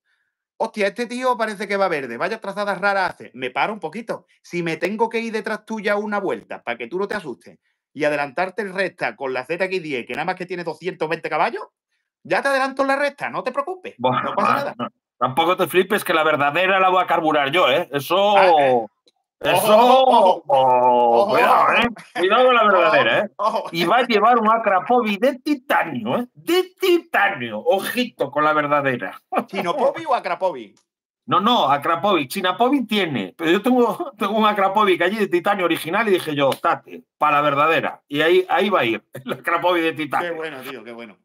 hostia, este tío parece que va verde, vaya trazadas raras hace, me paro un poquito. Si me tengo que ir detrás tuya una vuelta para que tú no te asustes y adelantarte el recta con la ZX10, que nada más que tiene 220 caballos, ya te adelanto la recta, no te preocupes, no pasa ah, nada. Tampoco te flipes que la verdadera la voy a carburar yo, ¿eh? Ah, eh Eso... Eso, eh. cuidado, con la verdadera, ¿eh? Y va a llevar un acrapobi de titanio, ¿eh? De titanio. Ojito con la verdadera. ¿Chinopovi o acrapobi? No, no, Akrapovic. Chinapovic tiene. Pero yo tengo, tengo un que allí de titanio original y dije yo, tate, para la verdadera. Y ahí, ahí va a ir, el Akrapovic de titanio. Qué bueno, tío, qué bueno.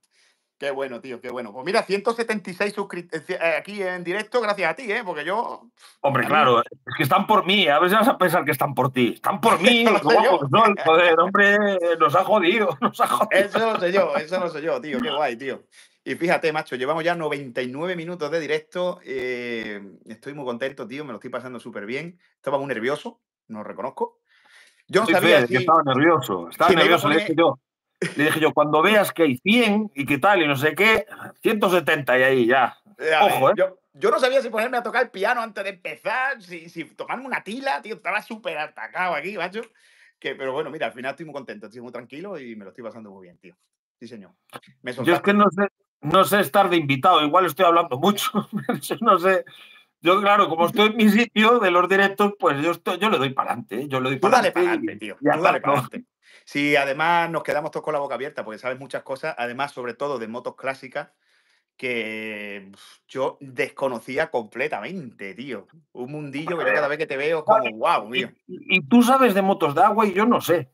Qué bueno, tío, qué bueno. Pues mira, 176 suscriptores eh, eh, aquí en directo, gracias a ti, ¿eh? Porque yo. Hombre, claro, es que están por mí. A veces vas a pensar que están por ti. Están por mí. no hombre, nos ha jodido, nos ha jodido. Eso lo sé yo, eso no sé yo, tío. Qué guay, tío. Y fíjate, macho, llevamos ya 99 minutos de directo. Eh, estoy muy contento, tío. Me lo estoy pasando súper bien. Estaba muy nervioso, no lo reconozco. Yo no sabía. estaba nervioso. Estaba nervioso, le dije yo le dije yo, cuando veas que hay 100 y que tal y no sé qué, 170 y ahí ya. Ojo, ¿eh? Yo, no sabía si ponerme a tocar el piano antes de empezar, si, si tomarme una tila, tío, estaba súper atacado aquí, macho. Que, pero bueno, mira, al final estoy muy contento, estoy muy tranquilo y me lo estoy pasando muy bien, tío. Sí, señor. yo es que no sé, no sé estar de invitado, igual estoy hablando mucho, no sé. Yo, claro, como estoy en mi sitio de los directos, pues yo, estoy, yo le doy para adelante. ¿eh? Yo le doy para adelante. Dale para tío. dale para si además nos quedamos todos con la boca abierta, porque sabes muchas cosas, además sobre todo de motos clásicas, que yo desconocía completamente, tío. Un mundillo que cada vez que te veo como, wow, tío. Y, tú sabes de motos de agua y yo no sé.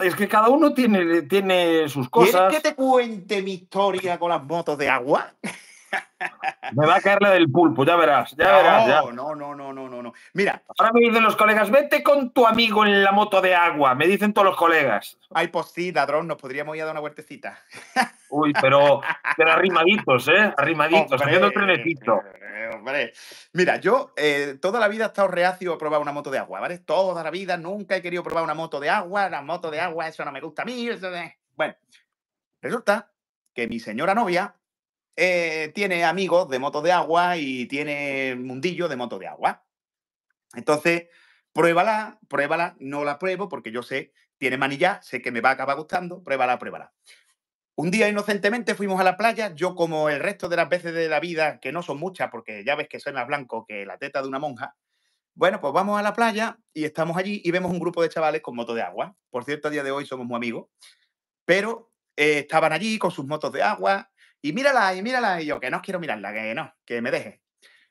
Es que cada uno tiene, tiene sus cosas. ¿Quieres que te cuente mi historia con las motos de agua? Me va a caer la del pulpo, ya verás, ya no, verás. No, no, no, no, no, Mira. Ahora me dicen los colegas, vete con tu amigo en la moto de agua, me dicen todos los colegas. Ay, pues sí, ladrón, nos podríamos ir a dar una huertecita Uy, pero, pero arrimaditos, ¿eh? Arrimaditos, haciendo el trenecito. Eh, hombre. Mira, yo eh, toda la vida he estado reacio a probar una moto de agua, ¿vale? Toda la vida nunca he querido probar una moto de agua, la moto de agua, eso no me gusta a mí. Eso Bueno, resulta que mi señora novia eh, tiene amigos de moto de agua y tiene mundillo de moto de agua. Entonces, pruébala, pruébala, no la pruebo porque yo sé, tiene manilla, sé que me va a acabar gustando, pruébala, pruébala. Un día inocentemente fuimos a la playa, yo como el resto de las veces de la vida, que no son muchas porque ya ves que soy más blanco que la teta de una monja, bueno, pues vamos a la playa y estamos allí y vemos un grupo de chavales con moto de agua. Por cierto, a día de hoy somos muy amigos, pero eh, estaban allí con sus motos de agua, y mírala, y mírala, y yo, que no quiero mirarla, que no, que me deje.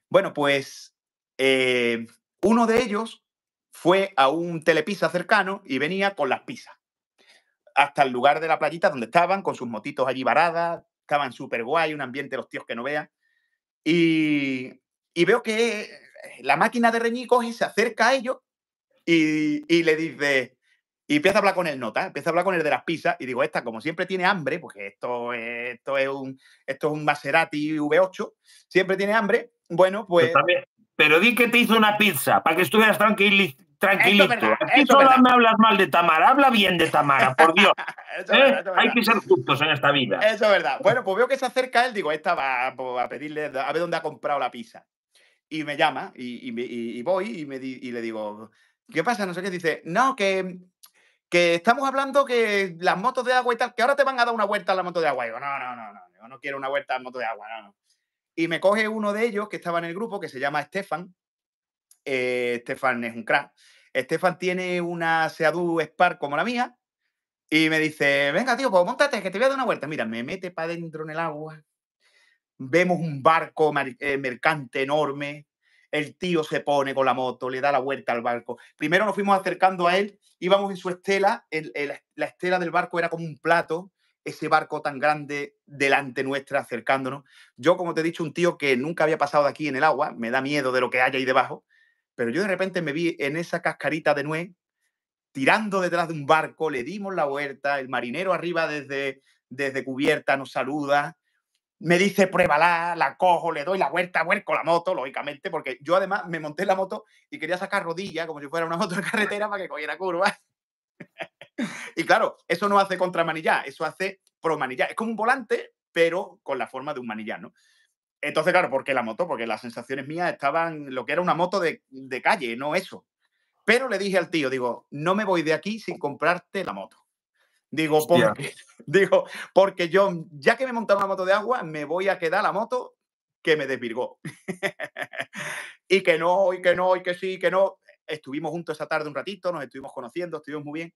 Bueno, pues eh, uno de ellos fue a un telepisa cercano y venía con las pizzas hasta el lugar de la playita donde estaban, con sus motitos allí varadas, estaban súper guay, un ambiente de los tíos que no vean. Y, y, veo que eh, la máquina de reñir coge, se acerca a ellos y, y le dice, y empieza a hablar con él, nota, empieza a hablar con el de las pizzas y digo, esta como siempre tiene hambre, porque esto, es, esto, es, un, esto es un Maserati V8, siempre tiene hambre, bueno, pues... Pero, di que te hizo una pizza para que estuvieras tranquilito. Tranquilito. Es me hablas mal de Tamara, habla bien de Tamara, por Dios. ¿eh? Hay que ser justos en esta vida. Eso es verdad. Bueno, pues veo que se acerca él, digo, esta va pues, a pedirle, a ver dónde ha comprado la pizza. Y me llama y, voy y, me y le digo, ¿qué pasa? No sé qué. Dice, no, que que estamos hablando que las motos de agua y tal, que ahora te van a dar una vuelta a la moto de agua. Y digo, no, no, no, no, no quiero una vuelta a la moto de agua, Y me coge uno de ellos que estaba en el grupo, que se llama Estefan. Estefan eh, es un crack. Estefan tiene una Seadu Spark como la mía y me dice, venga, tío, pues montate, que te voy a dar una vuelta. Mira, me mete para adentro en el agua. Vemos un barco eh, mercante enorme. El tío se pone con la moto, le da la vuelta al barco. Primero nos fuimos acercando a él íbamos en su estela, el, la estela del barco era como un plato, ese barco tan grande delante nuestra, acercándonos. Yo, como te he dicho, un tío que nunca había pasado de aquí en el agua, me da miedo de lo que haya ahí debajo, pero yo de repente me vi en esa cascarita de nuez, tirando detrás de un barco, le dimos la vuelta, el marinero arriba desde, desde cubierta nos saluda, me dice pruébala, la cojo, le doy la vuelta, vuelco la moto, lógicamente, porque yo además me monté la moto y quería sacar rodilla como si fuera una moto de carretera para que cogiera curva. y claro, eso no hace contra eso hace pro Es como un volante, pero con la forma de un manillar, ¿no? Entonces, claro, ¿por qué la moto? Porque las sensaciones mías estaban lo que era una moto de calle, no eso. Pero le dije al tío, digo, no me voy de aquí sin comprarte la moto. Digo, porque, digo, porque yo, ya que me he montado una moto de agua, me voy a quedar la moto que me desvirgó. y que no, y que no, y que sí, que no. Estuvimos juntos esa tarde un ratito, nos estuvimos conociendo, estuvimos muy bien,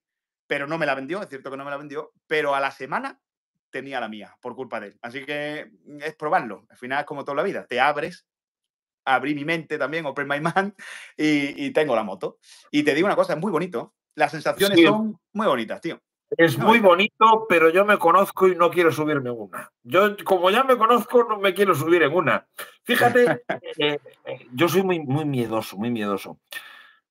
pero no me la vendió, es cierto que no me la vendió, pero a la semana tenía la mía por culpa de él. Así que mm, es probarlo. Al final es como toda la vida. Te abres, abrí mi mente también, open my mind, y, tengo la moto. Y te digo una cosa, es muy bonito. Las sensaciones son muy bonitas, tío. Es muy bonito, pero yo me conozco y no quiero subirme en una. Yo, como ya me conozco, no me quiero subir en una. Fíjate, eh, eh, yo soy muy, muy miedoso, muy miedoso.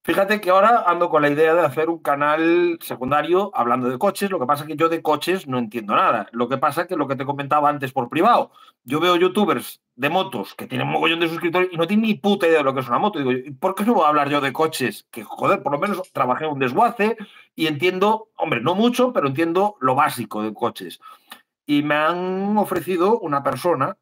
Fíjate que ahora ando con la idea de hacer un canal secundario hablando de coches. Lo que pasa es que yo de coches no entiendo nada. Lo que pasa es que lo que te comentaba antes por privado, yo veo youtubers de motos que tienen un mogollón de suscriptores y no tienen ni puta idea de lo que es una moto. Digo, ¿y ¿por qué no voy a hablar yo de coches? Que joder, por lo menos trabajé en un desguace y entiendo, hombre, no mucho, pero entiendo lo básico de coches. Y me han ofrecido una persona,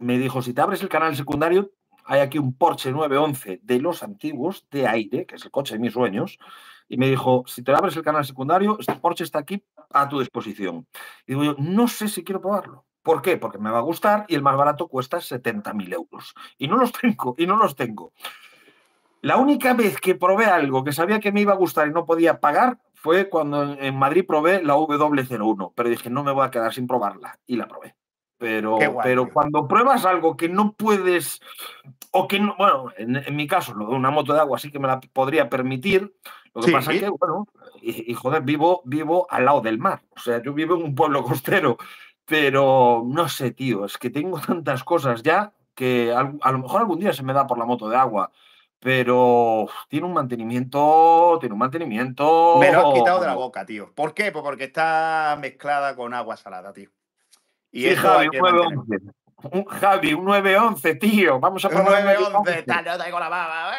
me dijo, si te abres el canal secundario, hay aquí un Porsche 911 de los antiguos, de aire, que es el coche de mis sueños, y me dijo, si te abres el canal secundario, este Porsche está aquí a tu disposición. Y digo yo, no sé si quiero probarlo. ¿Por qué? Porque me va a gustar y el más barato cuesta 70.000 euros. Y no los tengo, y no los tengo. La única vez que probé algo que sabía que me iba a gustar y no podía pagar fue cuando en Madrid probé la W01, pero dije, no me voy a quedar sin probarla. Y la probé. Pero, cuando pruebas algo que no puedes, o que bueno, en, mi caso, lo de una moto de agua sí que me la podría permitir. Lo que pasa es que, bueno, y, joder, vivo, vivo al lado del mar. O sea, yo vivo en un pueblo costero, pero no sé, tío, es que tengo tantas cosas ya que a, a lo mejor algún día se me da por la moto de agua pero tiene un mantenimiento, tiene un mantenimiento. Me lo has quitado de la boca, tío. ¿Por qué? Pues porque está mezclada con agua salada, tío. Y es Javi, un 9 Un Javi, un 9 tío. Vamos a poner un 9-11. la baba.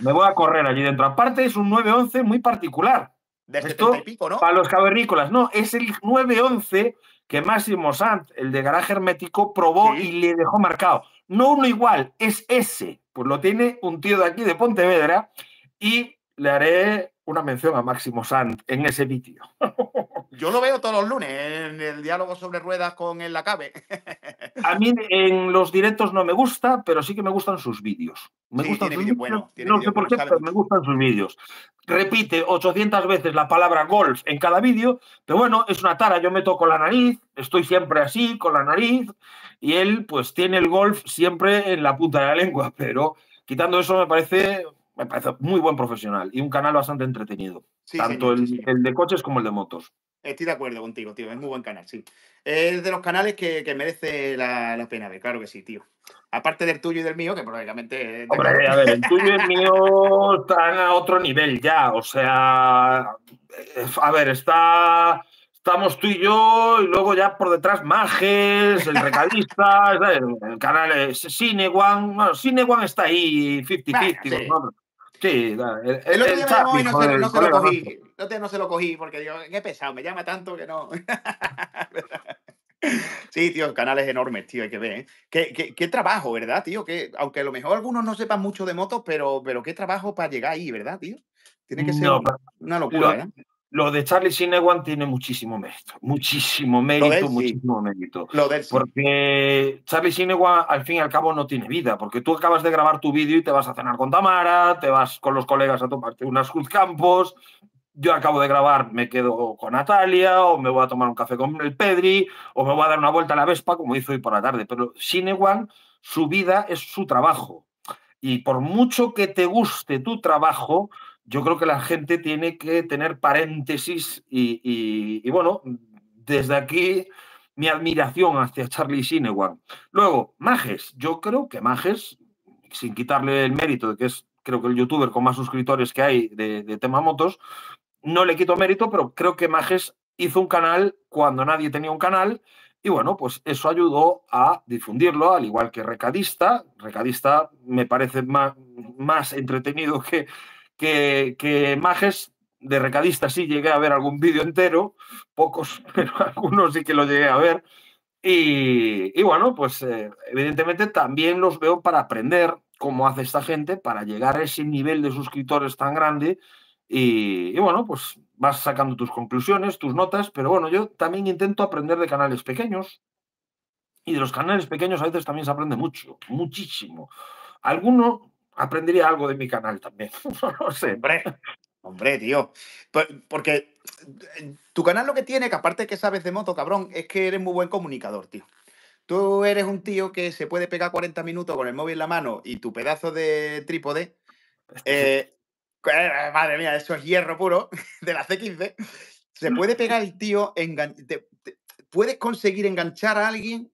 me voy a correr allí dentro. Aparte, es un 911 muy particular. De Esto, pico, ¿no? Para los cavernícolas, no. Es el 911 que Máximo Sant, el de garaje hermético, probó y le dejó marcado. No uno igual, es ese. Pues lo tiene un tío de aquí, de Pontevedra, y le haré una mención a Máximo Sant en ese vídeo. Yo lo veo todos los lunes en el diálogo sobre ruedas con el Acabe. A mí en los directos no me gusta, pero sí que me gustan sus vídeos. Me gustan sus vídeos. no sé por qué, pero me gustan sus vídeos. Repite 800 veces la palabra golf en cada vídeo, pero bueno, es una tara. Yo me toco la nariz, estoy siempre así, con la nariz, y él pues tiene el golf siempre en la punta de la lengua, pero quitando eso me parece me parece muy buen profesional y un canal bastante entretenido. tanto el, de coches como el de motos. Estoy de acuerdo contigo, tío. Es muy buen canal, sí. Es de los canales que, merece la, pena ver, claro que sí, tío. Aparte del tuyo y del mío, que probablemente. Hombre, a ver, el tuyo y el mío están a otro nivel ya. O sea, a ver, está. Estamos tú y yo, y luego ya por detrás Mages, el recadista, el canal Cinewan. Bueno, Cinewan está ahí 50-50. Sí, no, otro no, lo cogí. El otro no se lo cogí porque digo, qué pesado, me llama tanto que no. sí, tío, canales enormes, tío, hay que ver. ¿eh? Qué, trabajo, ¿verdad, tío? Que, aunque a lo mejor algunos no sepan mucho de motos, pero, pero qué trabajo para llegar ahí, ¿verdad, tío? Tiene que ser una locura, ¿verdad? ¿eh? Lo de Charlie Sinewan tiene muchísimo mérito, muchísimo mérito, muchísimo mérito. porque Charlie Sinewan al fin y al cabo no tiene vida, porque tú acabas de grabar tu vídeo y te vas a cenar con Tamara, te vas con los colegas a tomarte unas campos. yo acabo de grabar, me quedo con Natalia, o me voy a tomar un café con el Pedri, o me voy a dar una vuelta a la Vespa, como hizo hoy por la tarde. Pero Sinewan, su vida es su trabajo. Y por mucho que te guste tu trabajo, yo creo que la gente tiene que tener paréntesis y, bueno, desde aquí mi admiración hacia Charlie Sinewan. Luego, Majes, yo creo que Majes, sin quitarle el mérito de que es creo que el youtuber con más suscriptores que hay de, de tema motos, no le quito mérito, pero creo que Majes hizo un canal cuando nadie tenía un canal y bueno, pues eso ayudó a difundirlo, al igual que Recadista. Recadista me parece más, más entretenido que, que, que Majes de recadista sí llegué a ver algún vídeo entero, pocos, pero algunos sí que lo llegué a ver. Y, bueno, pues eh, evidentemente también los veo para aprender cómo hace esta gente, para llegar a ese nivel de suscriptores tan grande. Y, y bueno, pues vas sacando tus conclusiones, tus notas, pero bueno, yo también intento aprender de canales pequeños. Y de los canales pequeños a veces también se aprende mucho, muchísimo. Alguno aprendería algo de mi canal también. no sé. Hombre, hombre, tío. Pues, porque eh, tu canal lo que tiene, que aparte que sabes de moto, cabrón, es que eres muy buen comunicador, tío. Tú eres un tío que se puede pegar 40 minutos con el móvil en la mano y tu pedazo de trípode. Eh, eh, madre mía, eso es hierro puro de la C15. Se puede pegar el tío, puedes conseguir enganchar a alguien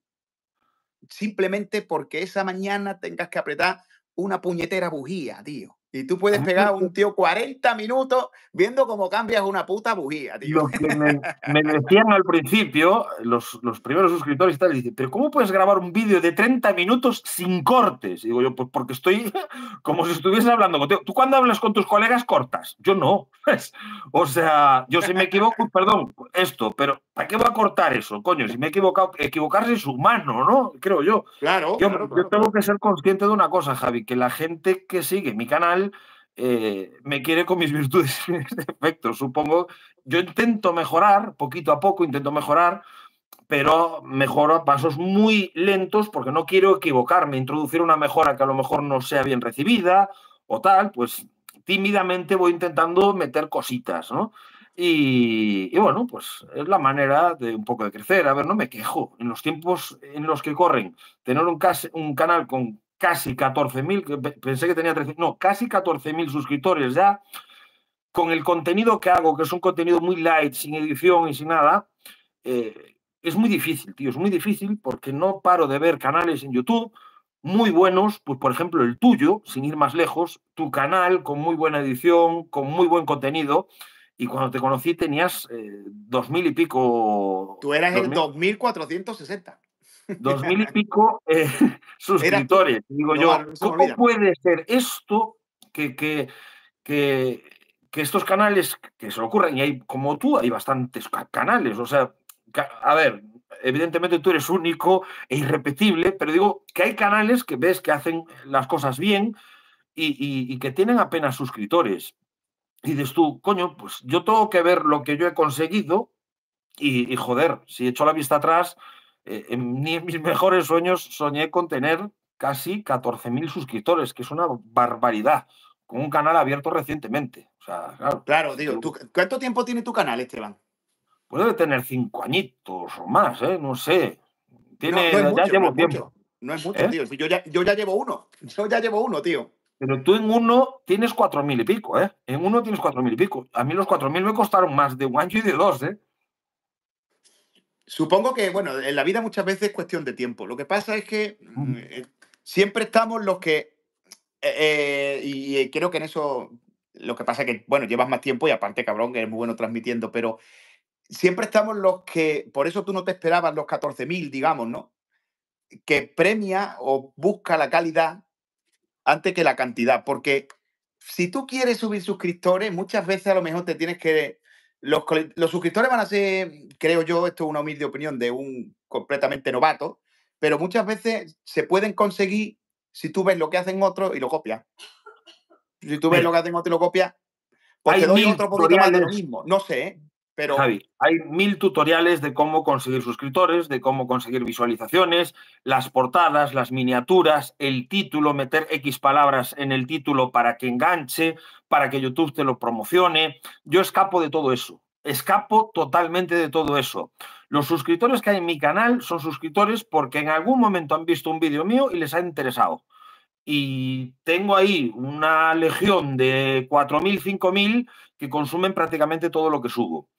simplemente porque esa mañana tengas que apretar una puñetera bujía, tío. Y tú puedes ah, pegar a un tío 40 minutos viendo cómo cambias una puta bujía, tío. Lo que me, decían al principio, los, los, primeros suscriptores y tal, dicen, pero ¿cómo puedes grabar un vídeo de 30 minutos sin cortes? digo yo, pues porque estoy como si estuviese hablando contigo. Tú cuando hablas con tus colegas cortas, yo no. o sea, yo si me equivoco, perdón, esto, pero ¿Para qué va a cortar eso? Coño, si me he equivocado, equivocarse es humano, ¿no? Creo yo. Claro. Yo, tengo que ser consciente de una cosa, Javi, que la gente que sigue mi canal eh, me quiere con mis virtudes y mis defectos, supongo. Yo intento mejorar, poquito a poco intento mejorar, pero mejoro a pasos muy lentos porque no quiero equivocarme, introducir una mejora que a lo mejor no sea bien recibida o tal, pues tímidamente voy intentando meter cositas, ¿no? Y, bueno, pues es la manera de un poco de crecer. A ver, no me quejo. En los tiempos en los que corren, tener un, un canal con casi 14.000, pensé que tenía 13.000, no, casi 14.000 suscriptores ya, con el contenido que hago, que es un contenido muy light, sin edición y sin nada, eh, es muy difícil, tío, es muy difícil porque no paro de ver canales en YouTube muy buenos, pues por ejemplo el tuyo, sin ir más lejos, tu canal con muy buena edición, con muy buen contenido y cuando te conocí tenías eh, dos mil y pico. Tú eras mil el 2460. Dos mil y pico eh, suscriptores. Digo yo, ¿cómo puede ser esto que, que, estos canales que se ocurren? Y hay, como tú, hay bastantes canales. O sea, a ver, evidentemente tú eres único e irrepetible, pero digo que hay canales que ves que hacen las cosas bien. y que tienen apenas suscriptores y dices tú, coño, pues yo tengo que ver lo que yo he conseguido y, joder, si echo la vista atrás, eh, en, mis mejores sueños soñé con tener casi 14.000 suscriptores, que es una barbaridad, con un canal abierto recientemente. claro, claro, ¿cuánto tiempo tiene tu canal, Esteban? Puede tener cinco añitos o más, ¿eh? no sé. Tiene, ya llevo tiempo. No es mucho, ¿Eh? tío. ya, yo ya llevo uno. Yo ya llevo uno, tío. Pero tú en uno tienes cuatro mil y pico, ¿eh? En uno tienes cuatro mil y pico. A mí los cuatro mil me costaron más de un año y de dos, ¿eh? Supongo que, bueno, en la vida muchas veces es cuestión de tiempo. Lo que pasa es que mm. Mm, eh, siempre estamos los que, eh, eh, y creo que en eso, lo que pasa es que, bueno, llevas más tiempo y aparte, cabrón, que eres muy bueno transmitiendo, pero siempre estamos los que, por eso tú no te esperabas los 14.000, digamos, ¿no? Que premia o busca la calidad antes que la cantidad, porque si tú quieres subir suscriptores, muchas veces a lo mejor te tienes que... Los, los suscriptores van a ser, creo yo, esto es una humilde opinión de un completamente novato, pero muchas veces se pueden conseguir si tú ves lo que hacen otros y lo copias. Si tú ves lo que hacen otros y lo copias, pues te doy otro poquito más de lo mismo. No sé, ¿eh? Javi, hay mil tutoriales de cómo conseguir suscriptores, de cómo conseguir visualizaciones, las portadas, las miniaturas, el título, meter X palabras en el título para que enganche, para que YouTube te lo promocione. Yo escapo de todo eso. Escapo totalmente de todo eso. Los suscriptores que hay en mi canal son suscriptores porque en algún momento han visto un vídeo mío y les ha interesado. Y tengo ahí una legión de 4.000, 5.000 que consumen prácticamente todo lo que subo.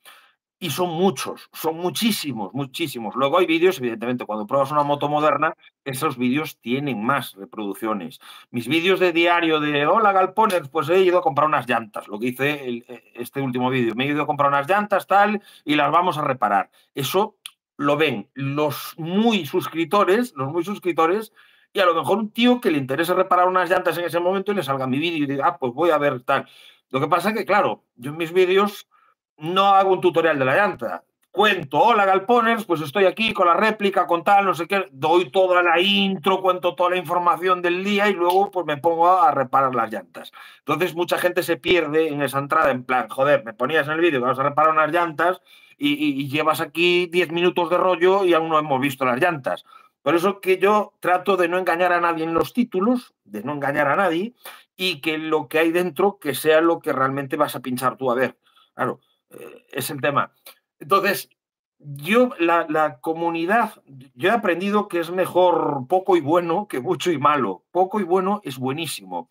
Y son muchos, son muchísimos, muchísimos. Luego hay vídeos, evidentemente, cuando pruebas una moto moderna, esos vídeos tienen más reproducciones. Mis vídeos de diario de hola Galpones, pues he ido a comprar unas llantas, lo que hice eh, este último vídeo. Me he ido a comprar unas llantas, tal, y las vamos a reparar. Eso lo ven los muy suscriptores, los muy suscriptores, y a lo mejor un tío que le interesa reparar unas llantas en ese momento y le salga mi vídeo y diga, ah, pues voy a ver tal. Lo que pasa es que, claro, yo en mis vídeos no hago un tutorial de la llanta. Cuento, hola Galponers, pues estoy aquí con la réplica, con tal, no sé qué, doy toda la intro, cuento toda la información del día y luego pues me pongo a reparar las llantas. Entonces mucha gente se pierde en esa entrada, en plan, joder, me ponías en el vídeo que vas a reparar unas llantas y, y llevas aquí 10 minutos de rollo y aún no hemos visto las llantas. Por eso que yo trato de no engañar a nadie en los títulos, de no engañar a nadie, y que lo que hay dentro que sea lo que realmente vas a pinchar tú a ver. Claro, eh, es el tema. Entonces, yo, la, la, comunidad, yo he aprendido que es mejor poco y bueno que mucho y malo. Poco y bueno es buenísimo.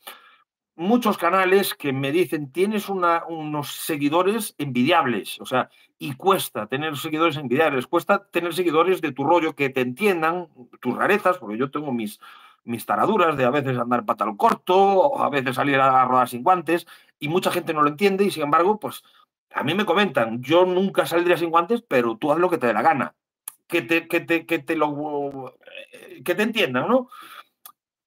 Muchos canales que me dicen, tienes unos seguidores envidiables, o sea, y cuesta tener seguidores envidiables, cuesta tener seguidores de tu rollo que te entiendan tus rarezas, porque yo tengo mis, mis taraduras de a veces andar patal corto, o a veces salir a rodar sin guantes, y mucha gente no lo entiende, y sin embargo, pues a mí me comentan, yo nunca saldría sin guantes, pero tú haz lo que te dé la gana, que te, que te, lo eh, que te entiendan, ¿no?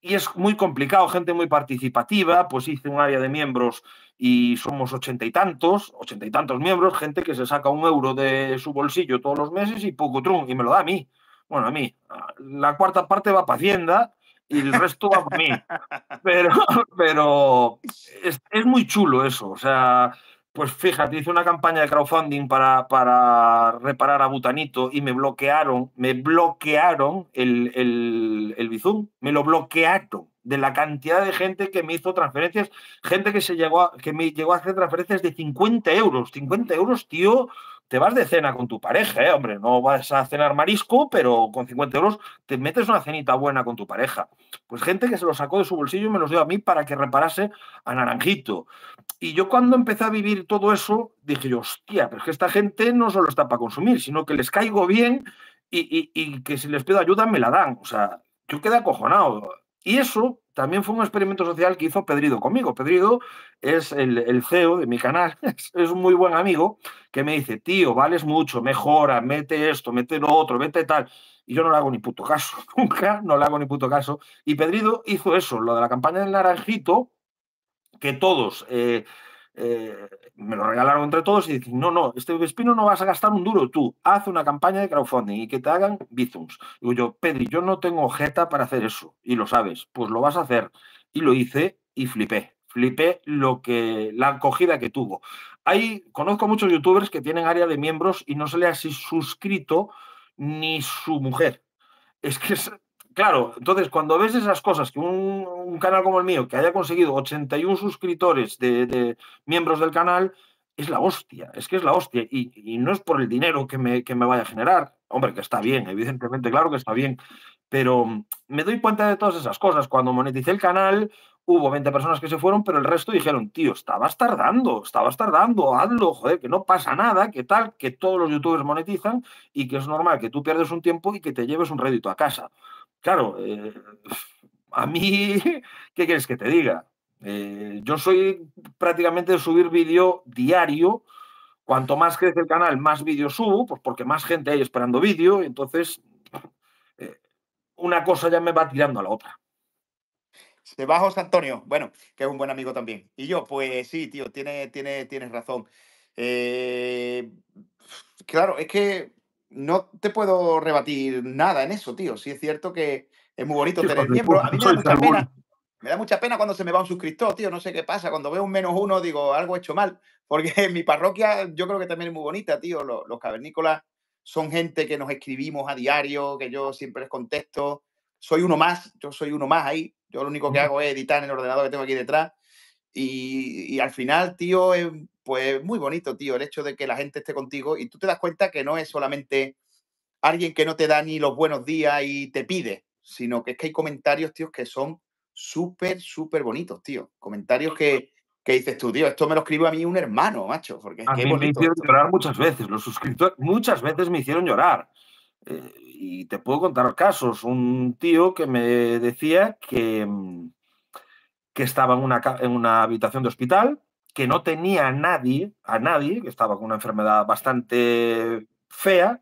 Y es muy complicado, gente muy participativa, pues hice un área de miembros y somos ochenta y tantos, ochenta y tantos miembros, gente que se saca un euro de su bolsillo todos los meses y poco trun, y me lo da a mí. Bueno, a mí. La cuarta parte va para Hacienda, y el resto va mí. Pero, pero es, muy chulo eso. O sea, pues fíjate, hice una campaña de crowdfunding para, para reparar a Butanito y me bloquearon, me bloquearon el, el, el Bizum, me lo bloquearon de la cantidad de gente que me hizo transferencias, gente que, se llegó que me llegó a hacer transferencias de 50 euros. 50 euros, tío, te vas de cena con tu pareja, ¿eh? hombre, no vas a cenar marisco, pero con 50 euros te metes una cenita buena con tu pareja. Pues gente que se lo sacó de su bolsillo y me los dio a mí para que reparase a Naranjito. Y yo cuando empecé a vivir todo eso, dije yo, hostia, pero es que esta gente no solo está para consumir, sino que les caigo bien y, y que si les pido ayuda me la dan. O sea, yo quedé acojonado. Y eso también fue un experimento social que hizo Pedrido conmigo. Pedrido es el, CEO de mi canal, es, un muy buen amigo que me dice, tío, vales mucho, mejora, mete esto, mete lo otro, mete tal. Y yo no le hago ni puto caso, nunca no le hago ni puto caso. Y Pedrido hizo eso, lo de la campaña del naranjito, que todos... Eh, eh, me lo regalaron entre todos y dicen, no, no, este Espino no vas a gastar un duro, tú haz una campaña de crowdfunding y que te hagan bizums. Digo yo, Pedri, yo no tengo jeta para hacer eso y lo sabes, pues lo vas a hacer. Y lo hice y flipé, flipé lo que, la acogida que tuvo. Hay, conozco muchos youtubers que tienen área de miembros y no se le ha suscrito ni su mujer. Es que es, claro, entonces cuando ves esas cosas, que un, canal como el mío, que haya conseguido 81 suscriptores de, miembros del canal, es la hostia, es que es la hostia. Y, no es por el dinero que me, que me, vaya a generar, hombre, que está bien, evidentemente, claro que está bien, pero mm, me doy cuenta de todas esas cosas. Cuando moneticé el canal, hubo 20 personas que se fueron, pero el resto dijeron, tío, estabas tardando, estabas tardando, hazlo, joder, que no pasa nada, que tal, que todos los youtubers monetizan y que es normal que tú pierdes un tiempo y que te lleves un rédito a casa claro, eh, a mí, ¿qué quieres que te diga? Eh, yo soy prácticamente de subir vídeo diario. Cuanto más crece el canal, más vídeos subo, pues porque más gente hay esperando vídeo. Entonces, eh, una cosa ya me va tirando a la otra. Se va José Antonio, bueno, que es un buen amigo también. Y yo, pues sí, tío, tiene, tiene, tienes razón. claro, es que no te puedo rebatir nada en eso, tío. Sí es cierto que es muy bonito tener tiempo. A mí me da mucha pena. cuando se me va un suscriptor, tío. No sé qué pasa. Cuando veo un menos uno, digo, algo he hecho mal. Porque en mi parroquia yo creo que también es muy bonita, tío. Los, cavernícolas son gente que nos escribimos a diario, que yo siempre les contesto. Soy uno más, yo soy uno más ahí. Yo lo único que hago es editar en el ordenador que tengo aquí detrás. Y, al final, tío, pues muy bonito, tío, el hecho de que la gente esté contigo y tú te das cuenta que no es solamente alguien que no te da ni los buenos días y te pide, sino que es que hay comentarios, tío, que son súper, súper bonitos, tío. Comentarios que, que dices tú, tío, esto me lo escribe a mí un hermano, macho. Porque a mí me hicieron llorar muchas veces, los suscriptores muchas veces me hicieron llorar. Eh, y te puedo contar casos. Un tío que me decía que, mm, que estaba en una, en una habitación de hospital que no tenía a nadie, a nadie, que estaba con una enfermedad bastante fea,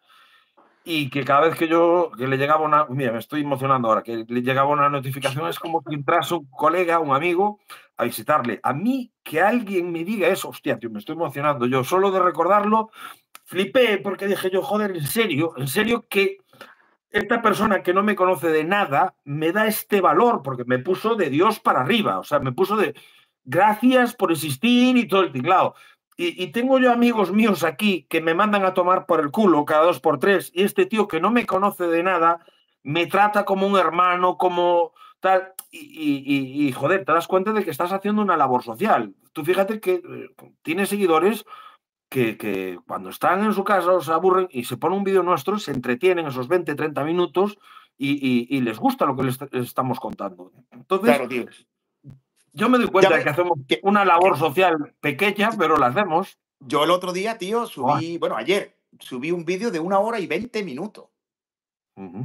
y que cada vez que yo que le llegaba una, mira, me estoy emocionando ahora, que le llegaba una notificación, es como que entrase un colega, un amigo, a visitarle. A mí que alguien me diga eso, hostia, tío, me estoy emocionando. Yo solo de recordarlo, flipé porque dije yo, joder, en serio, en serio que esta persona que no me conoce de nada me da este valor porque me puso de Dios para arriba, o sea, me puso de, gracias por existir y todo el ticlado. Y, tengo yo amigos míos aquí que me mandan a tomar por el culo cada dos por tres y este tío que no me conoce de nada me trata como un hermano, como tal. Y, joder, te das cuenta de que estás haciendo una labor social. Tú fíjate que eh, tiene seguidores que, cuando están en su casa se aburren y se pone un vídeo nuestro, se entretienen esos 20, 30 minutos y, les gusta lo que les, estamos contando. Entonces, claro, tío yo me doy cuenta de que hacemos una labor social pequeña, pero la hacemos. Yo el otro día, tío, subí, bueno, ayer, subí un vídeo de una hora y veinte minutos.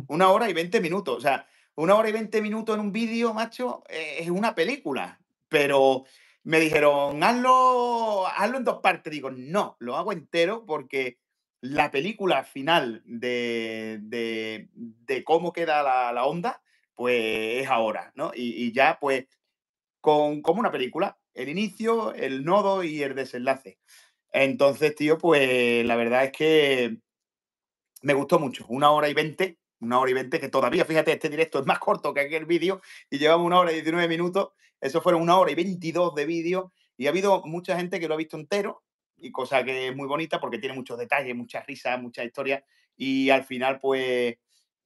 Una hora y veinte minutos. O sea, una hora y veinte minutos en un vídeo, macho, eh, es una película. Pero me dijeron, hazlo, hazlo en dos partes. Digo, no, lo hago entero porque la película final de, cómo queda la, onda, pues es ahora, ¿no? y, ya, pues, con, como una película, el inicio, el nodo y el desenlace. Entonces, tío, pues la verdad es que me gustó mucho. Una hora y veinte, una hora y veinte, que todavía, fíjate, este directo es más corto que aquel vídeo y llevamos una hora y 19 minutos. Eso fueron una hora y veintidós de vídeo y ha habido mucha gente que lo ha visto entero y cosa que es muy bonita porque tiene muchos detalles, muchas risas, muchas historias y al final, pues,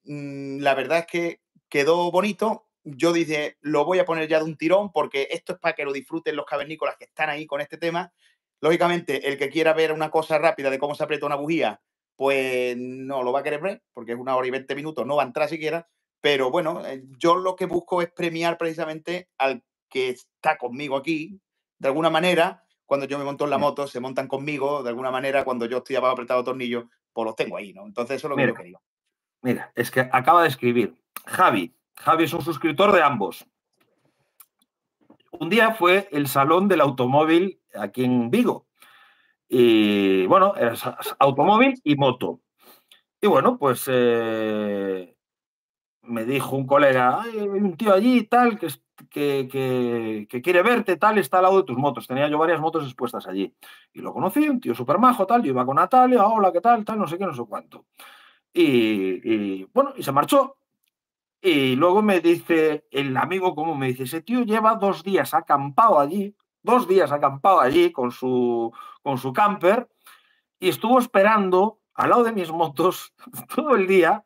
mm, la verdad es que quedó bonito yo dije, lo voy a poner ya de un tirón porque esto es para que lo disfruten los cavernícolas que están ahí con este tema. Lógicamente, el que quiera ver una cosa rápida de cómo se aprieta una bujía, pues no lo va a querer ver porque es una hora y veinte minutos, no va a entrar siquiera. Pero bueno, eh, yo lo que busco es premiar precisamente al que está conmigo aquí, de alguna manera. Cuando yo me monto en la mm. moto, se montan conmigo, de alguna manera, cuando yo estoy abajo apretado tornillo, pues los tengo ahí, ¿no? Entonces, eso es lo que yo quería. Mira, es que acaba de escribir Javi, Javi es un suscriptor de ambos. Un día fue el Salón del Automóvil aquí en Vigo. Y bueno, era automóvil y moto. Y bueno, pues eh, me dijo un colega, hay un tío allí tal que, que, quiere verte, tal, está al lado de tus motos. Tenía yo varias motos expuestas allí. Y lo conocí, un tío súper majo, tal, yo iba con Natalia, hola, ¿qué tal? Tal, no sé qué, no sé cuánto. Y, y bueno, y se marchó. Y luego me dice el amigo común, me dice, ese tío lleva dos días acampado allí, dos días acampado allí con su, con su camper y estuvo esperando al lado de mis motos todo el día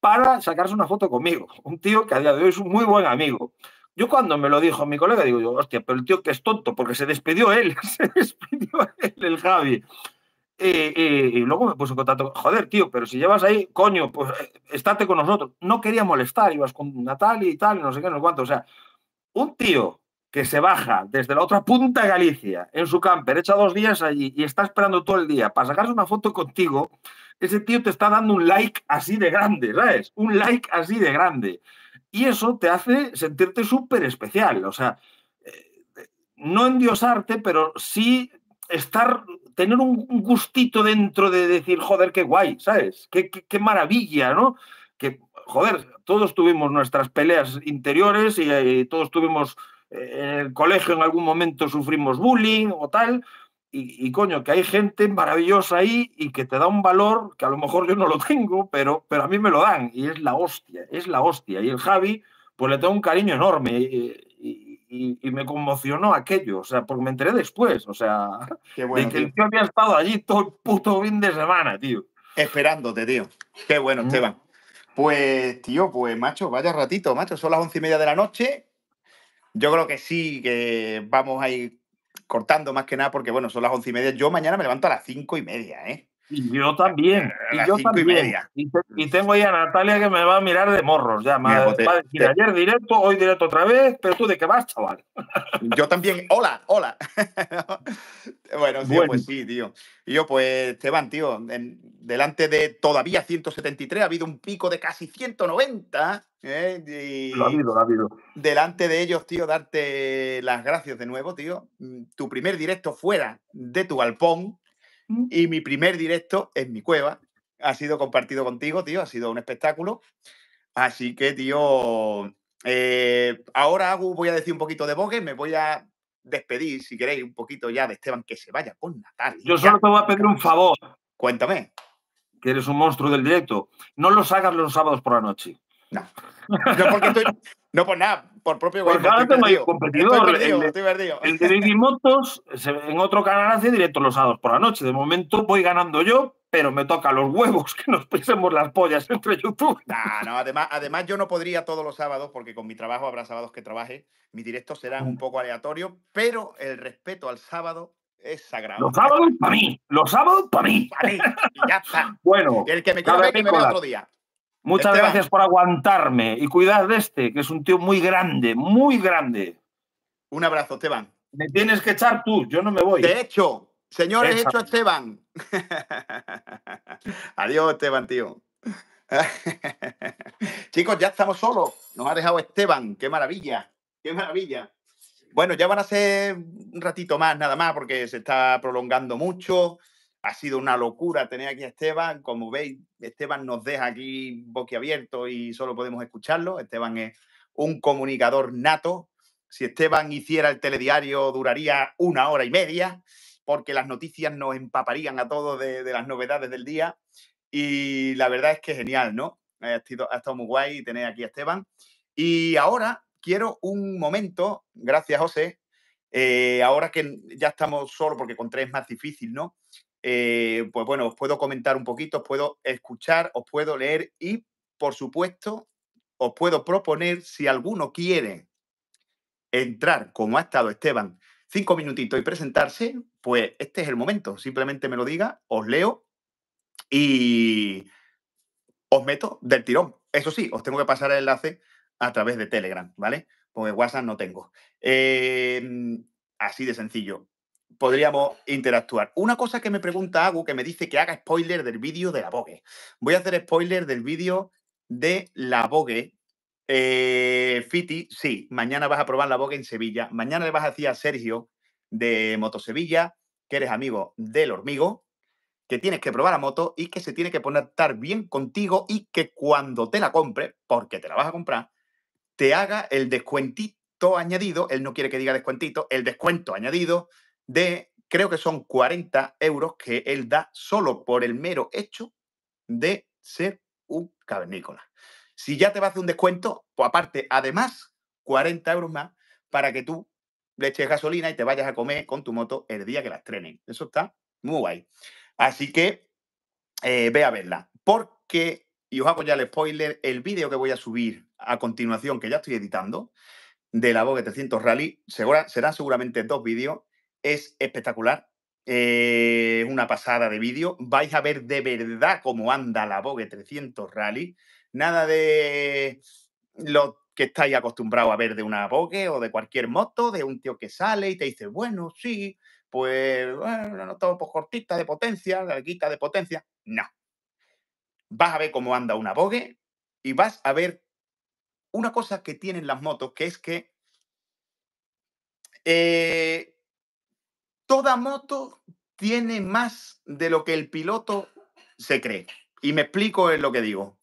para sacarse una foto conmigo. Un tío que a día de hoy es un muy buen amigo. Yo cuando me lo dijo mi colega, digo yo, hostia, pero el tío que es tonto, porque se despidió él, se despidió él, el Javi y luego me puse en contacto, joder, tío, pero si llevas ahí, coño, pues eh, estate con nosotros. No quería molestar, ibas con Natalia y tal, no sé qué, no sé cuánto. O sea, un tío que se baja desde la otra punta de Galicia en su camper, echa dos días allí y está esperando todo el día para sacarse una foto contigo, ese tío te está dando un like así de grande, ¿sabes? Un like así de grande. Y eso te hace sentirte súper especial, o sea, eh, eh, no endiosarte, pero sí estar tener un, gustito dentro de decir, joder, qué guay, ¿sabes? Qué, maravilla, ¿no? Que, joder, todos tuvimos nuestras peleas interiores y, eh, todos tuvimos eh, en el colegio en algún momento sufrimos bullying o tal, y, y, coño, que hay gente maravillosa ahí y que te da un valor que a lo mejor yo no lo tengo, pero, pero a mí me lo dan, y es la hostia, es la hostia. Y el Javi, pues le tengo un cariño enorme. Eh, y, me conmocionó aquello, o sea, porque me enteré después, o sea, bueno, de que el tío había estado allí todo el puto fin de semana, tío. Esperándote, tío. Qué bueno, mm. Esteban. Pues, tío, pues, macho, vaya ratito, macho. Son las once y media de la noche. Yo creo que sí, que vamos a ir cortando más que nada, porque, bueno, son las once y media. Yo mañana me levanto a las cinco y media, ¿eh? yo también. Y yo también. Y, tengo ahí a Natalia que me va a mirar de morros. Ya, me va, a decir ayer directo, hoy directo otra vez, pero tú de qué vas, chaval. Yo también. Hola, hola. bueno, sí pues sí, tío. yo, pues, Esteban, tío, delante de todavía 173 ha habido un pico de casi 190. ¿eh? lo ha habido, lo ha habido. Delante de ellos, tío, darte las gracias de nuevo, tío. Mm, tu primer directo fuera de tu galpón y mi primer directo en mi cueva ha sido compartido contigo, tío. Ha sido un espectáculo. Así que, tío, eh, ahora hago, voy a decir un poquito de Vogue. Me voy a despedir, si queréis, un poquito ya de Esteban, que se vaya con Natal. Yo solo te voy a pedir un favor. Cuéntame. Que eres un monstruo del directo. No los hagas los sábados por la noche. No. No, porque no por nada por propio Porque el, de, Motos, en otro canal hace directo los sábados por la noche. De momento voy ganando yo, pero me toca los huevos que nos pisemos las pollas entre YouTube. no, además, además yo no podría todos los sábados, porque con mi trabajo habrá sábados que trabaje. Mis directos serán un poco aleatorios, pero el respeto al sábado es sagrado. Los sábados para mí. Los sábados para mí. ya está. Bueno. El que me quiera ver, que me vea otro día. Muchas gracias por aguantarme y cuidad de este, que es un tío muy grande, muy grande. Un abrazo, Esteban. Me tienes que echar tú, yo no me voy. De hecho, señores, he hecho Esteban. Adiós, Esteban, tío. Chicos, ya estamos solos. Nos ha dejado Esteban. Qué maravilla. Qué maravilla. Bueno, ya van a ser un ratito más, nada más, porque se está prolongando mucho ha sido una locura tener aquí a Esteban. Como veis, Esteban nos deja aquí boquiabierto y solo podemos escucharlo. Esteban es un comunicador nato. Si Esteban hiciera el telediario, duraría una hora y media, porque las noticias nos empaparían a todos de, las novedades del día. Y la verdad es que genial, ¿no? Ha, estado muy guay tener aquí a Esteban. Y ahora quiero un momento, gracias José, eh, ahora que ya estamos solo, porque con tres es más difícil, ¿no? Eh, pues bueno, os puedo comentar un poquito, os puedo escuchar, os puedo leer y, por supuesto, os puedo proponer, si alguno quiere entrar, como ha estado Esteban, cinco minutitos y presentarse, pues este es el momento. Simplemente me lo diga, os leo y os meto del tirón. Eso sí, os tengo que pasar el enlace a través de Telegram, ¿vale? Porque WhatsApp no tengo. Em, así de sencillo podríamos interactuar. Una cosa que me pregunta Agu, que me dice que haga spoiler del vídeo de la Vogue. Voy a hacer spoiler del vídeo de la Vogue. Eh, Fiti, sí, mañana vas a probar la Vogue en Sevilla. Mañana le vas a decir a Sergio de Moto Sevilla que eres amigo del hormigo, que tienes que probar la moto y que se tiene que poner estar bien contigo y que cuando te la compre, porque te la vas a comprar, te haga el descuentito añadido. Él no quiere que diga descuentito, el descuento añadido de, creo que son 40 euros que él da solo por el mero hecho de ser un cavernícola. Si ya te va a hacer un descuento, pues aparte, además, 40 euros más para que tú le eches gasolina y te vayas a comer con tu moto el día que la estrenen. Eso está muy guay. Así que eh, ve a verla. Porque, y os hago ya el spoiler, el vídeo que voy a subir a continuación, que ya estoy editando, de la Vogue 300 Rally, serán seguramente dos vídeos es espectacular. Eh, una pasada de vídeo. Vais a ver de verdad cómo anda la Vogue 300 Rally. Nada de lo que estáis acostumbrados a ver de una Vogue o de cualquier moto, de un tío que sale y te dice, bueno, sí, pues bueno, estamos por cortita de potencia, larguita de potencia. No. Vas a ver cómo anda una Vogue y vas a ver una cosa que tienen las motos, que es que eh, toda moto tiene más de lo que el piloto se cree. Y me explico en lo que digo.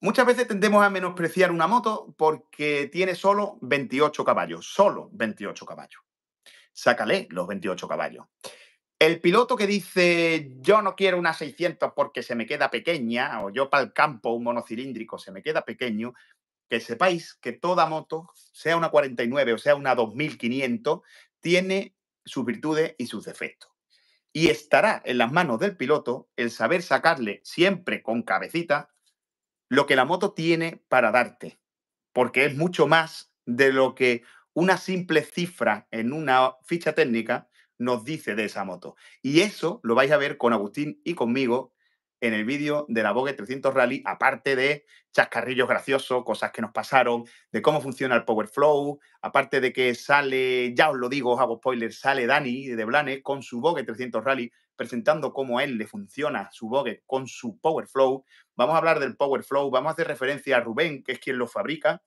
Muchas veces tendemos a menospreciar una moto porque tiene solo 28 caballos, solo 28 caballos. Sácale los 28 caballos. El piloto que dice yo no quiero una 600 porque se me queda pequeña o yo para el campo un monocilíndrico se me queda pequeño, que sepáis que toda moto, sea una 49 o sea una 2500, tiene sus virtudes y sus defectos. Y estará en las manos del piloto el saber sacarle siempre con cabecita lo que la moto tiene para darte, porque es mucho más de lo que una simple cifra en una ficha técnica nos dice de esa moto. Y eso lo vais a ver con Agustín y conmigo en el vídeo de la Vogue 300 Rally, aparte de chascarrillos graciosos, cosas que nos pasaron, de cómo funciona el Power Flow, aparte de que sale, ya os lo digo, os hago spoiler, sale Dani de Blanes con su Vogue 300 Rally, presentando cómo a él le funciona su Vogue con su Power Flow. Vamos a hablar del Power Flow, vamos a hacer referencia a Rubén, que es quien lo fabrica.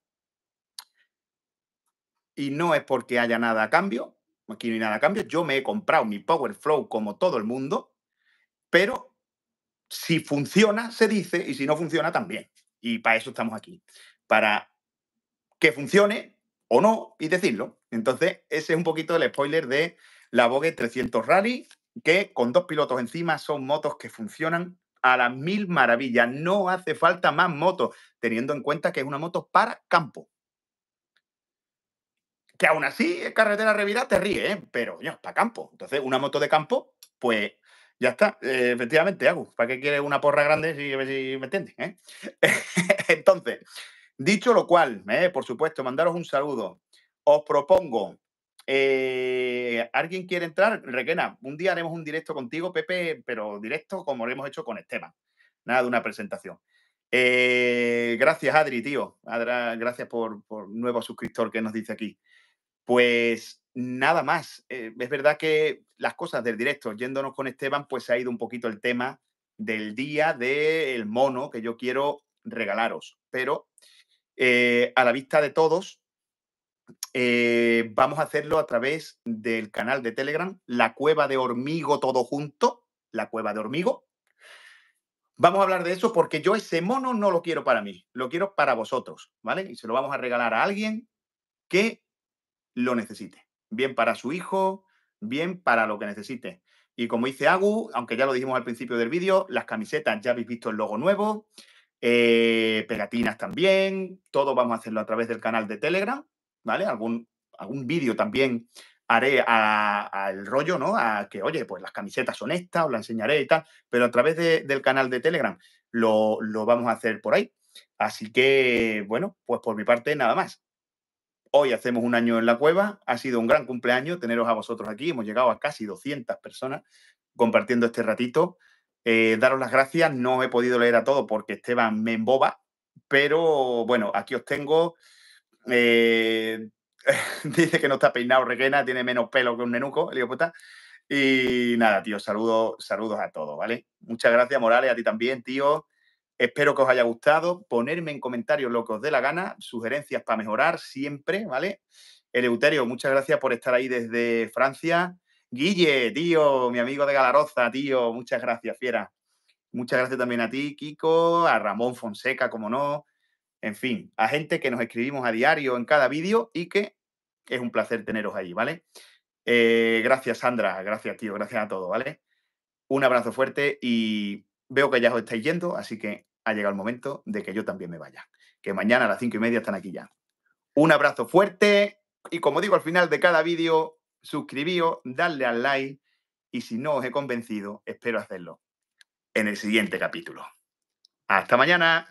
Y no es porque haya nada a cambio, aquí no hay nada a cambio. Yo me he comprado mi Power Flow como todo el mundo, pero si funciona, se dice, y si no funciona, también. Y para eso estamos aquí, para que funcione o no y decirlo. Entonces, ese es un poquito el spoiler de la Vogue 300 Rally, que con dos pilotos encima son motos que funcionan a las mil maravillas. No hace falta más motos, teniendo en cuenta que es una moto para campo. Que aún así, carretera revirada te ríe, ¿eh? pero yo, para campo. Entonces, una moto de campo, pues ya está, eh, efectivamente, hago. ¿Para qué quieres una porra grande si, me entiendes? Eh? Entonces, dicho lo cual, ¿eh? por supuesto, mandaros un saludo. Os propongo, ¿alguien quiere entrar? Requena, un día haremos un directo contigo, Pepe, pero directo como lo hemos hecho con Esteban. Nada de una presentación. gracias, Adri, tío. gracias por, por nuevo suscriptor que nos dice aquí. Pues nada más. Eh, es verdad que las cosas del directo, yéndonos con Esteban, pues se ha ido un poquito el tema del día del mono que yo quiero regalaros. Pero eh, a la vista de todos, eh, vamos a hacerlo a través del canal de Telegram, la cueva de hormigo todo junto, la cueva de hormigo. Vamos a hablar de eso porque yo ese mono no lo quiero para mí, lo quiero para vosotros, ¿vale? Y se lo vamos a regalar a alguien que lo necesite. Bien para su hijo, bien para lo que necesite. Y como dice Agu, aunque ya lo dijimos al principio del vídeo, las camisetas ya habéis visto el logo nuevo, eh, pegatinas también, todo vamos a hacerlo a través del canal de Telegram, ¿vale? Algún, algún vídeo también haré al rollo, ¿no? A que, oye, pues las camisetas son estas, os las enseñaré y tal, pero a través del canal de Telegram lo vamos a hacer por ahí. Así que, bueno, pues por mi parte nada más. Hoy hacemos un año en la cueva. Ha sido un gran cumpleaños teneros a vosotros aquí. Hemos llegado a casi 200 personas compartiendo este ratito. Eh, daros las gracias. No he podido leer a todo porque Esteban me emboba, pero bueno, aquí os tengo. Eh, dice que no está peinado Requena, tiene menos pelo que un nenuco, el puta. Y nada, tío, saludos, saludos a todos, ¿vale? Muchas gracias, Morales, a ti también, tío. Espero que os haya gustado. Ponerme en comentarios lo que os dé la gana, sugerencias para mejorar siempre, ¿vale? Eleuterio, muchas gracias por estar ahí desde Francia. Guille, tío, mi amigo de Galaroza, tío, muchas gracias, fiera. Muchas gracias también a ti, Kiko, a Ramón Fonseca, como no. En fin, a gente que nos escribimos a diario en cada vídeo y que es un placer teneros ahí, ¿vale? Eh, gracias, Sandra. Gracias, tío. Gracias a todos, ¿vale? Un abrazo fuerte y veo que ya os estáis yendo, así que ha llegado el momento de que yo también me vaya. Que mañana a las cinco y media están aquí ya. Un abrazo fuerte y como digo al final de cada vídeo, suscribíos, darle al like y si no os he convencido, espero hacerlo en el siguiente capítulo. Hasta mañana.